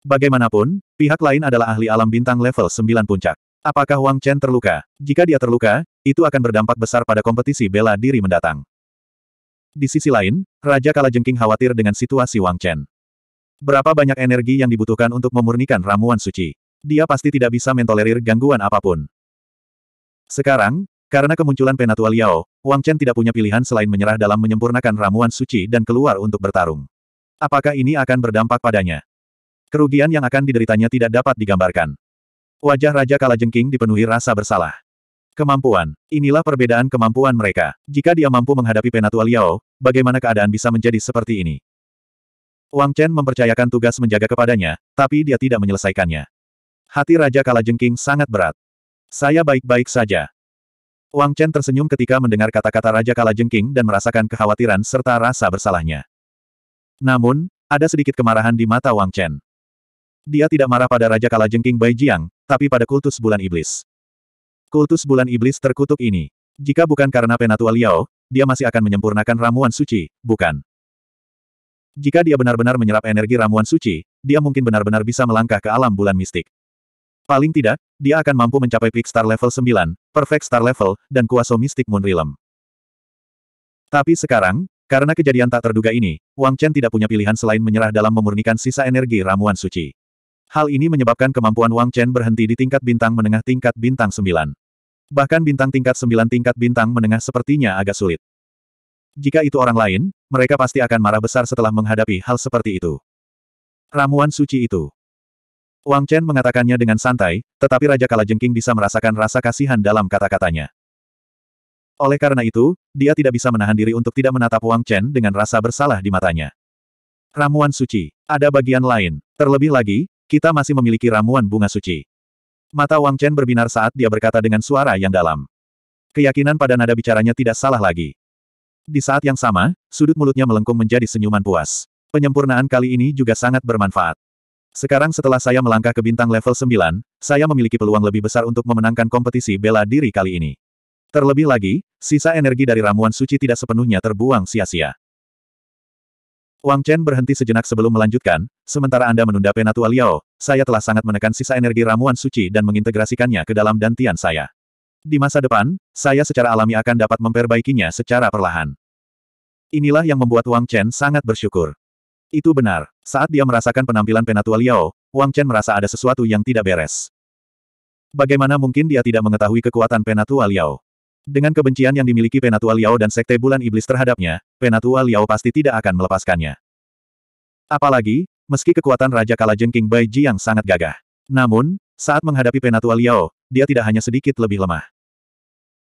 Bagaimanapun, pihak lain adalah ahli alam bintang level 9 puncak. Apakah Wang Chen terluka? Jika dia terluka, itu akan berdampak besar pada kompetisi bela diri mendatang. Di sisi lain, Raja Kalajengking khawatir dengan situasi Wang Chen. Berapa banyak energi yang dibutuhkan untuk memurnikan ramuan suci? Dia pasti tidak bisa mentolerir gangguan apapun. Sekarang, karena kemunculan Penatua Liao, Wang Chen tidak punya pilihan selain menyerah dalam menyempurnakan ramuan suci dan keluar untuk bertarung. Apakah ini akan berdampak padanya? Kerugian yang akan dideritanya tidak dapat digambarkan. Wajah Raja Kalajengking dipenuhi rasa bersalah. Kemampuan. Inilah perbedaan kemampuan mereka. Jika dia mampu menghadapi Penatua Liao, bagaimana keadaan bisa menjadi seperti ini? Wang Chen mempercayakan tugas menjaga kepadanya, tapi dia tidak menyelesaikannya. Hati Raja Kalajengking sangat berat. Saya baik-baik saja. Wang Chen tersenyum ketika mendengar kata-kata Raja Kalajengking dan merasakan kekhawatiran serta rasa bersalahnya. Namun, ada sedikit kemarahan di mata Wang Chen. Dia tidak marah pada Raja Kalajengking Bai Jiang, tapi pada kultus bulan iblis. Kultus bulan iblis terkutuk ini. Jika bukan karena Penatua Liao, dia masih akan menyempurnakan ramuan suci, bukan? Jika dia benar-benar menyerap energi ramuan suci, dia mungkin benar-benar bisa melangkah ke alam bulan mistik. Paling tidak, dia akan mampu mencapai peak star level 9, perfect star level, dan kuasa mistik Moon Realm. Tapi sekarang, karena kejadian tak terduga ini, Wang Chen tidak punya pilihan selain menyerah dalam memurnikan sisa energi ramuan suci. Hal ini menyebabkan kemampuan Wang Chen berhenti di tingkat bintang menengah tingkat bintang 9. Bahkan bintang tingkat 9 tingkat bintang menengah sepertinya agak sulit. Jika itu orang lain, mereka pasti akan marah besar setelah menghadapi hal seperti itu. Ramuan suci itu. Wang Chen mengatakannya dengan santai, tetapi Raja Kalajengking bisa merasakan rasa kasihan dalam kata-katanya. Oleh karena itu, dia tidak bisa menahan diri untuk tidak menatap Wang Chen dengan rasa bersalah di matanya. Ramuan suci. Ada bagian lain. Terlebih lagi, kita masih memiliki ramuan bunga suci. Mata Wang Chen berbinar saat dia berkata dengan suara yang dalam. Keyakinan pada nada bicaranya tidak salah lagi. Di saat yang sama, sudut mulutnya melengkung menjadi senyuman puas. Penyempurnaan kali ini juga sangat bermanfaat. Sekarang setelah saya melangkah ke bintang level 9, saya memiliki peluang lebih besar untuk memenangkan kompetisi bela diri kali ini. Terlebih lagi, Sisa energi dari ramuan suci tidak sepenuhnya terbuang sia-sia. Wang Chen berhenti sejenak sebelum melanjutkan, sementara Anda menunda Penatua Liao, saya telah sangat menekan sisa energi ramuan suci dan mengintegrasikannya ke dalam dantian saya. Di masa depan, saya secara alami akan dapat memperbaikinya secara perlahan. Inilah yang membuat Wang Chen sangat bersyukur. Itu benar. Saat dia merasakan penampilan Penatua Liao, Wang Chen merasa ada sesuatu yang tidak beres. Bagaimana mungkin dia tidak mengetahui kekuatan Penatua Liao? Dengan kebencian yang dimiliki Penatua Liao dan Sekte Bulan Iblis terhadapnya, Penatua Liao pasti tidak akan melepaskannya. Apalagi, meski kekuatan Raja Kalajengking Bai Ji yang sangat gagah. Namun, saat menghadapi Penatua Liao, dia tidak hanya sedikit lebih lemah.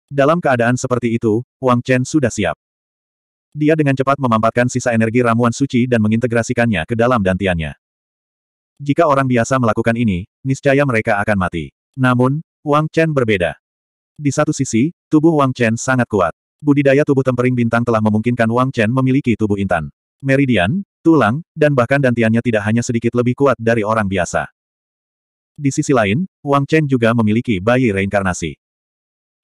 Dalam keadaan seperti itu, Wang Chen sudah siap. Dia dengan cepat memampatkan sisa energi ramuan suci dan mengintegrasikannya ke dalam dantiannya. Jika orang biasa melakukan ini, niscaya mereka akan mati. Namun, Wang Chen berbeda. Di satu sisi, tubuh Wang Chen sangat kuat. Budidaya tubuh tempering bintang telah memungkinkan Wang Chen memiliki tubuh intan. Meridian, tulang, dan bahkan dantiannya tidak hanya sedikit lebih kuat dari orang biasa. Di sisi lain, Wang Chen juga memiliki bayi reinkarnasi.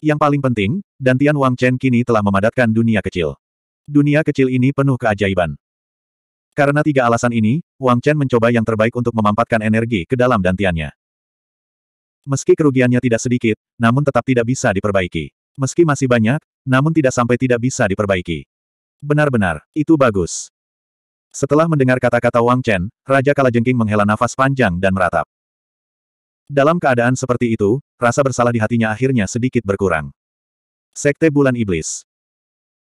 Yang paling penting, dantian Wang Chen kini telah memadatkan dunia kecil. Dunia kecil ini penuh keajaiban. Karena tiga alasan ini, Wang Chen mencoba yang terbaik untuk memampatkan energi ke dalam dantiannya. Meski kerugiannya tidak sedikit, namun tetap tidak bisa diperbaiki. Meski masih banyak, namun tidak sampai tidak bisa diperbaiki. Benar-benar, itu bagus. Setelah mendengar kata-kata Wang Chen, Raja Kalajengking menghela nafas panjang dan meratap. Dalam keadaan seperti itu, rasa bersalah di hatinya akhirnya sedikit berkurang. Sekte Bulan Iblis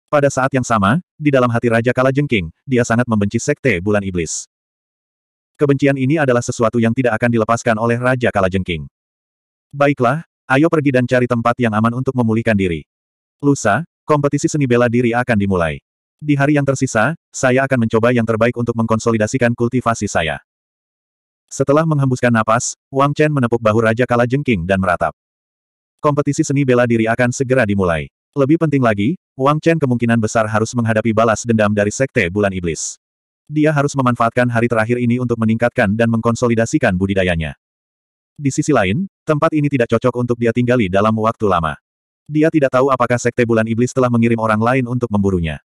pada saat yang sama, di dalam hati Raja Kalajengking, dia sangat membenci Sekte Bulan Iblis. Kebencian ini adalah sesuatu yang tidak akan dilepaskan oleh Raja Kalajengking. Baiklah, ayo pergi dan cari tempat yang aman untuk memulihkan diri. Lusa, kompetisi seni bela diri akan dimulai. Di hari yang tersisa, saya akan mencoba yang terbaik untuk mengkonsolidasikan kultivasi saya. Setelah menghembuskan napas, Wang Chen menepuk bahu Raja Kala Jengking dan meratap. Kompetisi seni bela diri akan segera dimulai. Lebih penting lagi, Wang Chen kemungkinan besar harus menghadapi balas dendam dari Sekte Bulan Iblis. Dia harus memanfaatkan hari terakhir ini untuk meningkatkan dan mengkonsolidasikan budidayanya. Di sisi lain, Tempat ini tidak cocok untuk dia tinggali dalam waktu lama. Dia tidak tahu apakah Sekte Bulan Iblis telah mengirim orang lain untuk memburunya.